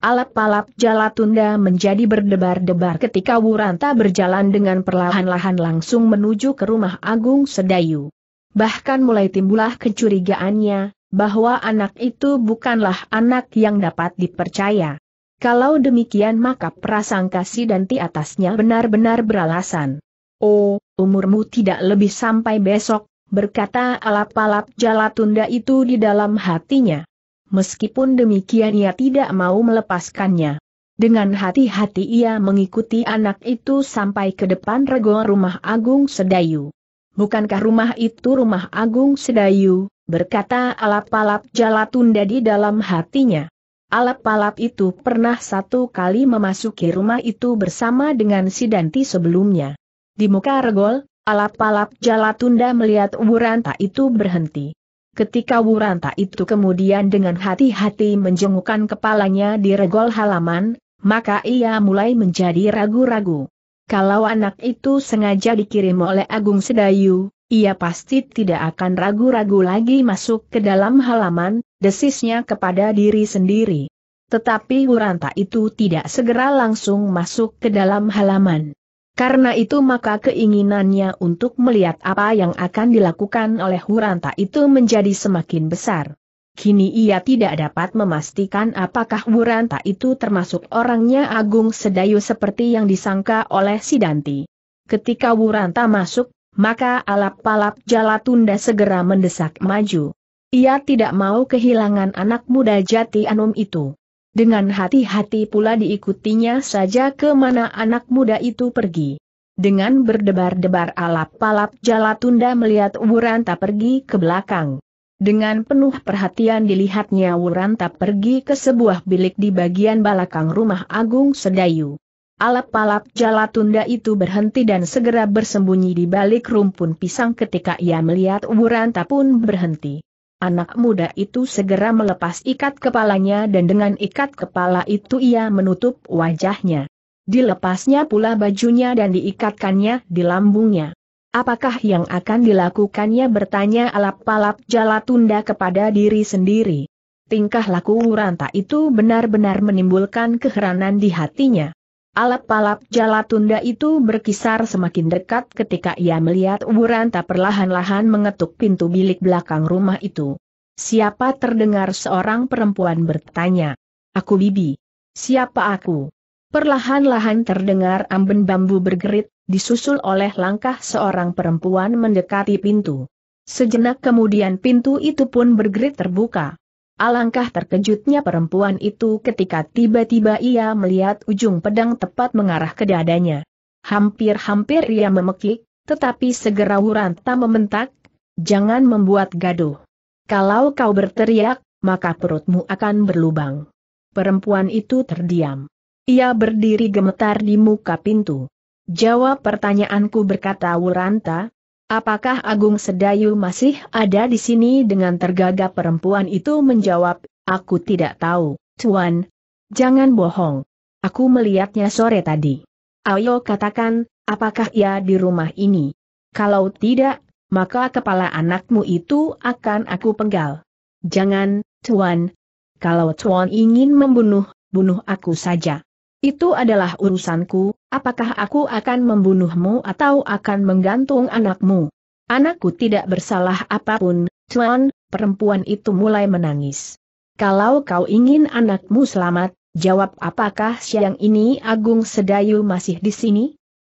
S1: Alap-alap Jalatunda menjadi berdebar-debar ketika Wuranta berjalan dengan perlahan-lahan langsung menuju ke rumah Agung Sedayu. Bahkan mulai timbullah kecurigaannya, bahwa anak itu bukanlah anak yang dapat dipercaya. Kalau demikian maka prasangka si Danti atasnya benar-benar beralasan. Oh, umurmu tidak lebih sampai besok, berkata alap-alap Jalatunda itu di dalam hatinya meskipun demikian ia tidak mau melepaskannya. Dengan hati-hati ia mengikuti anak itu sampai ke depan rego rumah Agung Sedayu. Bukankah rumah itu rumah Agung Sedayu, berkata alap-alap jalatunda di dalam hatinya. Alap-alap itu pernah satu kali memasuki rumah itu bersama dengan si Danti sebelumnya. Di muka regol, alap-alap jalatunda melihat uburan tak itu berhenti. Ketika Wuranta itu kemudian dengan hati-hati menjengukkan kepalanya di regol halaman, maka ia mulai menjadi ragu-ragu. Kalau anak itu sengaja dikirim oleh Agung Sedayu, ia pasti tidak akan ragu-ragu lagi masuk ke dalam halaman, desisnya kepada diri sendiri. Tetapi Wuranta itu tidak segera langsung masuk ke dalam halaman. Karena itu maka keinginannya untuk melihat apa yang akan dilakukan oleh Huranta itu menjadi semakin besar. Kini ia tidak dapat memastikan apakah Huranta itu termasuk orangnya Agung Sedayu seperti yang disangka oleh Sidanti. Ketika Huranta masuk, maka alap-alap Jalatunda segera mendesak maju. Ia tidak mau kehilangan anak muda jati Anum itu. Dengan hati-hati pula diikutinya saja ke mana anak muda itu pergi. Dengan berdebar-debar alap palap jala tunda melihat Wuranta pergi ke belakang. Dengan penuh perhatian dilihatnya Wuranta pergi ke sebuah bilik di bagian belakang rumah Agung Sedayu. alap palap jala tunda itu berhenti dan segera bersembunyi di balik rumpun pisang ketika ia melihat Wuranta pun berhenti. Anak muda itu segera melepas ikat kepalanya dan dengan ikat kepala itu ia menutup wajahnya. Dilepasnya pula bajunya dan diikatkannya di lambungnya. Apakah yang akan dilakukannya bertanya alap palap jala tunda kepada diri sendiri. Tingkah laku Wuranta itu benar-benar menimbulkan keheranan di hatinya. Alap-alap jala tunda itu berkisar semakin dekat ketika ia melihat Wuranta perlahan-lahan mengetuk pintu bilik belakang rumah itu. Siapa terdengar seorang perempuan bertanya. Aku Bibi. Siapa aku? Perlahan-lahan terdengar amben bambu bergerit, disusul oleh langkah seorang perempuan mendekati pintu. Sejenak kemudian pintu itu pun bergerit terbuka. Alangkah terkejutnya perempuan itu ketika tiba-tiba ia melihat ujung pedang tepat mengarah ke dadanya. Hampir-hampir ia memekik, tetapi segera Wuranta membentak, jangan membuat gaduh. Kalau kau berteriak, maka perutmu akan berlubang. Perempuan itu terdiam. Ia berdiri gemetar di muka pintu. Jawab pertanyaanku berkata Wuranta, Apakah Agung Sedayu masih ada di sini dengan tergagap perempuan itu menjawab, aku tidak tahu, Tuan. Jangan bohong. Aku melihatnya sore tadi. Ayo katakan, apakah ia di rumah ini? Kalau tidak, maka kepala anakmu itu akan aku penggal. Jangan, Tuan. Kalau Tuan ingin membunuh, bunuh aku saja. Itu adalah urusanku, apakah aku akan membunuhmu atau akan menggantung anakmu? Anakku tidak bersalah apapun, Tuan. perempuan itu mulai menangis. Kalau kau ingin anakmu selamat, jawab apakah siang ini Agung Sedayu masih di sini?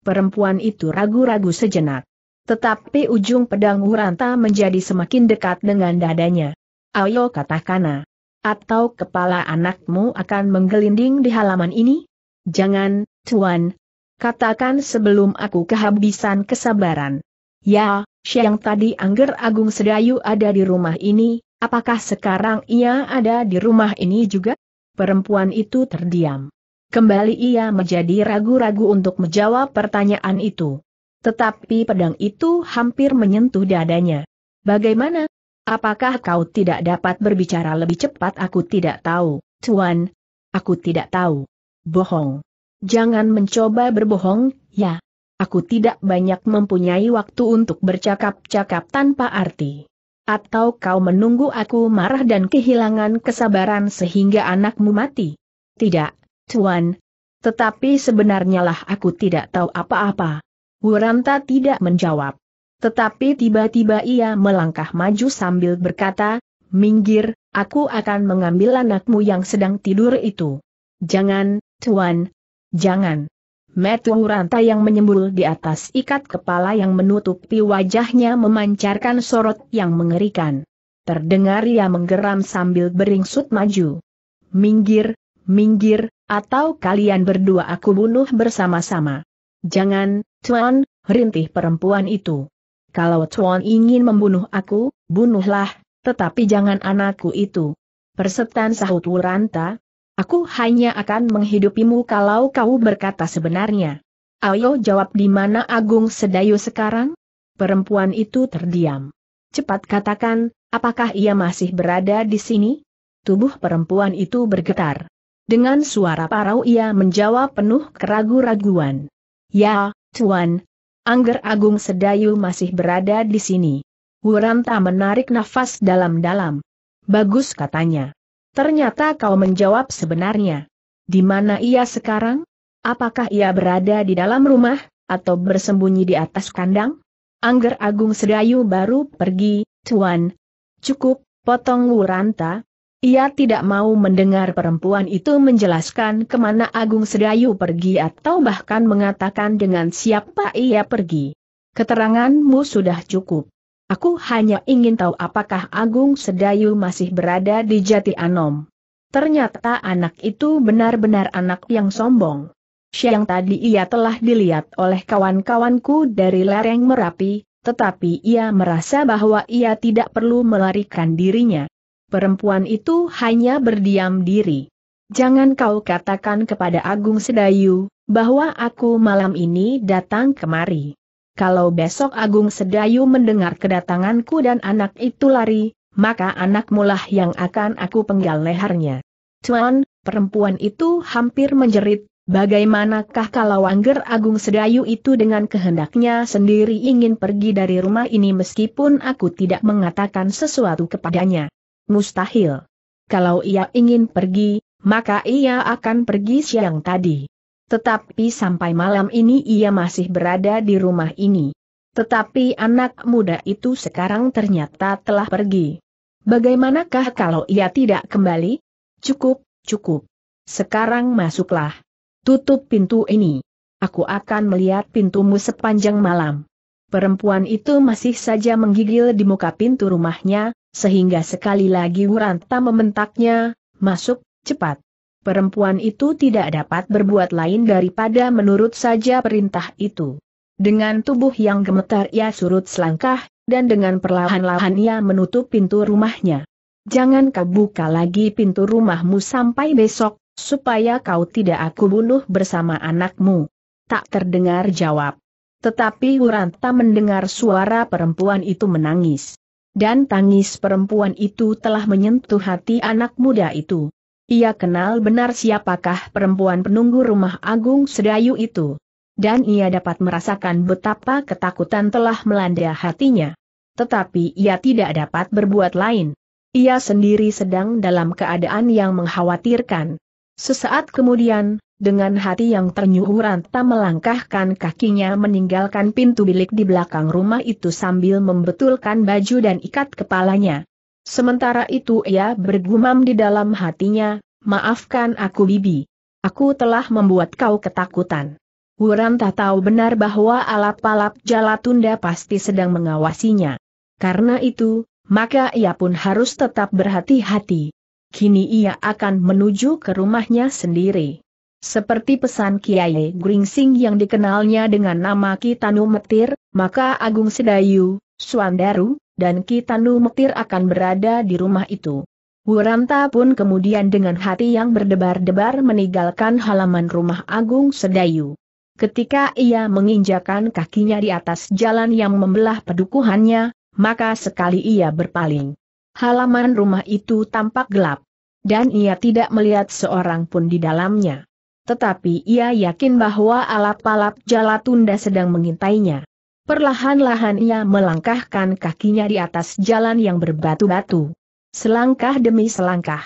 S1: Perempuan itu ragu-ragu sejenak. Tetapi ujung pedang Wuranta menjadi semakin dekat dengan dadanya. Ayo katakana. Atau kepala anakmu akan menggelinding di halaman ini? Jangan, Tuan, Katakan sebelum aku kehabisan kesabaran. Ya, siang tadi Angger Agung Sedayu ada di rumah ini, apakah sekarang ia ada di rumah ini juga? Perempuan itu terdiam. Kembali ia menjadi ragu-ragu untuk menjawab pertanyaan itu. Tetapi pedang itu hampir menyentuh dadanya. Bagaimana? Apakah kau tidak dapat berbicara lebih cepat? Aku tidak tahu, Tuan. Aku tidak tahu. Bohong. Jangan mencoba berbohong, ya. Aku tidak banyak mempunyai waktu untuk bercakap-cakap tanpa arti. Atau kau menunggu aku marah dan kehilangan kesabaran sehingga anakmu mati? Tidak, Tuan. Tetapi sebenarnya lah aku tidak tahu apa-apa. Wuranta tidak menjawab. Tetapi tiba-tiba ia melangkah maju sambil berkata, Minggir, aku akan mengambil anakmu yang sedang tidur itu. Jangan, Tuan, Jangan. Metu rantai yang menyembul di atas ikat kepala yang menutupi wajahnya memancarkan sorot yang mengerikan. Terdengar ia menggeram sambil beringsut maju. Minggir, minggir, atau kalian berdua aku bunuh bersama-sama. Jangan, Tuan, rintih perempuan itu. Kalau Tuan ingin membunuh aku, bunuhlah, tetapi jangan anakku itu. Persetan sahut Wuranta, Aku hanya akan menghidupimu kalau kau berkata sebenarnya. Ayo jawab di mana Agung Sedayu sekarang? Perempuan itu terdiam. Cepat katakan, apakah ia masih berada di sini? Tubuh perempuan itu bergetar. Dengan suara parau ia menjawab penuh keraguan. raguan Ya, Tuan. Angger Agung Sedayu masih berada di sini. Wuranta menarik nafas dalam-dalam. Bagus katanya. Ternyata kau menjawab sebenarnya. Di mana ia sekarang? Apakah ia berada di dalam rumah, atau bersembunyi di atas kandang? Angger Agung Sedayu baru pergi, Tuan. Cukup, potong Wuranta. Ia tidak mau mendengar perempuan itu menjelaskan kemana Agung Sedayu pergi atau bahkan mengatakan dengan siapa ia pergi. Keteranganmu sudah cukup. Aku hanya ingin tahu apakah Agung Sedayu masih berada di Jati Anom. Ternyata anak itu benar-benar anak yang sombong. Siang tadi ia telah dilihat oleh kawan-kawanku dari lereng Merapi, tetapi ia merasa bahwa ia tidak perlu melarikan dirinya. Perempuan itu hanya berdiam diri. Jangan kau katakan kepada Agung Sedayu, bahwa aku malam ini datang kemari kalau besok Agung Sedayu mendengar kedatanganku dan anak itu lari, maka anak mulah yang akan aku penggal lehernya. Tuan, perempuan itu hampir menjerit, bagaimanakah kalau Angger Agung Sedayu itu dengan kehendaknya sendiri ingin pergi dari rumah ini meskipun aku tidak mengatakan sesuatu kepadanya. Mustahil. Kalau ia ingin pergi, maka ia akan pergi siang tadi. Tetapi sampai malam ini ia masih berada di rumah ini. Tetapi anak muda itu sekarang ternyata telah pergi. Bagaimanakah kalau ia tidak kembali? Cukup, cukup. Sekarang masuklah. Tutup pintu ini. Aku akan melihat pintumu sepanjang malam. Perempuan itu masih saja menggigil di muka pintu rumahnya, sehingga sekali lagi Wuranta membentaknya, masuk, cepat perempuan itu tidak dapat berbuat lain daripada menurut saja perintah itu. Dengan tubuh yang gemetar ia surut selangkah, dan dengan perlahan-lahan ia menutup pintu rumahnya. Jangan kau buka lagi pintu rumahmu sampai besok, supaya kau tidak aku bunuh bersama anakmu. Tak terdengar jawab. Tetapi Wuranta mendengar suara perempuan itu menangis. Dan tangis perempuan itu telah menyentuh hati anak muda itu. Ia kenal benar siapakah perempuan penunggu rumah Agung Sedayu itu. Dan ia dapat merasakan betapa ketakutan telah melanda hatinya. Tetapi ia tidak dapat berbuat lain. Ia sendiri sedang dalam keadaan yang mengkhawatirkan. Sesaat kemudian, dengan hati yang ternyuh ranta melangkahkan kakinya meninggalkan pintu bilik di belakang rumah itu sambil membetulkan baju dan ikat kepalanya. Sementara itu ia bergumam di dalam hatinya, maafkan aku Bibi. Aku telah membuat kau ketakutan. Wuran tak tahu benar bahwa alap-alap Jalatunda pasti sedang mengawasinya. Karena itu, maka ia pun harus tetap berhati-hati. Kini ia akan menuju ke rumahnya sendiri. Seperti pesan Kiai Gringsing yang dikenalnya dengan nama Kitanu Metir, maka Agung Sedayu, Suandaru, dan Kitanu Mektir akan berada di rumah itu. Wuranta pun kemudian dengan hati yang berdebar-debar meninggalkan halaman rumah Agung Sedayu. Ketika ia menginjakan kakinya di atas jalan yang membelah pedukuhannya, maka sekali ia berpaling. Halaman rumah itu tampak gelap, dan ia tidak melihat seorang pun di dalamnya. Tetapi ia yakin bahwa alap-alap Jalatunda sedang mengintainya. Perlahan-lahan ia melangkahkan kakinya di atas jalan yang berbatu-batu. Selangkah demi selangkah.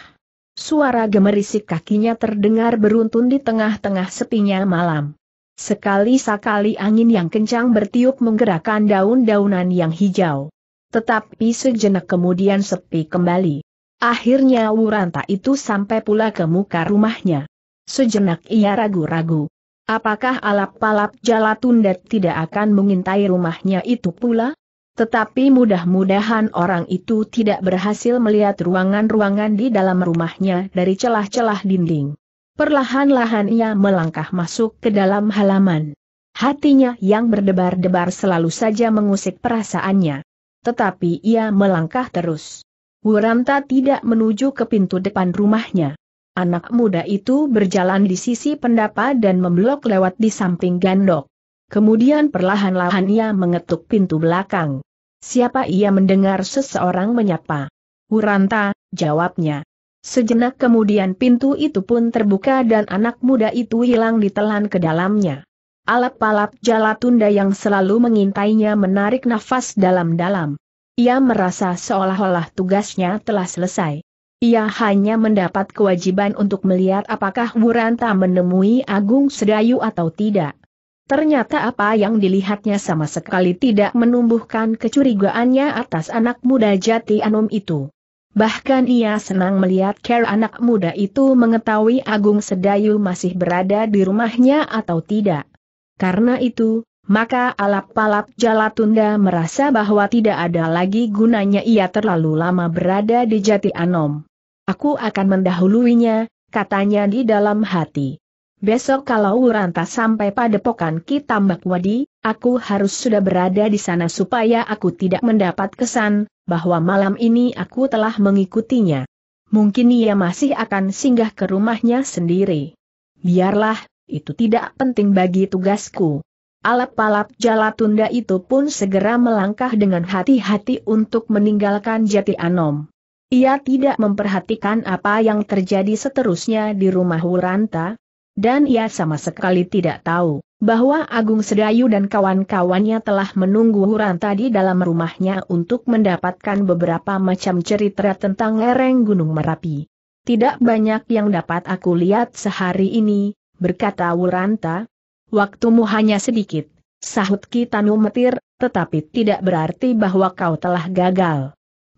S1: Suara gemerisik kakinya terdengar beruntun di tengah-tengah sepinya malam. sekali sekali angin yang kencang bertiup menggerakkan daun-daunan yang hijau. Tetapi sejenak kemudian sepi kembali. Akhirnya Wuranta itu sampai pula ke muka rumahnya. Sejenak ia ragu-ragu. Apakah alap Jala Tundet tidak akan mengintai rumahnya itu pula? Tetapi mudah-mudahan orang itu tidak berhasil melihat ruangan-ruangan di dalam rumahnya dari celah-celah dinding. Perlahan-lahan ia melangkah masuk ke dalam halaman. Hatinya yang berdebar-debar selalu saja mengusik perasaannya. Tetapi ia melangkah terus. Wuranta tidak menuju ke pintu depan rumahnya. Anak muda itu berjalan di sisi pendapa dan memblok lewat di samping gandok. Kemudian perlahan-lahan ia mengetuk pintu belakang. Siapa ia mendengar seseorang menyapa? Huranta, jawabnya. Sejenak kemudian pintu itu pun terbuka dan anak muda itu hilang ditelan ke dalamnya. Alap-alap jalatunda yang selalu mengintainya menarik nafas dalam-dalam. Ia merasa seolah-olah tugasnya telah selesai. Ia hanya mendapat kewajiban untuk melihat apakah Wuranta menemui Agung Sedayu atau tidak. Ternyata apa yang dilihatnya sama sekali tidak menumbuhkan kecurigaannya atas anak muda jati Anum itu. Bahkan ia senang melihat care anak muda itu mengetahui Agung Sedayu masih berada di rumahnya atau tidak. Karena itu, maka alap Palap Jalatunda merasa bahwa tidak ada lagi gunanya ia terlalu lama berada di Jati Anom. Aku akan mendahuluinya, katanya di dalam hati. Besok kalau Wuranta sampai padepokan kita mbak Wadi, aku harus sudah berada di sana supaya aku tidak mendapat kesan, bahwa malam ini aku telah mengikutinya. Mungkin ia masih akan singgah ke rumahnya sendiri. Biarlah, itu tidak penting bagi tugasku. Alap-alap Jalatunda itu pun segera melangkah dengan hati-hati untuk meninggalkan Jati Anom. Ia tidak memperhatikan apa yang terjadi seterusnya di rumah Wuranta, dan ia sama sekali tidak tahu bahwa Agung Sedayu dan kawan-kawannya telah menunggu Wuranta di dalam rumahnya untuk mendapatkan beberapa macam cerita tentang lereng Gunung Merapi. Tidak banyak yang dapat aku lihat sehari ini, berkata Wuranta. Waktumu hanya sedikit, sahut Kitanu Metir, tetapi tidak berarti bahwa kau telah gagal.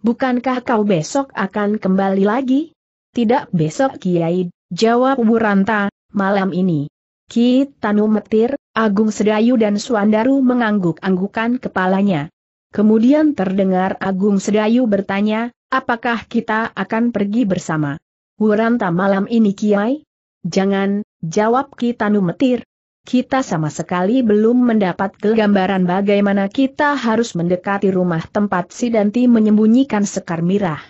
S1: Bukankah kau besok akan kembali lagi? Tidak besok Kiai, jawab Buranta, malam ini. Ki Tanu Metir, Agung Sedayu dan Suandaru mengangguk-anggukan kepalanya. Kemudian terdengar Agung Sedayu bertanya, apakah kita akan pergi bersama? Buranta malam ini Kiai? Jangan, jawab Ki Tanu Metir, kita sama sekali belum mendapat gambaran bagaimana kita harus mendekati rumah tempat si Danti menyembunyikan sekar mirah.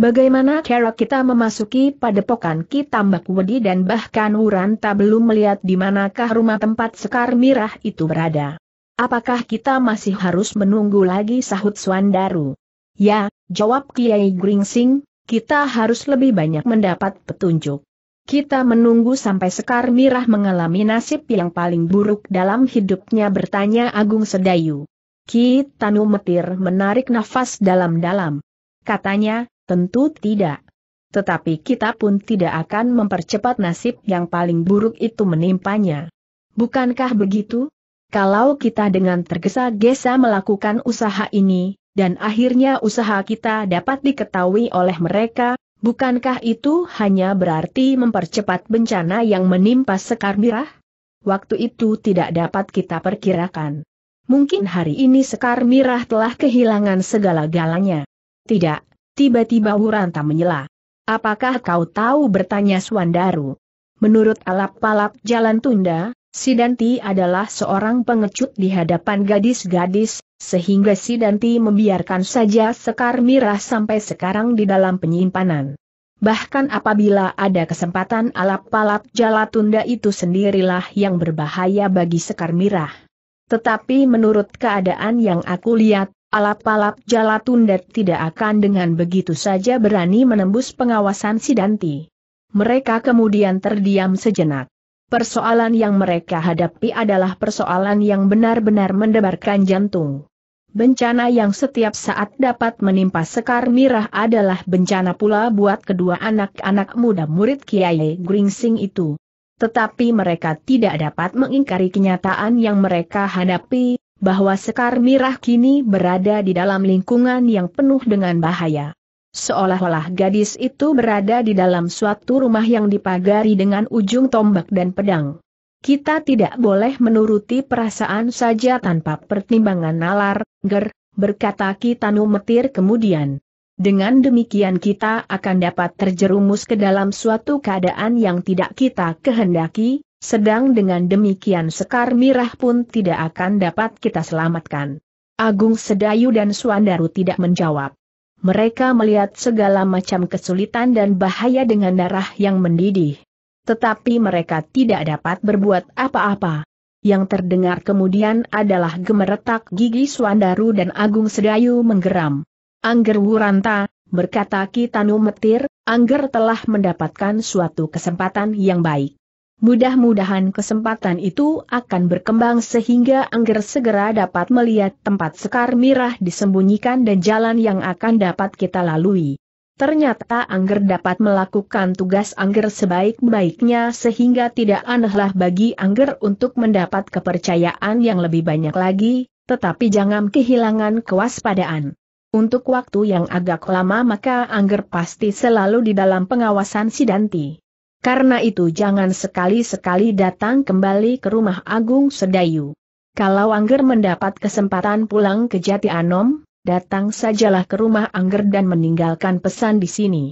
S1: Bagaimana cara kita memasuki padepokan kita, Mbak Wedi dan bahkan Wuranta belum melihat di manakah rumah tempat sekar mirah itu berada. Apakah kita masih harus menunggu lagi sahut Swandaru? Ya, jawab Kiai Gringsing, kita harus lebih banyak mendapat petunjuk. Kita menunggu sampai Sekar Mirah mengalami nasib yang paling buruk dalam hidupnya bertanya Agung Sedayu. Ki Tanu Metir menarik nafas dalam-dalam. Katanya, tentu tidak. Tetapi kita pun tidak akan mempercepat nasib yang paling buruk itu menimpanya. Bukankah begitu? Kalau kita dengan tergesa-gesa melakukan usaha ini, dan akhirnya usaha kita dapat diketahui oleh mereka, Bukankah itu hanya berarti mempercepat bencana yang menimpa Sekar Mirah? Waktu itu tidak dapat kita perkirakan. Mungkin hari ini Sekar Mirah telah kehilangan segala-galanya. Tidak, tiba-tiba Wuranta menyela. Apakah kau tahu bertanya Swandaru? Menurut alap-alap jalan tunda, Sidanti adalah seorang pengecut di hadapan gadis-gadis, sehingga si Danti membiarkan saja Sekar Mirah sampai sekarang di dalam penyimpanan. Bahkan apabila ada kesempatan alap palap Jalatunda itu sendirilah yang berbahaya bagi Sekar Mirah. Tetapi menurut keadaan yang aku lihat, alap palap Jalatunda tidak akan dengan begitu saja berani menembus pengawasan si Danti. Mereka kemudian terdiam sejenak. Persoalan yang mereka hadapi adalah persoalan yang benar-benar mendebarkan jantung. Bencana yang setiap saat dapat menimpa Sekar Mirah adalah bencana pula buat kedua anak-anak muda murid Kiai Gringsing itu. Tetapi mereka tidak dapat mengingkari kenyataan yang mereka hadapi, bahwa Sekar Mirah kini berada di dalam lingkungan yang penuh dengan bahaya. Seolah-olah gadis itu berada di dalam suatu rumah yang dipagari dengan ujung tombak dan pedang. Kita tidak boleh menuruti perasaan saja tanpa pertimbangan nalar, ger, berkata Kitanu Metir kemudian. Dengan demikian kita akan dapat terjerumus ke dalam suatu keadaan yang tidak kita kehendaki, sedang dengan demikian Sekar Mirah pun tidak akan dapat kita selamatkan. Agung Sedayu dan Suandaru tidak menjawab. Mereka melihat segala macam kesulitan dan bahaya dengan darah yang mendidih tetapi mereka tidak dapat berbuat apa-apa. Yang terdengar kemudian adalah gemeretak gigi Suandaru dan Agung Sedayu menggeram. Angger Wuranta, berkata Kitanu Metir, Angger telah mendapatkan suatu kesempatan yang baik. Mudah-mudahan kesempatan itu akan berkembang sehingga Angger segera dapat melihat tempat sekar mirah disembunyikan dan jalan yang akan dapat kita lalui. Ternyata Angger dapat melakukan tugas Angger sebaik-baiknya sehingga tidak anehlah bagi Angger untuk mendapat kepercayaan yang lebih banyak lagi, tetapi jangan kehilangan kewaspadaan. Untuk waktu yang agak lama maka Angger pasti selalu di dalam pengawasan Sidanti. Karena itu jangan sekali-sekali datang kembali ke rumah Agung Sedayu. Kalau Angger mendapat kesempatan pulang ke Jati Anom, datang sajalah ke rumah Angger dan meninggalkan pesan di sini.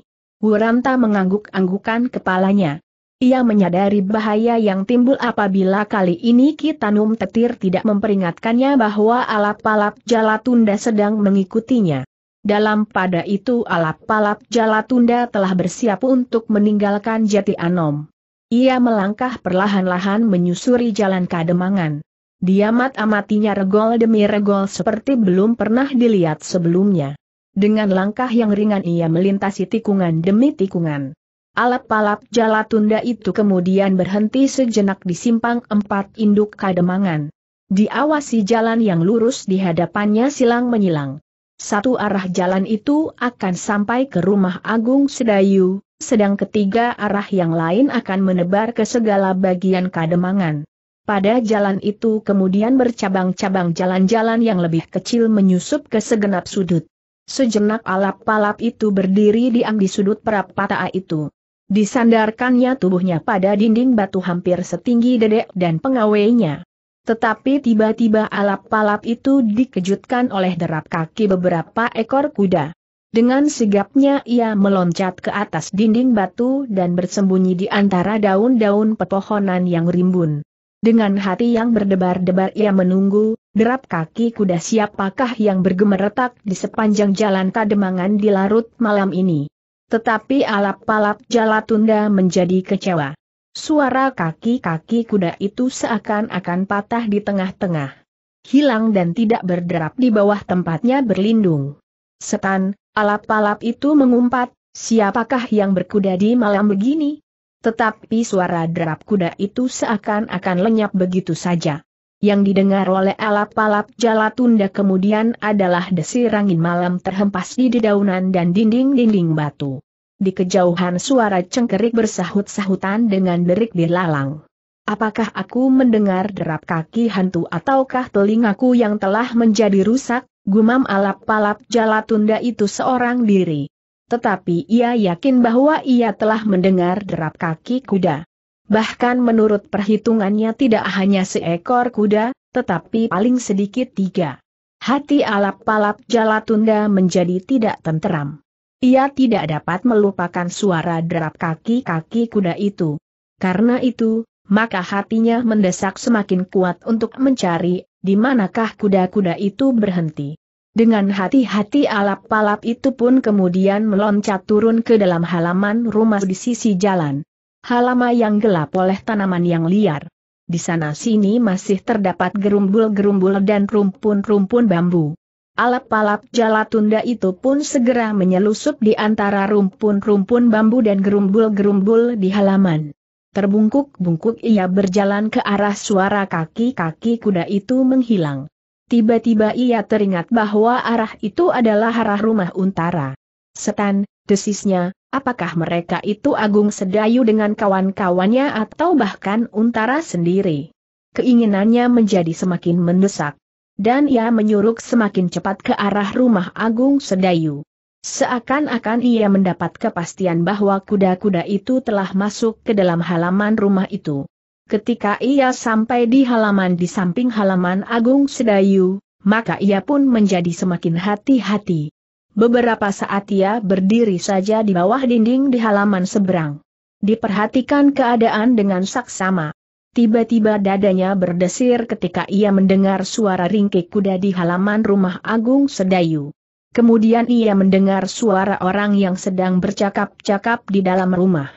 S1: Wuranta mengangguk-anggukan kepalanya. Ia menyadari bahaya yang timbul apabila kali ini Kitanum Tetir tidak memperingatkannya bahwa alap-alap Jalatunda sedang mengikutinya. Dalam pada itu alap-alap Jalatunda telah bersiap untuk meninggalkan Jati Anom. Ia melangkah perlahan-lahan menyusuri jalan Kademangan. Diamat amatinya regol demi regol seperti belum pernah dilihat sebelumnya. Dengan langkah yang ringan ia melintasi tikungan demi tikungan. alap palap jala tunda itu kemudian berhenti sejenak di simpang empat induk kademangan. Diawasi jalan yang lurus di hadapannya silang menyilang. Satu arah jalan itu akan sampai ke rumah Agung Sedayu, sedang ketiga arah yang lain akan menebar ke segala bagian kademangan. Pada jalan itu kemudian bercabang-cabang jalan-jalan yang lebih kecil menyusup ke segenap sudut. Sejenak alap-alap itu berdiri diam di sudut perapata itu. Disandarkannya tubuhnya pada dinding batu hampir setinggi dedek dan pengawainya. Tetapi tiba-tiba alap-alap itu dikejutkan oleh derap kaki beberapa ekor kuda. Dengan sigapnya ia meloncat ke atas dinding batu dan bersembunyi di antara daun-daun pepohonan yang rimbun. Dengan hati yang berdebar-debar ia menunggu, derap kaki kuda siapakah yang bergemeretak di sepanjang jalan Kademangan di larut malam ini. Tetapi alap-alap Jalatunda menjadi kecewa. Suara kaki-kaki kuda itu seakan-akan patah di tengah-tengah. Hilang dan tidak berderap di bawah tempatnya berlindung. Setan, alap-alap itu mengumpat, siapakah yang berkuda di malam begini? Tetapi suara derap kuda itu seakan-akan lenyap begitu saja. Yang didengar oleh alap-alap jalatunda kemudian adalah desir angin malam terhempas di dedaunan dan dinding-dinding batu. Di kejauhan suara cengkerik bersahut-sahutan dengan derik lalang. Apakah aku mendengar derap kaki hantu ataukah telingaku yang telah menjadi rusak? Gumam alap-alap jalatunda itu seorang diri tetapi ia yakin bahwa ia telah mendengar derap kaki kuda. Bahkan menurut perhitungannya tidak hanya seekor kuda, tetapi paling sedikit tiga. Hati alap-alap Jalatunda menjadi tidak tenteram. Ia tidak dapat melupakan suara derap kaki-kaki kuda itu. Karena itu, maka hatinya mendesak semakin kuat untuk mencari di manakah kuda-kuda itu berhenti. Dengan hati-hati alap palap itu pun kemudian meloncat turun ke dalam halaman rumah di sisi jalan. Halaman yang gelap oleh tanaman yang liar. Di sana-sini masih terdapat gerumbul-gerumbul dan rumpun-rumpun bambu. alap palap jala tunda itu pun segera menyelusup di antara rumpun-rumpun bambu dan gerumbul-gerumbul di halaman. Terbungkuk-bungkuk ia berjalan ke arah suara kaki-kaki kuda itu menghilang. Tiba-tiba ia teringat bahwa arah itu adalah arah rumah Untara. Setan, desisnya, apakah mereka itu Agung Sedayu dengan kawan-kawannya atau bahkan Untara sendiri? Keinginannya menjadi semakin mendesak. Dan ia menyuruh semakin cepat ke arah rumah Agung Sedayu. Seakan-akan ia mendapat kepastian bahwa kuda-kuda itu telah masuk ke dalam halaman rumah itu ketika ia sampai di halaman di samping halaman Agung Sedayu, maka ia pun menjadi semakin hati-hati. Beberapa saat ia berdiri saja di bawah dinding di halaman seberang. Diperhatikan keadaan dengan saksama. Tiba-tiba dadanya berdesir ketika ia mendengar suara ringkik kuda di halaman rumah Agung Sedayu. Kemudian ia mendengar suara orang yang sedang bercakap-cakap di dalam rumah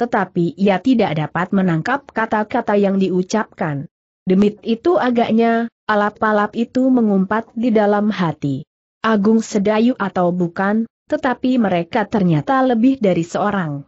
S1: tetapi ia tidak dapat menangkap kata-kata yang diucapkan. Demit itu agaknya, alap-alap itu mengumpat di dalam hati. Agung Sedayu atau bukan, tetapi mereka ternyata lebih dari seorang.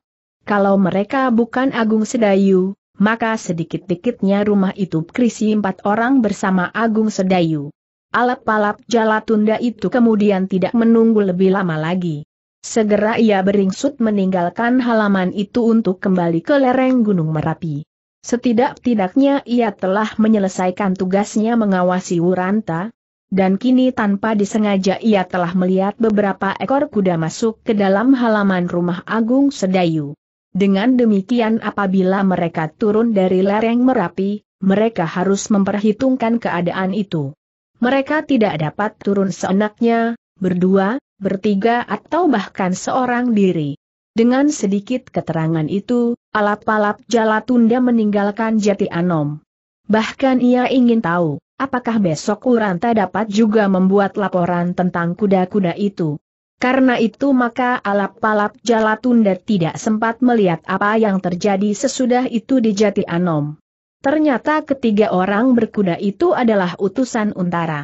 S1: Kalau mereka bukan Agung Sedayu, maka sedikit-dikitnya rumah itu krisi empat orang bersama Agung Sedayu. Alap-alap Jalatunda itu kemudian tidak menunggu lebih lama lagi. Segera ia beringsut meninggalkan halaman itu untuk kembali ke lereng Gunung Merapi. Setidak-tidaknya ia telah menyelesaikan tugasnya mengawasi Wuranta, dan kini tanpa disengaja ia telah melihat beberapa ekor kuda masuk ke dalam halaman rumah Agung Sedayu. Dengan demikian apabila mereka turun dari lereng Merapi, mereka harus memperhitungkan keadaan itu. Mereka tidak dapat turun seenaknya, berdua, bertiga atau bahkan seorang diri. Dengan sedikit keterangan itu, alap-alap Jalatunda meninggalkan Jati Anom. Bahkan ia ingin tahu, apakah besok Uranta dapat juga membuat laporan tentang kuda-kuda itu. Karena itu maka alap-alap Jalatunda tidak sempat melihat apa yang terjadi sesudah itu di Jati Anom. Ternyata ketiga orang berkuda itu adalah utusan Untara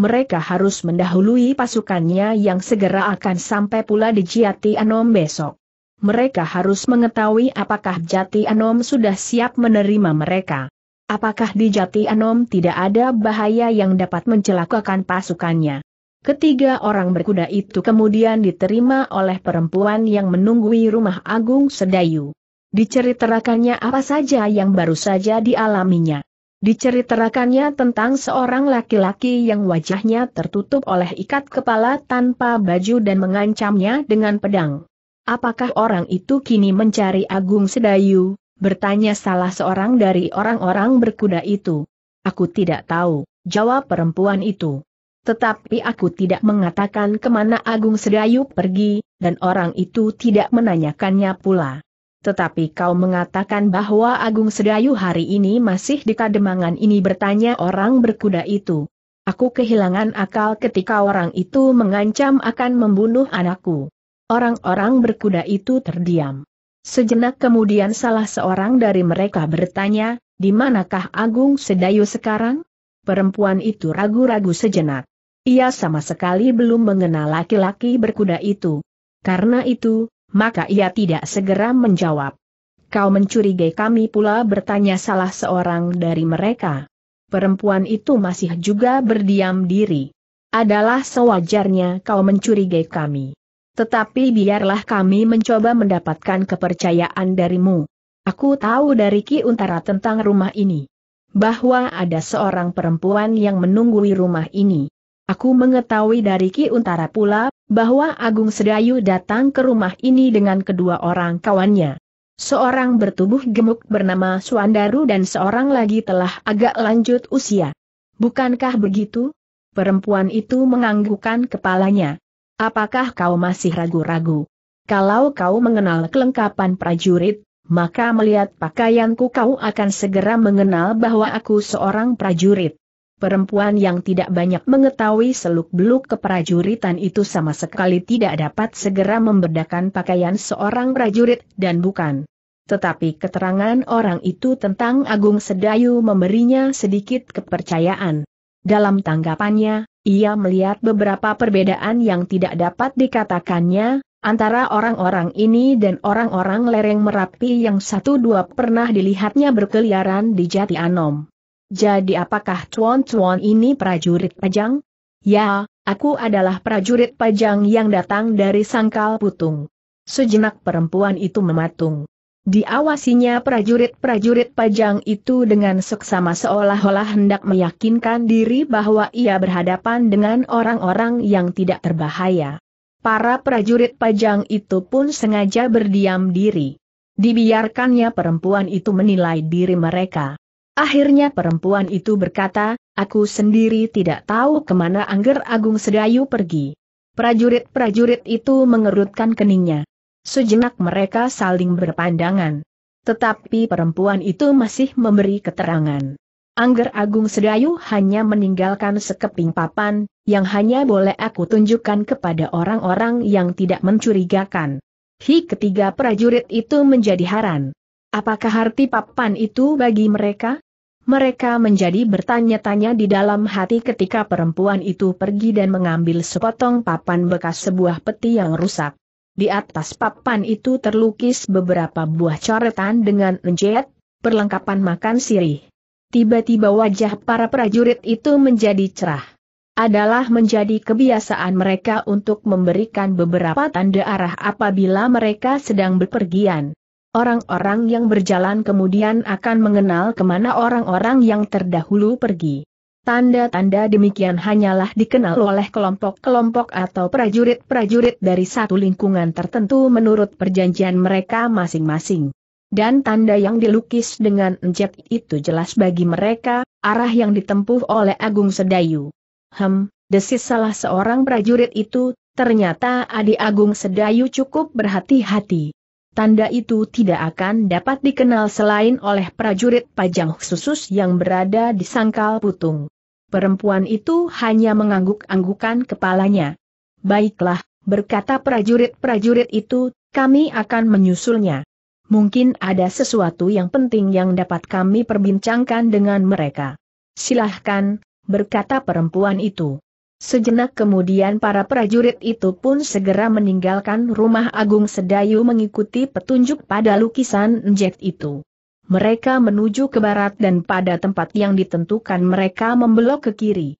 S1: mereka harus mendahului pasukannya yang segera akan sampai pula di Jati Anom besok. Mereka harus mengetahui apakah Jati Anom sudah siap menerima mereka. Apakah di Jati Anom tidak ada bahaya yang dapat mencelakakan pasukannya. Ketiga orang berkuda itu kemudian diterima oleh perempuan yang menunggui rumah Agung Sedayu. Diceritakannya apa saja yang baru saja dialaminya. Diceritakannya tentang seorang laki-laki yang wajahnya tertutup oleh ikat kepala tanpa baju dan mengancamnya dengan pedang. Apakah orang itu kini mencari Agung Sedayu? Bertanya salah seorang dari orang-orang berkuda itu. Aku tidak tahu, jawab perempuan itu. Tetapi aku tidak mengatakan kemana Agung Sedayu pergi, dan orang itu tidak menanyakannya pula. Tetapi kau mengatakan bahwa Agung Sedayu hari ini masih di kademangan ini bertanya orang berkuda itu. Aku kehilangan akal ketika orang itu mengancam akan membunuh anakku. Orang-orang berkuda itu terdiam. Sejenak kemudian salah seorang dari mereka bertanya, di manakah Agung Sedayu sekarang? Perempuan itu ragu-ragu sejenak. Ia sama sekali belum mengenal laki-laki berkuda itu. Karena itu, maka ia tidak segera menjawab. Kau mencurigai kami pula bertanya salah seorang dari mereka. Perempuan itu masih juga berdiam diri. Adalah sewajarnya kau mencurigai kami. Tetapi biarlah kami mencoba mendapatkan kepercayaan darimu. Aku tahu dari Ki Untara tentang rumah ini. Bahwa ada seorang perempuan yang menunggui rumah ini. Aku mengetahui dari Ki Untara pula bahwa Agung Sedayu datang ke rumah ini dengan kedua orang kawannya. Seorang bertubuh gemuk bernama Suandaru dan seorang lagi telah agak lanjut usia. Bukankah begitu? Perempuan itu menganggukkan kepalanya. Apakah kau masih ragu-ragu? Kalau kau mengenal kelengkapan prajurit, maka melihat pakaianku kau akan segera mengenal bahwa aku seorang prajurit perempuan yang tidak banyak mengetahui seluk-beluk keprajuritan itu sama sekali tidak dapat segera membedakan pakaian seorang prajurit dan bukan. Tetapi keterangan orang itu tentang Agung Sedayu memberinya sedikit kepercayaan. Dalam tanggapannya, ia melihat beberapa perbedaan yang tidak dapat dikatakannya, antara orang-orang ini dan orang-orang lereng Merapi yang satu dua pernah dilihatnya berkeliaran di Jati Anom. Jadi apakah Tuan-Tuan ini prajurit pajang? Ya, aku adalah prajurit pajang yang datang dari sangkal putung. Sejenak perempuan itu mematung. Diawasinya prajurit-prajurit pajang itu dengan seksama seolah-olah hendak meyakinkan diri bahwa ia berhadapan dengan orang-orang yang tidak terbahaya. Para prajurit pajang itu pun sengaja berdiam diri. Dibiarkannya perempuan itu menilai diri mereka. Akhirnya perempuan itu berkata, aku sendiri tidak tahu kemana Angger Agung Sedayu pergi. Prajurit-prajurit itu mengerutkan keningnya. Sejenak mereka saling berpandangan. Tetapi perempuan itu masih memberi keterangan. Angger Agung Sedayu hanya meninggalkan sekeping papan, yang hanya boleh aku tunjukkan kepada orang-orang yang tidak mencurigakan. Hi ketiga prajurit itu menjadi haran. Apakah arti papan itu bagi mereka? Mereka menjadi bertanya-tanya di dalam hati ketika perempuan itu pergi dan mengambil sepotong papan bekas sebuah peti yang rusak. Di atas papan itu terlukis beberapa buah coretan dengan enjet, perlengkapan makan sirih. Tiba-tiba wajah para prajurit itu menjadi cerah adalah menjadi kebiasaan mereka untuk memberikan beberapa tanda arah apabila mereka sedang berpergian. Orang-orang yang berjalan kemudian akan mengenal kemana orang-orang yang terdahulu pergi. Tanda-tanda demikian hanyalah dikenal oleh kelompok-kelompok atau prajurit-prajurit dari satu lingkungan tertentu menurut perjanjian mereka masing-masing. Dan tanda yang dilukis dengan enjek itu jelas bagi mereka, arah yang ditempuh oleh Agung Sedayu. Hem, desis salah seorang prajurit itu, ternyata Adi Agung Sedayu cukup berhati-hati tanda itu tidak akan dapat dikenal selain oleh prajurit pajang khusus yang berada di sangkal putung. Perempuan itu hanya mengangguk-anggukan kepalanya. Baiklah, berkata prajurit-prajurit itu, kami akan menyusulnya. Mungkin ada sesuatu yang penting yang dapat kami perbincangkan dengan mereka. Silahkan, berkata perempuan itu. Sejenak kemudian para prajurit itu pun segera meninggalkan rumah Agung Sedayu mengikuti petunjuk pada lukisan jet itu. Mereka menuju ke barat dan pada tempat yang ditentukan mereka membelok ke kiri.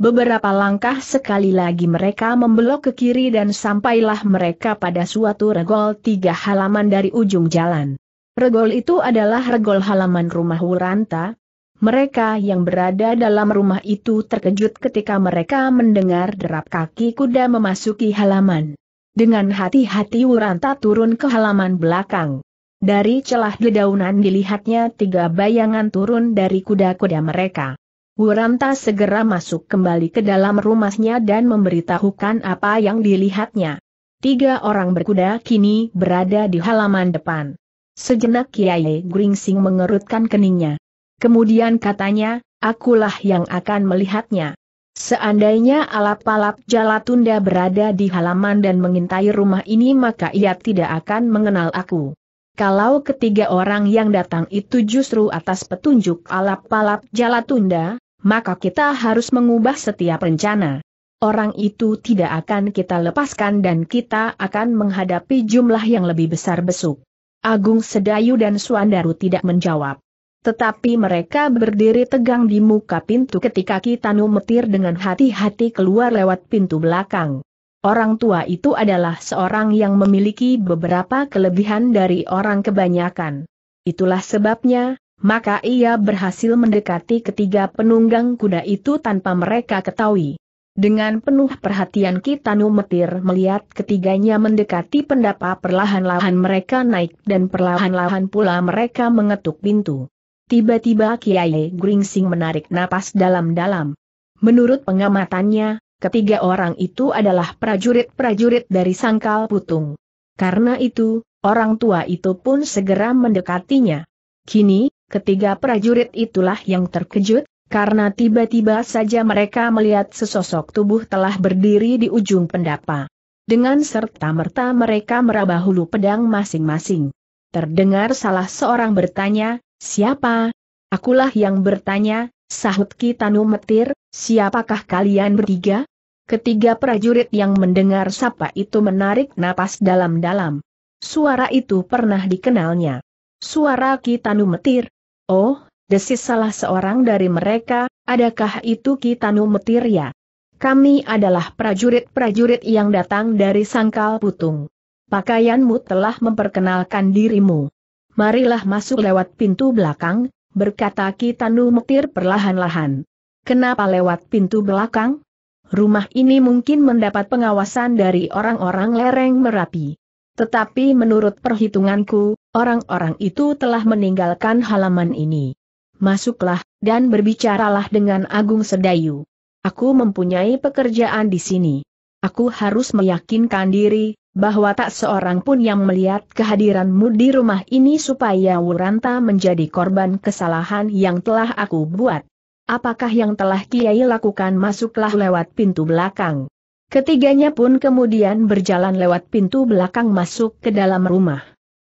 S1: Beberapa langkah sekali lagi mereka membelok ke kiri dan sampailah mereka pada suatu regol tiga halaman dari ujung jalan. Regol itu adalah regol halaman rumah Wuranta, mereka yang berada dalam rumah itu terkejut ketika mereka mendengar derap kaki kuda memasuki halaman. Dengan hati-hati Wuranta turun ke halaman belakang. Dari celah dedaunan dilihatnya tiga bayangan turun dari kuda-kuda mereka. Wuranta segera masuk kembali ke dalam rumahnya dan memberitahukan apa yang dilihatnya. Tiga orang berkuda kini berada di halaman depan. Sejenak Kiai Gringsing mengerutkan keningnya. Kemudian katanya, akulah yang akan melihatnya. Seandainya alap-alap Jalatunda berada di halaman dan mengintai rumah ini maka ia tidak akan mengenal aku. Kalau ketiga orang yang datang itu justru atas petunjuk alap-alap Jalatunda, maka kita harus mengubah setiap rencana. Orang itu tidak akan kita lepaskan dan kita akan menghadapi jumlah yang lebih besar besok. Agung Sedayu dan Suandaru tidak menjawab. Tetapi mereka berdiri tegang di muka pintu ketika Kitano metir dengan hati-hati keluar lewat pintu belakang. Orang tua itu adalah seorang yang memiliki beberapa kelebihan dari orang kebanyakan. Itulah sebabnya, maka ia berhasil mendekati ketiga penunggang kuda itu tanpa mereka ketahui. Dengan penuh perhatian Kitano Metir melihat ketiganya mendekati pendapa perlahan-lahan mereka naik dan perlahan-lahan pula mereka mengetuk pintu. Tiba-tiba Kiai Gringsing menarik napas dalam-dalam. Menurut pengamatannya, ketiga orang itu adalah prajurit-prajurit dari Sangkal Putung. Karena itu, orang tua itu pun segera mendekatinya. Kini, ketiga prajurit itulah yang terkejut, karena tiba-tiba saja mereka melihat sesosok tubuh telah berdiri di ujung pendapa. Dengan serta-merta mereka meraba hulu pedang masing-masing. Terdengar salah seorang bertanya, Siapa? Akulah yang bertanya, sahut Kitanu Metir, siapakah kalian bertiga? Ketiga prajurit yang mendengar sapa itu menarik napas dalam-dalam. Suara itu pernah dikenalnya. Suara Kitanu Metir. Oh, desis salah seorang dari mereka, adakah itu Kitanu Metir ya? Kami adalah prajurit-prajurit yang datang dari Sangkal Putung. Pakaianmu telah memperkenalkan dirimu. Marilah masuk lewat pintu belakang, berkata Kitanu Mukir perlahan-lahan. Kenapa lewat pintu belakang? Rumah ini mungkin mendapat pengawasan dari orang-orang lereng Merapi. Tetapi menurut perhitunganku, orang-orang itu telah meninggalkan halaman ini. Masuklah, dan berbicaralah dengan Agung Sedayu. Aku mempunyai pekerjaan di sini. Aku harus meyakinkan diri, bahwa tak seorang pun yang melihat kehadiranmu di rumah ini supaya Wuranta menjadi korban kesalahan yang telah aku buat. Apakah yang telah Kiai lakukan masuklah lewat pintu belakang. Ketiganya pun kemudian berjalan lewat pintu belakang masuk ke dalam rumah.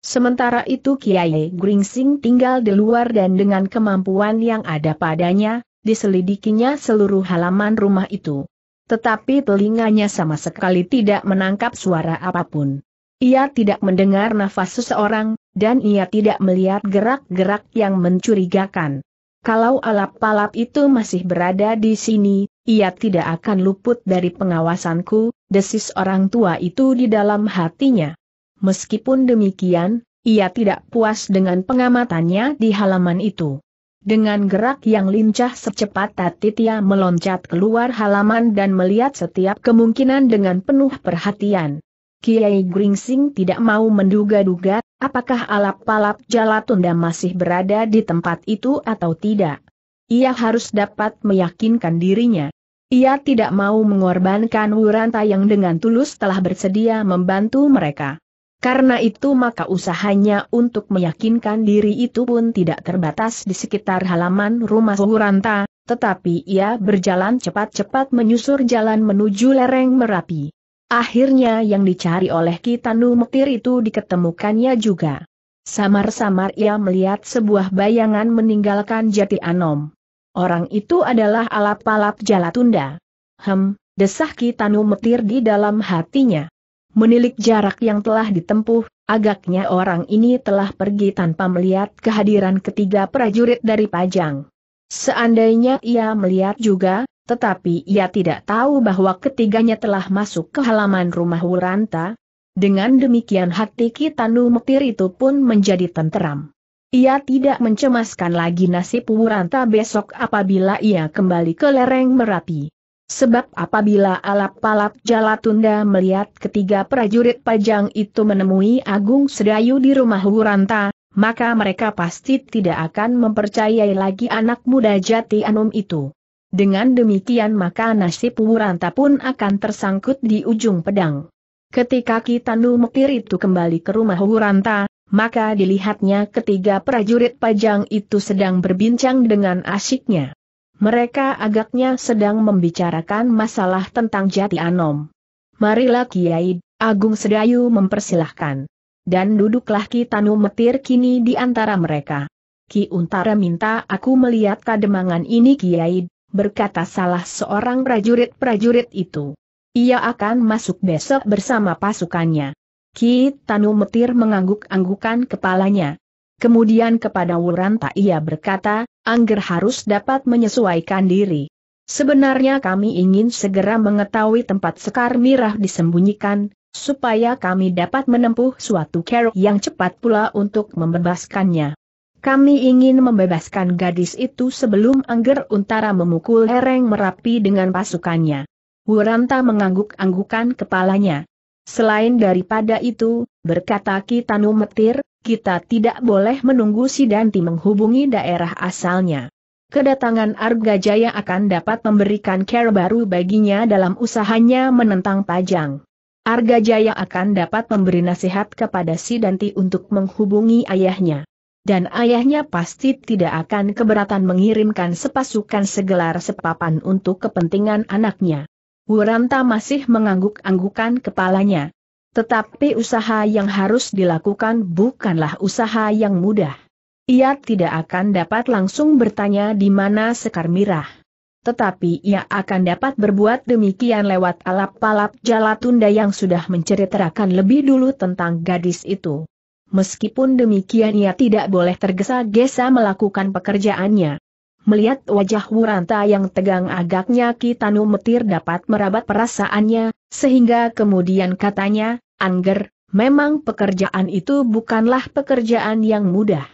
S1: Sementara itu Kiai Gringsing tinggal di luar dan dengan kemampuan yang ada padanya, diselidikinya seluruh halaman rumah itu tetapi telinganya sama sekali tidak menangkap suara apapun. Ia tidak mendengar nafas seseorang, dan ia tidak melihat gerak-gerak yang mencurigakan. Kalau alap-alap itu masih berada di sini, ia tidak akan luput dari pengawasanku, desis orang tua itu di dalam hatinya. Meskipun demikian, ia tidak puas dengan pengamatannya di halaman itu. Dengan gerak yang lincah secepat Tatitia meloncat keluar halaman dan melihat setiap kemungkinan dengan penuh perhatian. Kiai Gringsing tidak mau menduga-duga, apakah alap-alap Jalatunda masih berada di tempat itu atau tidak. Ia harus dapat meyakinkan dirinya. Ia tidak mau mengorbankan Wuranta yang dengan tulus telah bersedia membantu mereka. Karena itu maka usahanya untuk meyakinkan diri itu pun tidak terbatas di sekitar halaman rumah Wuranta, tetapi ia berjalan cepat-cepat menyusur jalan menuju lereng Merapi. Akhirnya yang dicari oleh Kitanu Mektir itu diketemukannya juga. Samar-samar ia melihat sebuah bayangan meninggalkan jati Anom. Orang itu adalah alap-alap Jalatunda. Hem, desah Kitanu Metir di dalam hatinya menilik jarak yang telah ditempuh, agaknya orang ini telah pergi tanpa melihat kehadiran ketiga prajurit dari Pajang. Seandainya ia melihat juga, tetapi ia tidak tahu bahwa ketiganya telah masuk ke halaman rumah Wuranta. Dengan demikian hati Kitanu Metir itu pun menjadi tenteram. Ia tidak mencemaskan lagi nasib Wuranta besok apabila ia kembali ke lereng Merapi. Sebab apabila alap palap Jalatunda melihat ketiga prajurit pajang itu menemui Agung Sedayu di rumah Wuranta, maka mereka pasti tidak akan mempercayai lagi anak muda jati Anum itu. Dengan demikian maka nasib Wuranta pun akan tersangkut di ujung pedang. Ketika Kitanu Mekir itu kembali ke rumah Wuranta, maka dilihatnya ketiga prajurit pajang itu sedang berbincang dengan asyiknya. Mereka agaknya sedang membicarakan masalah tentang jati anom. Marilah Kiai, Agung Sedayu mempersilahkan. Dan duduklah Ki Tanu Metir kini di antara mereka. Ki Untara minta aku melihat kademangan ini Kiai, berkata salah seorang prajurit-prajurit itu. Ia akan masuk besok bersama pasukannya. Ki Tanu Metir mengangguk-anggukan kepalanya. Kemudian kepada Wuranta ia berkata, Angger harus dapat menyesuaikan diri. Sebenarnya kami ingin segera mengetahui tempat Sekar Mirah disembunyikan, supaya kami dapat menempuh suatu kerok yang cepat pula untuk membebaskannya. Kami ingin membebaskan gadis itu sebelum Angger Untara memukul hereng Merapi dengan pasukannya. Wuranta mengangguk-anggukan kepalanya. Selain daripada itu, berkata Kitanu Metir, kita tidak boleh menunggu si Danti menghubungi daerah asalnya. Kedatangan Arga Jaya akan dapat memberikan care baru baginya dalam usahanya menentang Pajang. Arga Jaya akan dapat memberi nasihat kepada si Danti untuk menghubungi ayahnya. Dan ayahnya pasti tidak akan keberatan mengirimkan sepasukan segelar sepapan untuk kepentingan anaknya. Wuranta masih mengangguk-anggukan kepalanya. Tetapi usaha yang harus dilakukan bukanlah usaha yang mudah. Ia tidak akan dapat langsung bertanya di mana Sekar Mirah. Tetapi ia akan dapat berbuat demikian lewat alap-alap jalatunda yang sudah menceritakan lebih dulu tentang gadis itu. Meskipun demikian ia tidak boleh tergesa-gesa melakukan pekerjaannya. Melihat wajah Wuranta yang tegang agaknya Kitanu Metir dapat merabat perasaannya, sehingga kemudian katanya, Angger, memang pekerjaan itu bukanlah pekerjaan yang mudah.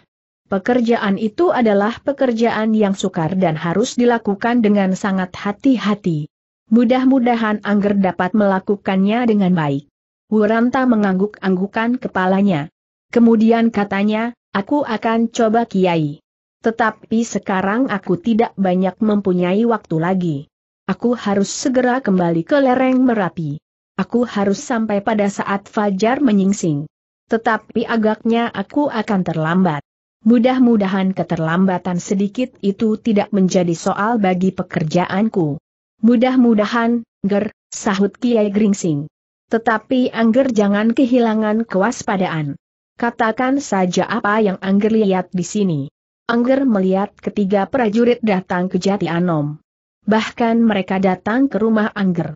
S1: Pekerjaan itu adalah pekerjaan yang sukar dan harus dilakukan dengan sangat hati-hati. Mudah-mudahan Angger dapat melakukannya dengan baik. Wuranta mengangguk-anggukan kepalanya. Kemudian katanya, aku akan coba Kiai. Tetapi sekarang aku tidak banyak mempunyai waktu lagi. Aku harus segera kembali ke lereng Merapi. Aku harus sampai pada saat Fajar menyingsing. Tetapi agaknya aku akan terlambat. Mudah-mudahan keterlambatan sedikit itu tidak menjadi soal bagi pekerjaanku. Mudah-mudahan, Ger, sahut Kiai Gringsing. Tetapi Angger jangan kehilangan kewaspadaan. Katakan saja apa yang Angger lihat di sini. Angger melihat ketiga prajurit datang ke Jati Anom. Bahkan mereka datang ke rumah Angger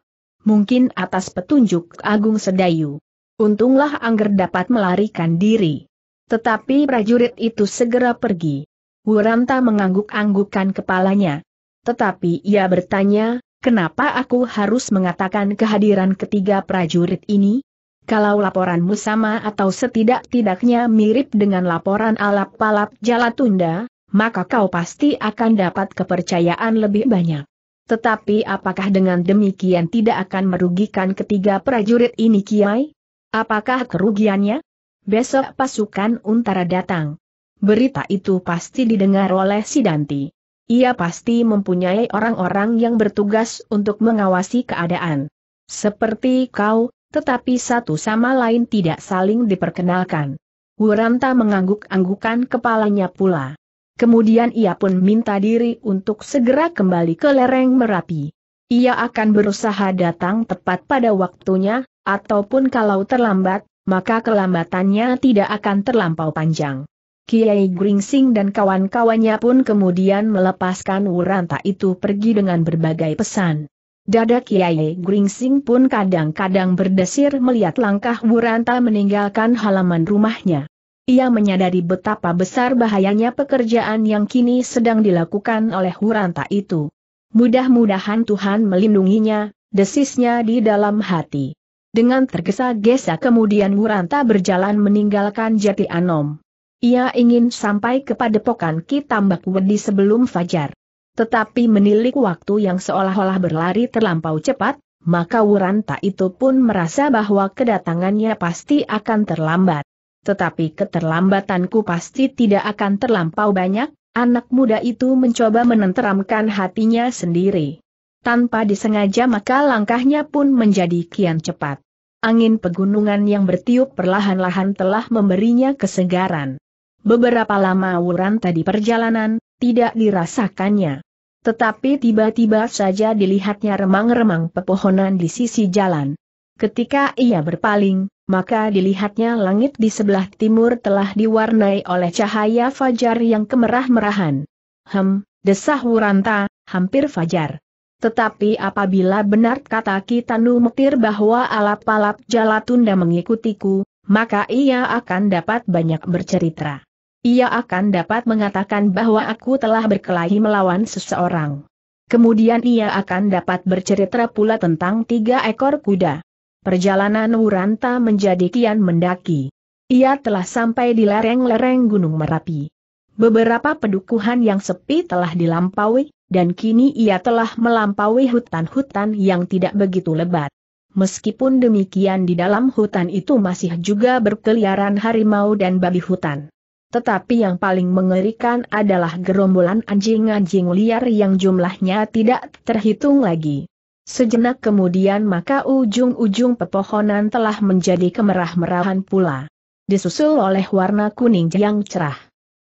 S1: mungkin atas petunjuk Agung Sedayu. Untunglah Angger dapat melarikan diri. Tetapi prajurit itu segera pergi. Wuranta mengangguk anggukkan kepalanya. Tetapi ia bertanya, kenapa aku harus mengatakan kehadiran ketiga prajurit ini? Kalau laporanmu sama atau setidak-tidaknya mirip dengan laporan alap-palap Jalatunda, maka kau pasti akan dapat kepercayaan lebih banyak. Tetapi apakah dengan demikian tidak akan merugikan ketiga prajurit ini Kiai? Apakah kerugiannya? Besok pasukan Untara datang. Berita itu pasti didengar oleh Sidanti. Ia pasti mempunyai orang-orang yang bertugas untuk mengawasi keadaan. Seperti kau, tetapi satu sama lain tidak saling diperkenalkan. Wuranta mengangguk-anggukan kepalanya pula. Kemudian ia pun minta diri untuk segera kembali ke lereng Merapi. Ia akan berusaha datang tepat pada waktunya, ataupun kalau terlambat, maka kelambatannya tidak akan terlampau panjang. Kiai Gringsing dan kawan-kawannya pun kemudian melepaskan Wuranta itu pergi dengan berbagai pesan. Dada Kiai Gringsing pun kadang-kadang berdesir melihat langkah Wuranta meninggalkan halaman rumahnya. Ia menyadari betapa besar bahayanya pekerjaan yang kini sedang dilakukan oleh Huranta itu. Mudah-mudahan Tuhan melindunginya, desisnya di dalam hati. Dengan tergesa-gesa kemudian Huranta berjalan meninggalkan Jati Anom. Ia ingin sampai kepada pokan Kitambak Wedi sebelum fajar. Tetapi menilik waktu yang seolah-olah berlari terlampau cepat, maka Wuranta itu pun merasa bahwa kedatangannya pasti akan terlambat tetapi keterlambatanku pasti tidak akan terlampau banyak, anak muda itu mencoba menenteramkan hatinya sendiri. Tanpa disengaja maka langkahnya pun menjadi kian cepat. Angin pegunungan yang bertiup perlahan-lahan telah memberinya kesegaran. Beberapa lama wuran tadi perjalanan, tidak dirasakannya. Tetapi tiba-tiba saja dilihatnya remang-remang pepohonan di sisi jalan. Ketika ia berpaling, maka dilihatnya langit di sebelah timur telah diwarnai oleh cahaya fajar yang kemerah-merahan. Hem, desah Wuranta, hampir fajar. Tetapi apabila benar kata Kitanu Metir bahwa alap-alap Jalatunda mengikutiku, maka ia akan dapat banyak bercerita. Ia akan dapat mengatakan bahwa aku telah berkelahi melawan seseorang. Kemudian ia akan dapat bercerita pula tentang tiga ekor kuda. Perjalanan Wuranta menjadi kian mendaki. Ia telah sampai di lereng-lereng Gunung Merapi. Beberapa pedukuhan yang sepi telah dilampaui, dan kini ia telah melampaui hutan-hutan yang tidak begitu lebat. Meskipun demikian di dalam hutan itu masih juga berkeliaran harimau dan babi hutan. Tetapi yang paling mengerikan adalah gerombolan anjing-anjing liar yang jumlahnya tidak terhitung lagi. Sejenak kemudian maka ujung-ujung pepohonan telah menjadi kemerah-merahan pula. Disusul oleh warna kuning yang cerah.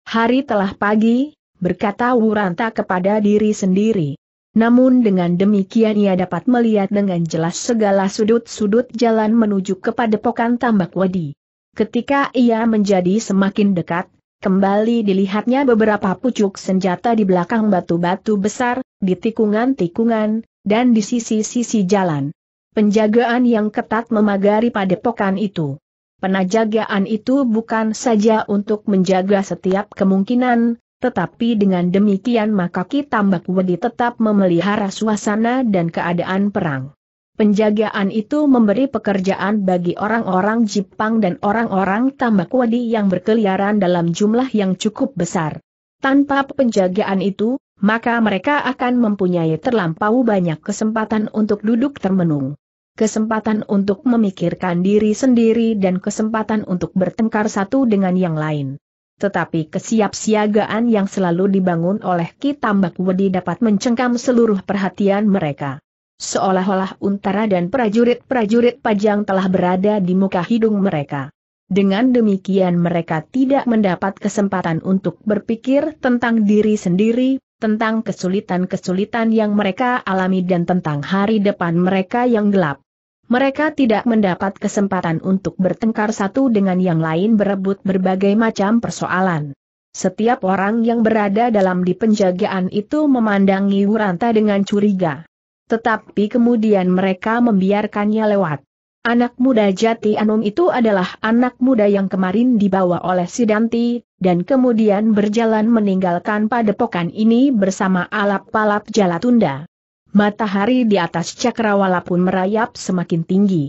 S1: Hari telah pagi, berkata Wuranta kepada diri sendiri. Namun dengan demikian ia dapat melihat dengan jelas segala sudut-sudut jalan menuju kepada pokan tambak wadi. Ketika ia menjadi semakin dekat, kembali dilihatnya beberapa pucuk senjata di belakang batu-batu besar, di tikungan-tikungan, dan di sisi-sisi jalan. Penjagaan yang ketat memagari padepokan itu. Penajagaan itu bukan saja untuk menjaga setiap kemungkinan, tetapi dengan demikian maka kita Wedi tetap memelihara suasana dan keadaan perang. Penjagaan itu memberi pekerjaan bagi orang-orang Jepang dan orang-orang Tambakwadi yang berkeliaran dalam jumlah yang cukup besar. Tanpa penjagaan itu, maka mereka akan mempunyai terlampau banyak kesempatan untuk duduk termenung. Kesempatan untuk memikirkan diri sendiri dan kesempatan untuk bertengkar satu dengan yang lain. Tetapi kesiapsiagaan yang selalu dibangun oleh Kitambak Wedi dapat mencengkam seluruh perhatian mereka. Seolah-olah untara dan prajurit-prajurit pajang telah berada di muka hidung mereka. Dengan demikian mereka tidak mendapat kesempatan untuk berpikir tentang diri sendiri, tentang kesulitan-kesulitan yang mereka alami dan tentang hari depan mereka yang gelap. Mereka tidak mendapat kesempatan untuk bertengkar satu dengan yang lain berebut berbagai macam persoalan. Setiap orang yang berada dalam di penjagaan itu memandangi Wuranta dengan curiga. Tetapi kemudian mereka membiarkannya lewat. Anak muda Jati Anum itu adalah anak muda yang kemarin dibawa oleh Sidanti, dan kemudian berjalan meninggalkan padepokan ini bersama alap-alap Jalatunda. Matahari di atas cakrawala pun merayap semakin tinggi.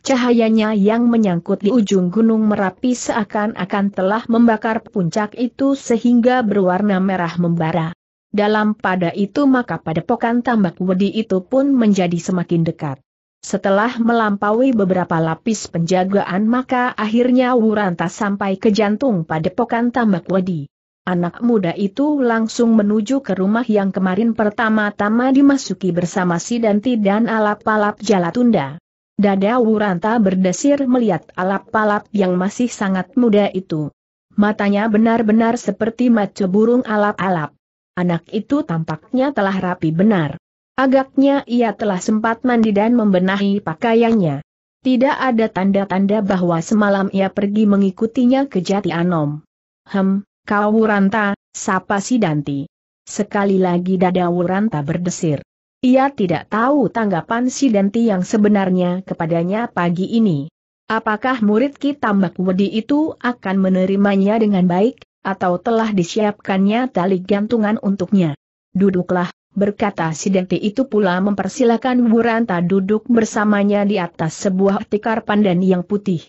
S1: Cahayanya yang menyangkut di ujung gunung Merapi seakan-akan telah membakar puncak itu sehingga berwarna merah membara. Dalam pada itu maka padepokan tambak wedi itu pun menjadi semakin dekat. Setelah melampaui beberapa lapis penjagaan maka akhirnya Wuranta sampai ke jantung padepokan Tambak Wedi. Anak muda itu langsung menuju ke rumah yang kemarin pertama-tama dimasuki bersama Sidanti dan alap-alap Jalatunda. Dada Wuranta berdesir melihat alap-alap yang masih sangat muda itu. Matanya benar-benar seperti mata burung alap-alap. Anak itu tampaknya telah rapi benar. Agaknya ia telah sempat mandi dan membenahi pakaiannya. Tidak ada tanda-tanda bahwa semalam ia pergi mengikutinya ke Jati Anom. Hem, kau Wuranta, sapa si Danti. Sekali lagi dada Wuranta berdesir. Ia tidak tahu tanggapan si Danti yang sebenarnya kepadanya pagi ini. Apakah murid kita Mbak Wedi itu akan menerimanya dengan baik, atau telah disiapkannya tali gantungan untuknya? Duduklah, berkata si Dente itu pula mempersilahkan Wuranta duduk bersamanya di atas sebuah tikar pandan yang putih.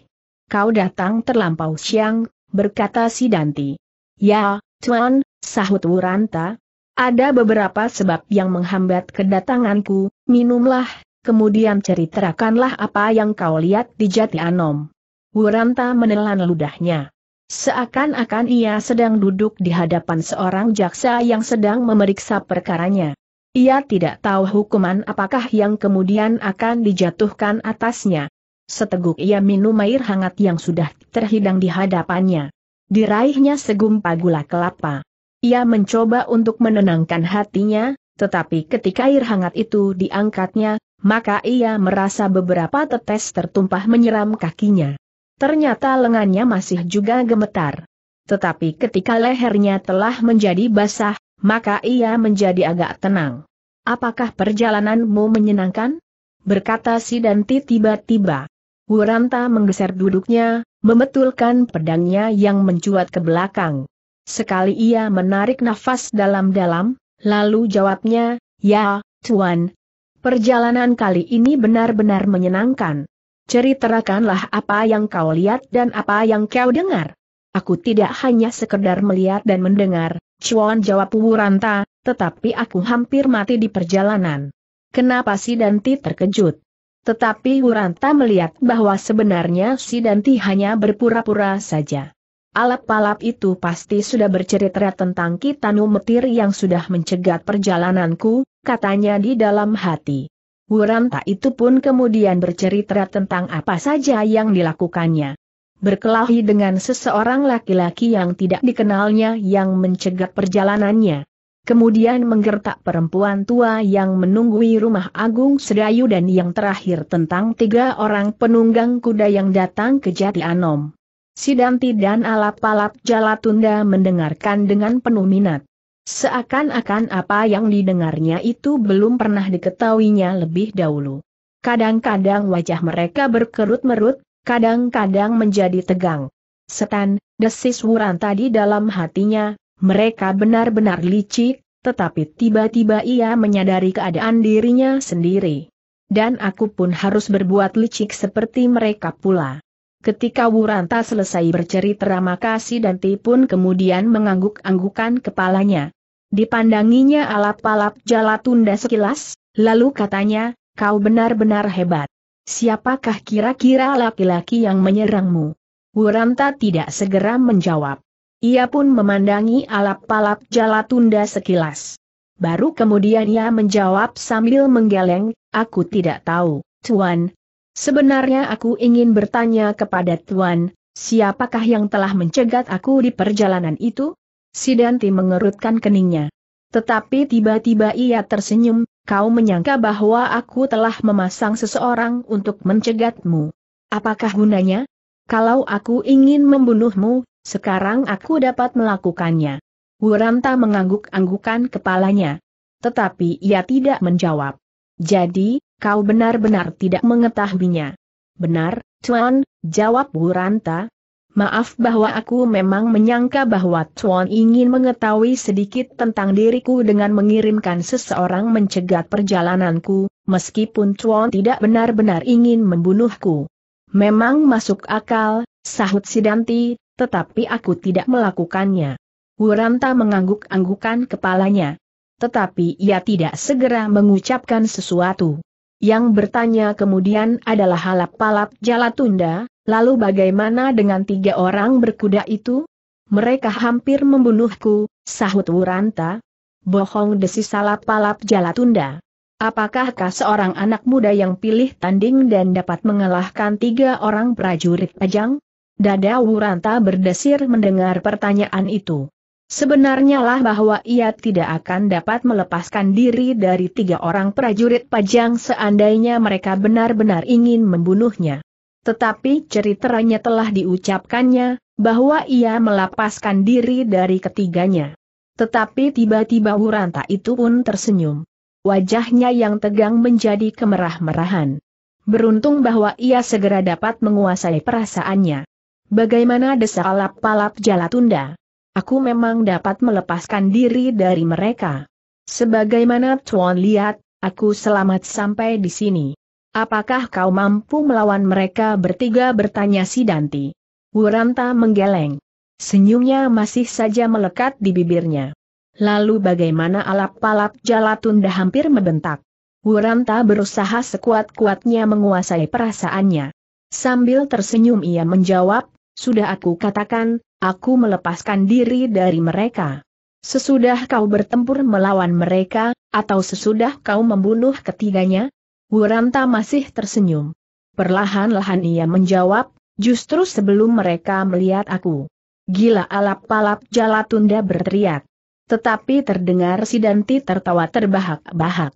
S1: Kau datang terlampau siang, berkata si Danti. Ya, Tuan, sahut Wuranta. Ada beberapa sebab yang menghambat kedatanganku, minumlah, kemudian ceritakanlah apa yang kau lihat di Jati Anom. Wuranta menelan ludahnya. Seakan-akan ia sedang duduk di hadapan seorang jaksa yang sedang memeriksa perkaranya. Ia tidak tahu hukuman apakah yang kemudian akan dijatuhkan atasnya. Seteguk ia minum air hangat yang sudah terhidang di hadapannya. Diraihnya segumpal gula kelapa. Ia mencoba untuk menenangkan hatinya, tetapi ketika air hangat itu diangkatnya, maka ia merasa beberapa tetes tertumpah menyeram kakinya. Ternyata lengannya masih juga gemetar. Tetapi ketika lehernya telah menjadi basah, maka ia menjadi agak tenang. Apakah perjalananmu menyenangkan? Berkata si Danti tiba-tiba. Wuranta menggeser duduknya, memetulkan pedangnya yang mencuat ke belakang. Sekali ia menarik nafas dalam-dalam, lalu jawabnya, Ya, Tuan. Perjalanan kali ini benar-benar menyenangkan ceritakanlah apa yang kau lihat dan apa yang kau dengar. Aku tidak hanya sekedar melihat dan mendengar, Chuan jawab Wuranta, tetapi aku hampir mati di perjalanan. Kenapa si Danti terkejut? Tetapi Wuranta melihat bahwa sebenarnya si Danti hanya berpura-pura saja. Alap-alap itu pasti sudah bercerita tentang Kitanu Metir yang sudah mencegat perjalananku, katanya di dalam hati. Wuranta itu pun kemudian bercerita tentang apa saja yang dilakukannya. Berkelahi dengan seseorang laki-laki yang tidak dikenalnya yang mencegat perjalanannya. Kemudian menggertak perempuan tua yang menunggui rumah Agung Sedayu dan yang terakhir tentang tiga orang penunggang kuda yang datang ke Jati Anom. Sidanti dan alap-alap Jalatunda mendengarkan dengan penuh minat. Seakan-akan apa yang didengarnya itu belum pernah diketahuinya lebih dahulu. Kadang-kadang wajah mereka berkerut-merut, kadang-kadang menjadi tegang. Setan, desis Wuran tadi dalam hatinya, mereka benar-benar licik, tetapi tiba-tiba ia menyadari keadaan dirinya sendiri. Dan aku pun harus berbuat licik seperti mereka pula. Ketika Wuranta selesai bercerita maka Danti pun kemudian mengangguk-anggukan kepalanya. Dipandanginya alap-alap jala tunda sekilas, lalu katanya, kau benar-benar hebat. Siapakah kira-kira laki-laki yang menyerangmu? Wuranta tidak segera menjawab. Ia pun memandangi alap-alap jala tunda sekilas. Baru kemudian ia menjawab sambil menggeleng, aku tidak tahu, Tuan, Sebenarnya aku ingin bertanya kepada Tuan, siapakah yang telah mencegat aku di perjalanan itu? Sidanti mengerutkan keningnya. Tetapi tiba-tiba ia tersenyum, kau menyangka bahwa aku telah memasang seseorang untuk mencegatmu. Apakah gunanya? Kalau aku ingin membunuhmu, sekarang aku dapat melakukannya. Wuranta mengangguk-anggukan kepalanya. Tetapi ia tidak menjawab. Jadi, kau benar-benar tidak mengetahuinya. Benar, Tuan, jawab Buranta. Maaf bahwa aku memang menyangka bahwa Tuan ingin mengetahui sedikit tentang diriku dengan mengirimkan seseorang mencegat perjalananku, meskipun Tuan tidak benar-benar ingin membunuhku. Memang masuk akal, sahut Sidanti, tetapi aku tidak melakukannya. Wuranta mengangguk-anggukan kepalanya. Tetapi ia tidak segera mengucapkan sesuatu. Yang bertanya kemudian adalah halap-palap Jalatunda, lalu bagaimana dengan tiga orang berkuda itu? Mereka hampir membunuhku, sahut Wuranta. Bohong desi salap-palap Jalatunda. Apakahkah seorang anak muda yang pilih tanding dan dapat mengalahkan tiga orang prajurit ajang? Dada Wuranta berdesir mendengar pertanyaan itu. Sebenarnya lah bahwa ia tidak akan dapat melepaskan diri dari tiga orang prajurit pajang seandainya mereka benar-benar ingin membunuhnya. Tetapi ceritanya telah diucapkannya, bahwa ia melepaskan diri dari ketiganya. Tetapi tiba-tiba Wuranta itu pun tersenyum. Wajahnya yang tegang menjadi kemerah-merahan. Beruntung bahwa ia segera dapat menguasai perasaannya. Bagaimana desa alap-palap jala tunda? Aku memang dapat melepaskan diri dari mereka. Sebagaimana Tuan lihat, aku selamat sampai di sini. Apakah kau mampu melawan mereka bertiga bertanya si Danti? Wuranta menggeleng. Senyumnya masih saja melekat di bibirnya. Lalu bagaimana alap-alap Jalatunda hampir membentak. Wuranta berusaha sekuat-kuatnya menguasai perasaannya. Sambil tersenyum ia menjawab, sudah aku katakan, aku melepaskan diri dari mereka. Sesudah kau bertempur melawan mereka, atau sesudah kau membunuh ketiganya? Wuranta masih tersenyum. Perlahan-lahan ia menjawab, justru sebelum mereka melihat aku. Gila alap-alap Jalatunda berteriak. Tetapi terdengar si Sidanti tertawa terbahak-bahak.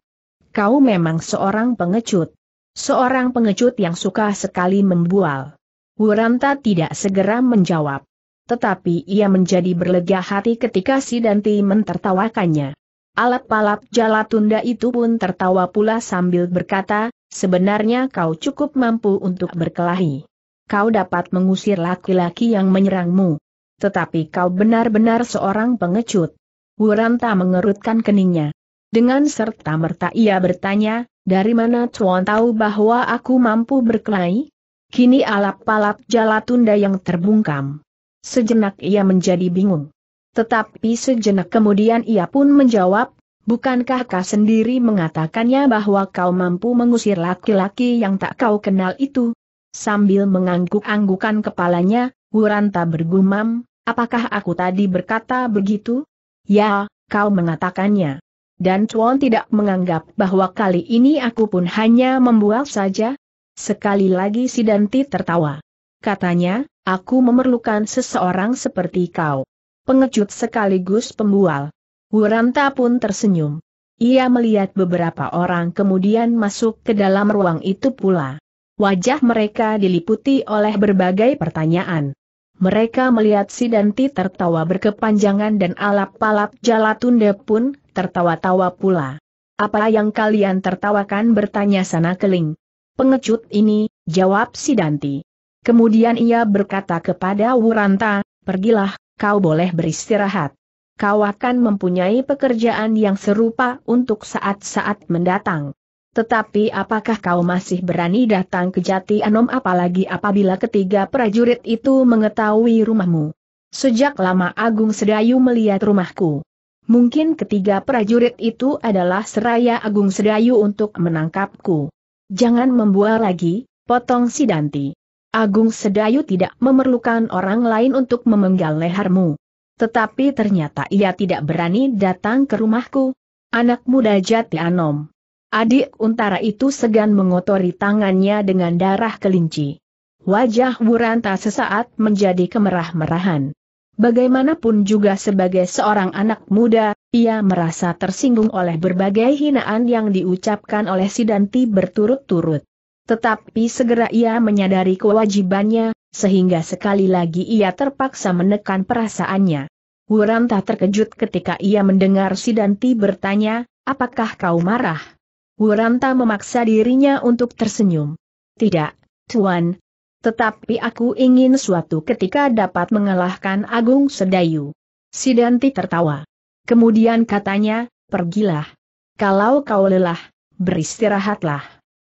S1: Kau memang seorang pengecut. Seorang pengecut yang suka sekali membual. Wuranta tidak segera menjawab tetapi ia menjadi berlega hati ketika si Danti mentertawakannya. Alap-alap jalatunda itu pun tertawa pula sambil berkata, sebenarnya kau cukup mampu untuk berkelahi. Kau dapat mengusir laki-laki yang menyerangmu. Tetapi kau benar-benar seorang pengecut. Wuranta mengerutkan keningnya. Dengan serta merta ia bertanya, dari mana Tuan tahu bahwa aku mampu berkelahi? Kini alap-alap jalatunda yang terbungkam Sejenak ia menjadi bingung. Tetapi sejenak kemudian ia pun menjawab, bukankah kau sendiri mengatakannya bahwa kau mampu mengusir laki-laki yang tak kau kenal itu? Sambil mengangguk-anggukan kepalanya, Wuranta bergumam, apakah aku tadi berkata begitu? Ya, kau mengatakannya. Dan Chuan tidak menganggap bahwa kali ini aku pun hanya membual saja. Sekali lagi si Danti tertawa. Katanya, Aku memerlukan seseorang seperti kau. Pengecut sekaligus pembual. Wuranta pun tersenyum. Ia melihat beberapa orang kemudian masuk ke dalam ruang itu pula. Wajah mereka diliputi oleh berbagai pertanyaan. Mereka melihat si Danti tertawa berkepanjangan dan alap-alap Jalatunde pun tertawa-tawa pula. Apa yang kalian tertawakan bertanya sana keling. Pengecut ini, jawab si Danti. Kemudian ia berkata kepada Wuranta, pergilah, kau boleh beristirahat. Kau akan mempunyai pekerjaan yang serupa untuk saat-saat mendatang. Tetapi apakah kau masih berani datang ke Jati Anom apalagi apabila ketiga prajurit itu mengetahui rumahmu? Sejak lama Agung Sedayu melihat rumahku. Mungkin ketiga prajurit itu adalah seraya Agung Sedayu untuk menangkapku. Jangan membual lagi, potong si Danti. Agung Sedayu tidak memerlukan orang lain untuk memenggal lehermu. Tetapi ternyata ia tidak berani datang ke rumahku. Anak muda jati Anom. Adik untara itu segan mengotori tangannya dengan darah kelinci. Wajah Buranta sesaat menjadi kemerah-merahan. Bagaimanapun juga sebagai seorang anak muda, ia merasa tersinggung oleh berbagai hinaan yang diucapkan oleh Sidanti berturut-turut. Tetapi segera ia menyadari kewajibannya, sehingga sekali lagi ia terpaksa menekan perasaannya. Wuranta terkejut ketika ia mendengar Sidanti bertanya, apakah kau marah? Wuranta memaksa dirinya untuk tersenyum. Tidak, Tuan. Tetapi aku ingin suatu ketika dapat mengalahkan Agung Sedayu. Sidanti tertawa. Kemudian katanya, pergilah. Kalau kau lelah, beristirahatlah.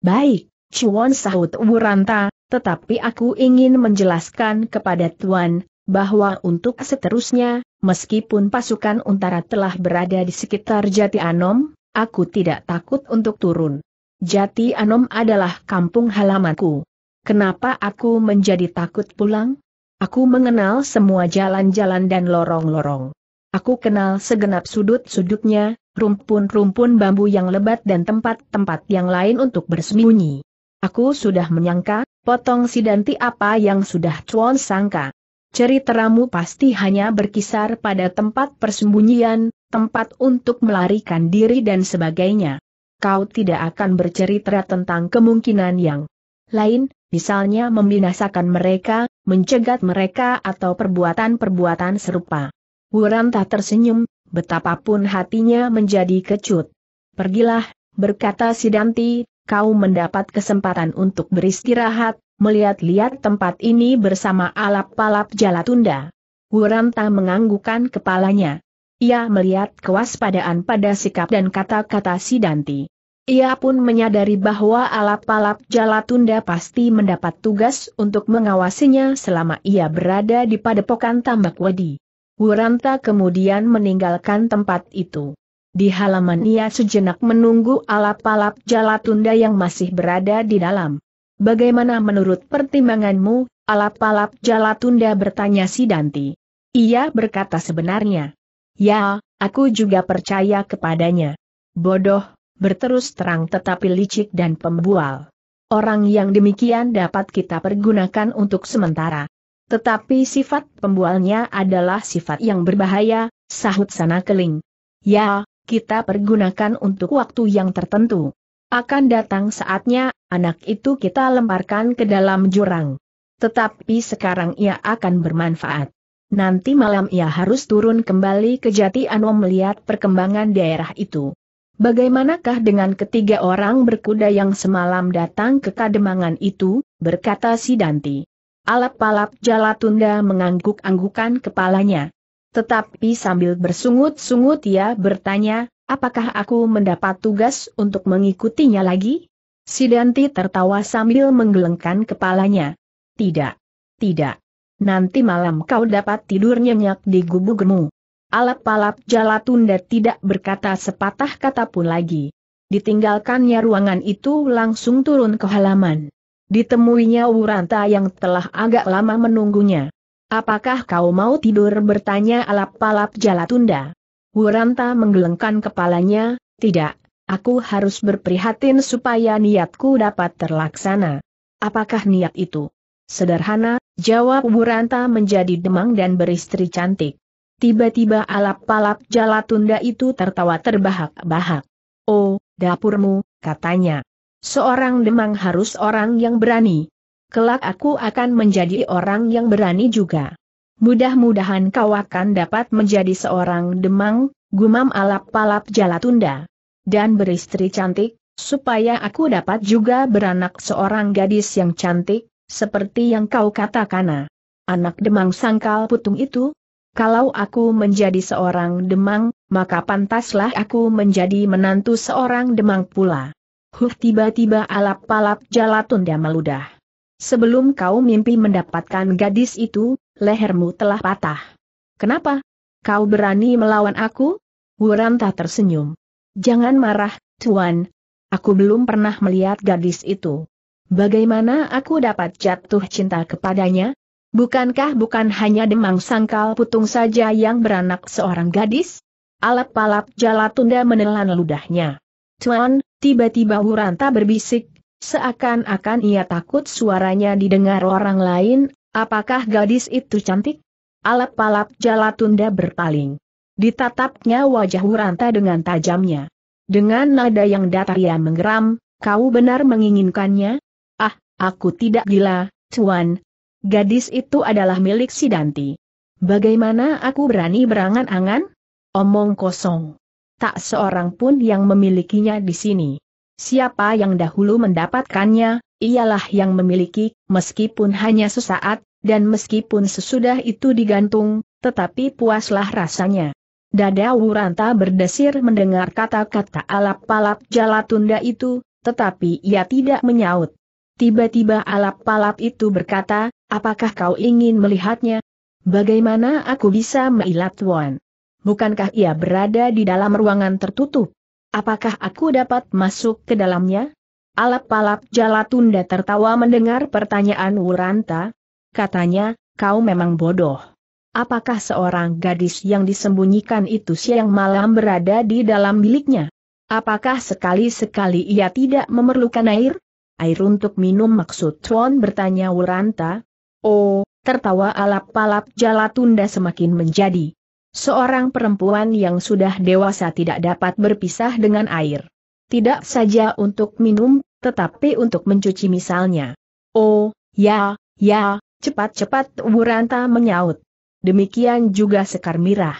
S1: Baik. Cuan sahut Wuranta, tetapi aku ingin menjelaskan kepada Tuan, bahwa untuk seterusnya, meskipun pasukan Untara telah berada di sekitar Jati Anom, aku tidak takut untuk turun. Jati Anom adalah kampung halamanku. Kenapa aku menjadi takut pulang? Aku mengenal semua jalan-jalan dan lorong-lorong. Aku kenal segenap sudut-sudutnya, rumpun-rumpun bambu yang lebat dan tempat-tempat yang lain untuk bersembunyi. Aku sudah menyangka, potong si sidanti apa yang sudah Chuan sangka. Ceriteramu pasti hanya berkisar pada tempat persembunyian, tempat untuk melarikan diri dan sebagainya. Kau tidak akan bercerita tentang kemungkinan yang lain, misalnya membinasakan mereka, mencegat mereka atau perbuatan-perbuatan serupa. Wuranta tersenyum, betapapun hatinya menjadi kecut. Pergilah, berkata Sidanti, kau mendapat kesempatan untuk beristirahat, melihat-lihat tempat ini bersama alap-alap Jalatunda. Wuranta menganggukan kepalanya. Ia melihat kewaspadaan pada sikap dan kata-kata Sidanti. Ia pun menyadari bahwa alap-alap Jalatunda pasti mendapat tugas untuk mengawasinya selama ia berada di padepokan Tambak Wedi. Wuranta kemudian meninggalkan tempat itu. Di halaman ia sejenak menunggu alap-alap jalatunda yang masih berada di dalam. Bagaimana menurut pertimbanganmu, alap-alap jalatunda bertanya si Danti. Ia berkata sebenarnya. Ya, aku juga percaya kepadanya. Bodoh, berterus terang tetapi licik dan pembual. Orang yang demikian dapat kita pergunakan untuk sementara. Tetapi sifat pembualnya adalah sifat yang berbahaya, sahut sana keling. Ya, kita pergunakan untuk waktu yang tertentu. Akan datang saatnya, anak itu kita lemparkan ke dalam jurang. Tetapi sekarang ia akan bermanfaat. Nanti malam ia harus turun kembali ke Jati Anom melihat perkembangan daerah itu. Bagaimanakah dengan ketiga orang berkuda yang semalam datang ke kademangan itu, berkata si Danti. Alap-alap Jalatunda mengangguk-anggukan kepalanya. Tetapi sambil bersungut-sungut ia bertanya, apakah aku mendapat tugas untuk mengikutinya lagi? Sidanti tertawa sambil menggelengkan kepalanya. Tidak. Tidak. Nanti malam kau dapat tidur nyenyak di gubugmu. Alap-alap Jalatunda tidak berkata sepatah kata pun lagi. Ditinggalkannya ruangan itu langsung turun ke halaman. Ditemuinya Wuranta yang telah agak lama menunggunya. Apakah kau mau tidur bertanya alap-alap Jalatunda? Wuranta menggelengkan kepalanya, tidak, aku harus berprihatin supaya niatku dapat terlaksana. Apakah niat itu? Sederhana, jawab Wuranta menjadi demang dan beristri cantik. Tiba-tiba alap-alap Jalatunda itu tertawa terbahak-bahak. Oh, dapurmu, katanya. Seorang demang harus orang yang berani, Kelak aku akan menjadi orang yang berani juga. Mudah-mudahan kau akan dapat menjadi seorang demang, gumam alap palap jala tunda. Dan beristri cantik, supaya aku dapat juga beranak seorang gadis yang cantik, seperti yang kau katakan. Anak demang sangkal putung itu, kalau aku menjadi seorang demang, maka pantaslah aku menjadi menantu seorang demang pula. Huh tiba-tiba alap palap jala tunda meludah. Sebelum kau mimpi mendapatkan gadis itu, lehermu telah patah. Kenapa? Kau berani melawan aku? Wuranta tersenyum. Jangan marah, Tuan. Aku belum pernah melihat gadis itu. Bagaimana aku dapat jatuh cinta kepadanya? Bukankah bukan hanya demang sangkal putung saja yang beranak seorang gadis? Alap-alap jala tunda menelan ludahnya. Tuan, tiba-tiba Wuranta berbisik, Seakan-akan ia takut suaranya didengar orang lain, apakah gadis itu cantik? Alap-alap Jalatunda berpaling. Ditatapnya wajah Wuranta dengan tajamnya. Dengan nada yang datar ia menggeram, kau benar menginginkannya? Ah, aku tidak gila, Tuan. Gadis itu adalah milik Sidanti. Bagaimana aku berani berangan-angan? Omong kosong. Tak seorang pun yang memilikinya di sini. Siapa yang dahulu mendapatkannya, ialah yang memiliki, meskipun hanya sesaat, dan meskipun sesudah itu digantung, tetapi puaslah rasanya. Dada Wuranta berdesir mendengar kata-kata alap-palap jalatunda itu, tetapi ia tidak menyaut. Tiba-tiba alap-palap itu berkata, apakah kau ingin melihatnya? Bagaimana aku bisa melihat wan? Bukankah ia berada di dalam ruangan tertutup? Apakah aku dapat masuk ke dalamnya? Alap-alap Jalatunda tertawa mendengar pertanyaan Wuranta. Katanya, kau memang bodoh. Apakah seorang gadis yang disembunyikan itu siang malam berada di dalam biliknya? Apakah sekali-sekali ia tidak memerlukan air? Air untuk minum maksud Tuan bertanya Wuranta. Oh, tertawa alap-alap Jalatunda semakin menjadi. Seorang perempuan yang sudah dewasa tidak dapat berpisah dengan air. Tidak saja untuk minum, tetapi untuk mencuci misalnya. Oh, ya, ya, cepat-cepat Wuranta menyaut. Demikian juga Sekar Mirah.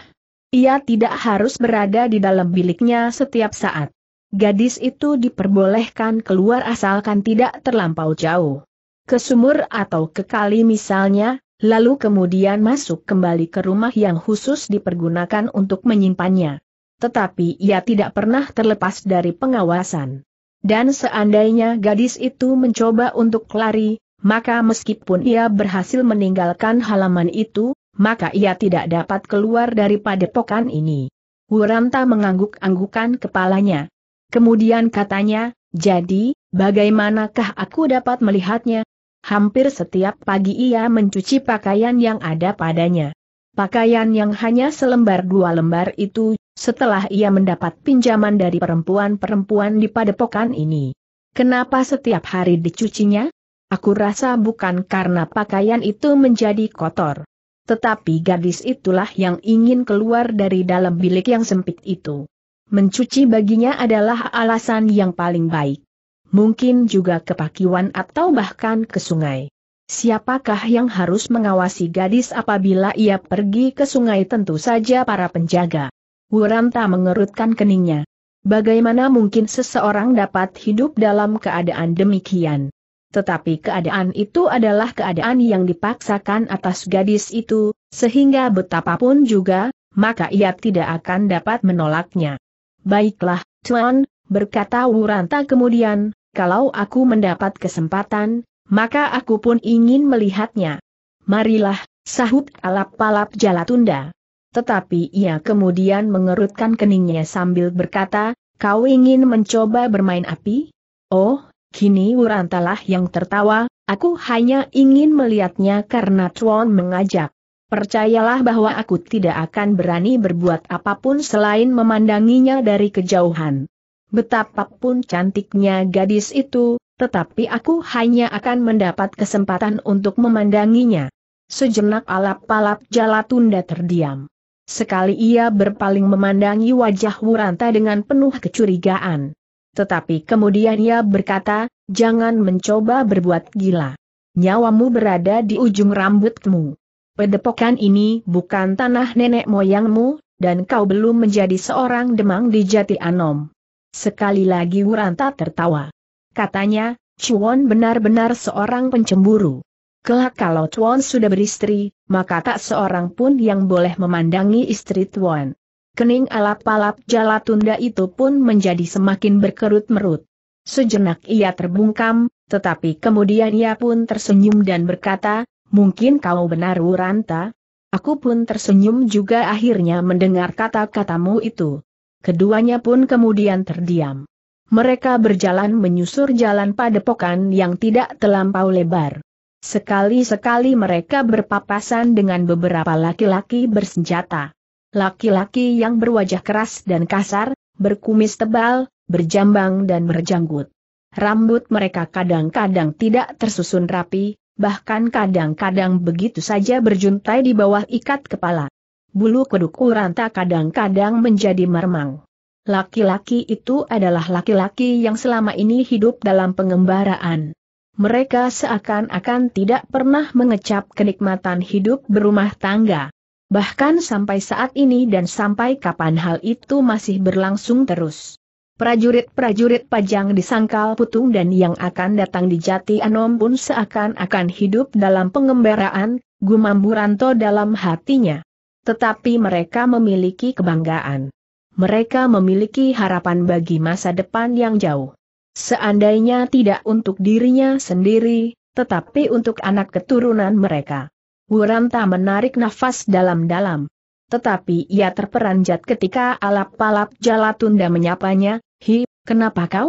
S1: Ia tidak harus berada di dalam biliknya setiap saat. Gadis itu diperbolehkan keluar asalkan tidak terlampau jauh. Ke sumur atau ke kali misalnya, lalu kemudian masuk kembali ke rumah yang khusus dipergunakan untuk menyimpannya. Tetapi ia tidak pernah terlepas dari pengawasan. Dan seandainya gadis itu mencoba untuk lari, maka meskipun ia berhasil meninggalkan halaman itu, maka ia tidak dapat keluar dari padepokan ini. Wuranta mengangguk-anggukan kepalanya. Kemudian katanya, jadi, bagaimanakah aku dapat melihatnya? Hampir setiap pagi ia mencuci pakaian yang ada padanya. Pakaian yang hanya selembar dua lembar itu, setelah ia mendapat pinjaman dari perempuan-perempuan di padepokan ini. Kenapa setiap hari dicucinya? Aku rasa bukan karena pakaian itu menjadi kotor. Tetapi gadis itulah yang ingin keluar dari dalam bilik yang sempit itu. Mencuci baginya adalah alasan yang paling baik mungkin juga ke pakiwan atau bahkan ke sungai. Siapakah yang harus mengawasi gadis apabila ia pergi ke sungai tentu saja para penjaga. Wuranta mengerutkan keningnya. Bagaimana mungkin seseorang dapat hidup dalam keadaan demikian? Tetapi keadaan itu adalah keadaan yang dipaksakan atas gadis itu, sehingga betapapun juga, maka ia tidak akan dapat menolaknya. Baiklah, Tuan, berkata Wuranta kemudian, kalau aku mendapat kesempatan, maka aku pun ingin melihatnya. Marilah, sahut alap-alap Jalatunda. Tetapi ia kemudian mengerutkan keningnya sambil berkata, kau ingin mencoba bermain api? Oh, kini Wurantalah yang tertawa, aku hanya ingin melihatnya karena Tuan mengajak. Percayalah bahwa aku tidak akan berani berbuat apapun selain memandanginya dari kejauhan. Betapapun cantiknya gadis itu, tetapi aku hanya akan mendapat kesempatan untuk memandanginya. Sejenak alap-alap tunda terdiam. Sekali ia berpaling memandangi wajah Wuranta dengan penuh kecurigaan. Tetapi kemudian ia berkata, jangan mencoba berbuat gila. Nyawamu berada di ujung rambutmu. Pedepokan ini bukan tanah nenek moyangmu, dan kau belum menjadi seorang demang di Jati Anom. Sekali lagi Wuranta tertawa. Katanya, Chuan benar-benar seorang pencemburu. Kelak kalau Chuan sudah beristri, maka tak seorang pun yang boleh memandangi istri Chuan. Kening alap-alap jala tunda itu pun menjadi semakin berkerut-merut. Sejenak ia terbungkam, tetapi kemudian ia pun tersenyum dan berkata, mungkin kau benar Wuranta. Aku pun tersenyum juga akhirnya mendengar kata-katamu itu keduanya pun kemudian terdiam. Mereka berjalan menyusur jalan padepokan yang tidak terlampau lebar. Sekali-sekali mereka berpapasan dengan beberapa laki-laki bersenjata. Laki-laki yang berwajah keras dan kasar, berkumis tebal, berjambang dan berjanggut. Rambut mereka kadang-kadang tidak tersusun rapi, bahkan kadang-kadang begitu saja berjuntai di bawah ikat kepala bulu kuduk Uranta kadang-kadang menjadi meremang. Laki-laki itu adalah laki-laki yang selama ini hidup dalam pengembaraan. Mereka seakan-akan tidak pernah mengecap kenikmatan hidup berumah tangga. Bahkan sampai saat ini dan sampai kapan hal itu masih berlangsung terus. Prajurit-prajurit pajang di Sangkal Putung dan yang akan datang di Jati Anom pun seakan-akan hidup dalam pengembaraan, gumam Buranto dalam hatinya. Tetapi mereka memiliki kebanggaan. Mereka memiliki harapan bagi masa depan yang jauh. Seandainya tidak untuk dirinya sendiri, tetapi untuk anak keturunan mereka. Wuranta menarik nafas dalam-dalam. Tetapi ia terperanjat ketika alap-alap Jalatunda menyapanya, Hi, kenapa kau?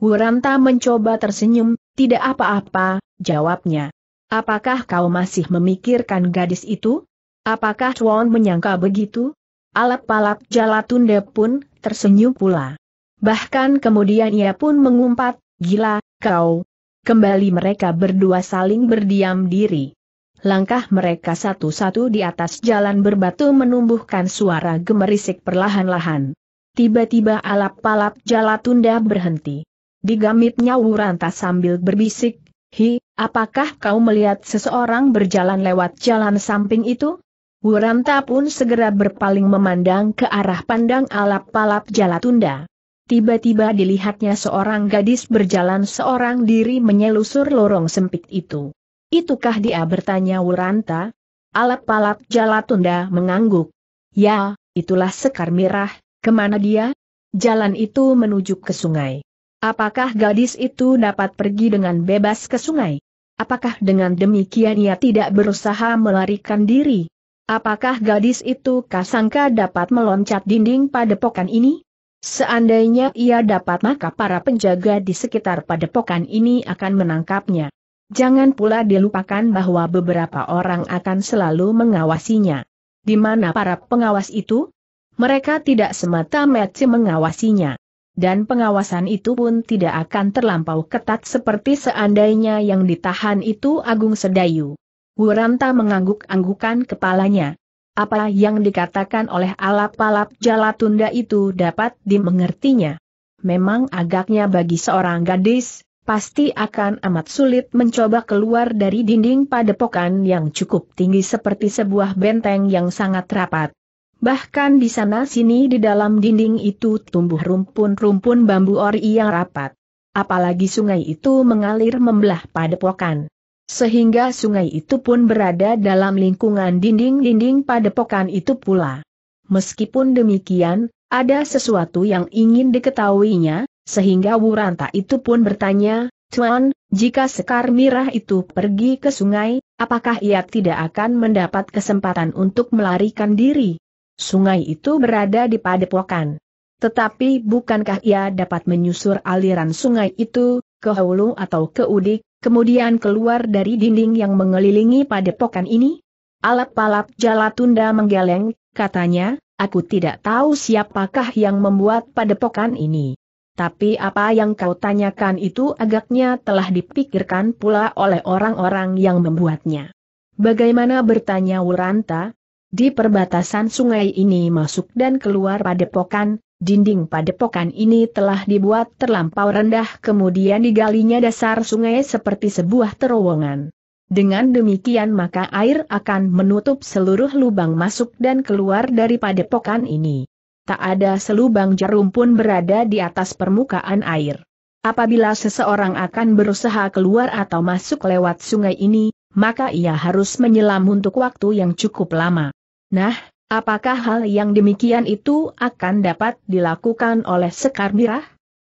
S1: Wuranta mencoba tersenyum, tidak apa-apa, jawabnya. Apakah kau masih memikirkan gadis itu? Apakah Chuan menyangka begitu? Alap-alap Jalatunde pun tersenyum pula. Bahkan kemudian ia pun mengumpat, gila, kau. Kembali mereka berdua saling berdiam diri. Langkah mereka satu-satu di atas jalan berbatu menumbuhkan suara gemerisik perlahan-lahan. Tiba-tiba alap-alap Jalatunda berhenti. Digamitnya Wuranta sambil berbisik, Hi, apakah kau melihat seseorang berjalan lewat jalan samping itu? Wuranta pun segera berpaling memandang ke arah pandang alap-alap Jalatunda. Tiba-tiba dilihatnya seorang gadis berjalan seorang diri menyelusur lorong sempit itu. Itukah dia bertanya Wuranta? Alap-alap Jalatunda mengangguk. Ya, itulah Sekar Mirah, kemana dia? Jalan itu menuju ke sungai. Apakah gadis itu dapat pergi dengan bebas ke sungai? Apakah dengan demikian ia tidak berusaha melarikan diri? Apakah gadis itu kasangka dapat meloncat dinding padepokan ini? Seandainya ia dapat maka para penjaga di sekitar padepokan ini akan menangkapnya. Jangan pula dilupakan bahwa beberapa orang akan selalu mengawasinya. Di mana para pengawas itu? Mereka tidak semata-mata mengawasinya. Dan pengawasan itu pun tidak akan terlampau ketat seperti seandainya yang ditahan itu Agung Sedayu. Wuranta mengangguk-anggukan kepalanya. Apa yang dikatakan oleh alap-alap jalatunda itu dapat dimengertinya. Memang agaknya bagi seorang gadis, pasti akan amat sulit mencoba keluar dari dinding padepokan yang cukup tinggi seperti sebuah benteng yang sangat rapat. Bahkan di sana-sini di dalam dinding itu tumbuh rumpun-rumpun bambu ori yang rapat. Apalagi sungai itu mengalir membelah padepokan. Sehingga sungai itu pun berada dalam lingkungan dinding-dinding padepokan itu pula. Meskipun demikian, ada sesuatu yang ingin diketahuinya, sehingga Wuranta itu pun bertanya, Tuan, jika Sekar Mirah itu pergi ke sungai, apakah ia tidak akan mendapat kesempatan untuk melarikan diri? Sungai itu berada di padepokan. Tetapi bukankah ia dapat menyusur aliran sungai itu, ke hulu atau ke udik, kemudian keluar dari dinding yang mengelilingi padepokan ini? Alap-alap Jalatunda menggeleng, katanya, aku tidak tahu siapakah yang membuat padepokan ini. Tapi apa yang kau tanyakan itu agaknya telah dipikirkan pula oleh orang-orang yang membuatnya. Bagaimana bertanya Wuranta? Di perbatasan sungai ini masuk dan keluar padepokan, Dinding padepokan ini telah dibuat terlampau rendah kemudian digalinya dasar sungai seperti sebuah terowongan. Dengan demikian maka air akan menutup seluruh lubang masuk dan keluar dari padepokan ini. Tak ada selubang jarum pun berada di atas permukaan air. Apabila seseorang akan berusaha keluar atau masuk lewat sungai ini, maka ia harus menyelam untuk waktu yang cukup lama. Nah, Apakah hal yang demikian itu akan dapat dilakukan oleh Sekar Mirah?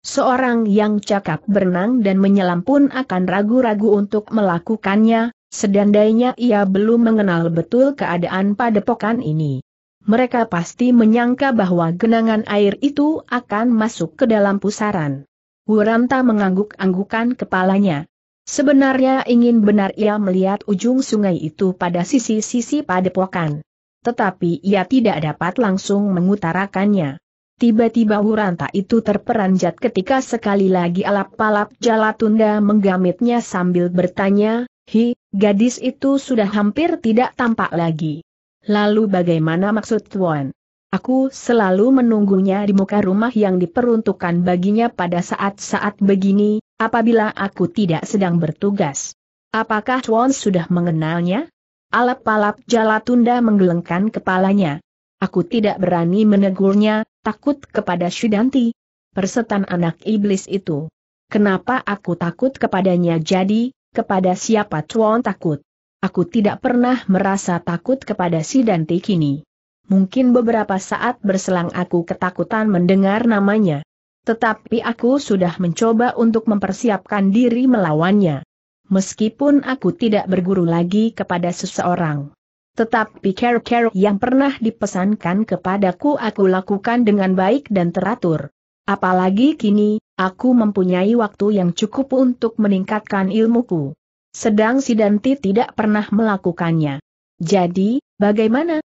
S1: Seorang yang cakap berenang dan menyelam pun akan ragu-ragu untuk melakukannya, sedandainya ia belum mengenal betul keadaan padepokan ini. Mereka pasti menyangka bahwa genangan air itu akan masuk ke dalam pusaran. Wuranta mengangguk-anggukan kepalanya. Sebenarnya ingin benar ia melihat ujung sungai itu pada sisi-sisi padepokan tetapi ia tidak dapat langsung mengutarakannya. Tiba-tiba Huranta itu terperanjat ketika sekali lagi alap-alap Jalatunda menggamitnya sambil bertanya, Hi, gadis itu sudah hampir tidak tampak lagi. Lalu bagaimana maksud Tuan? Aku selalu menunggunya di muka rumah yang diperuntukkan baginya pada saat-saat begini, apabila aku tidak sedang bertugas. Apakah Tuan sudah mengenalnya? Alap-alap Jalatunda menggelengkan kepalanya. Aku tidak berani menegurnya, takut kepada Sudanti. Persetan anak iblis itu. Kenapa aku takut kepadanya jadi, kepada siapa Tuan takut? Aku tidak pernah merasa takut kepada si kini. Mungkin beberapa saat berselang aku ketakutan mendengar namanya. Tetapi aku sudah mencoba untuk mempersiapkan diri melawannya meskipun aku tidak berguru lagi kepada seseorang. Tetapi care-care yang pernah dipesankan kepadaku aku lakukan dengan baik dan teratur. Apalagi kini, aku mempunyai waktu yang cukup untuk meningkatkan ilmuku. Sedang si Sidanti tidak pernah melakukannya. Jadi, bagaimana?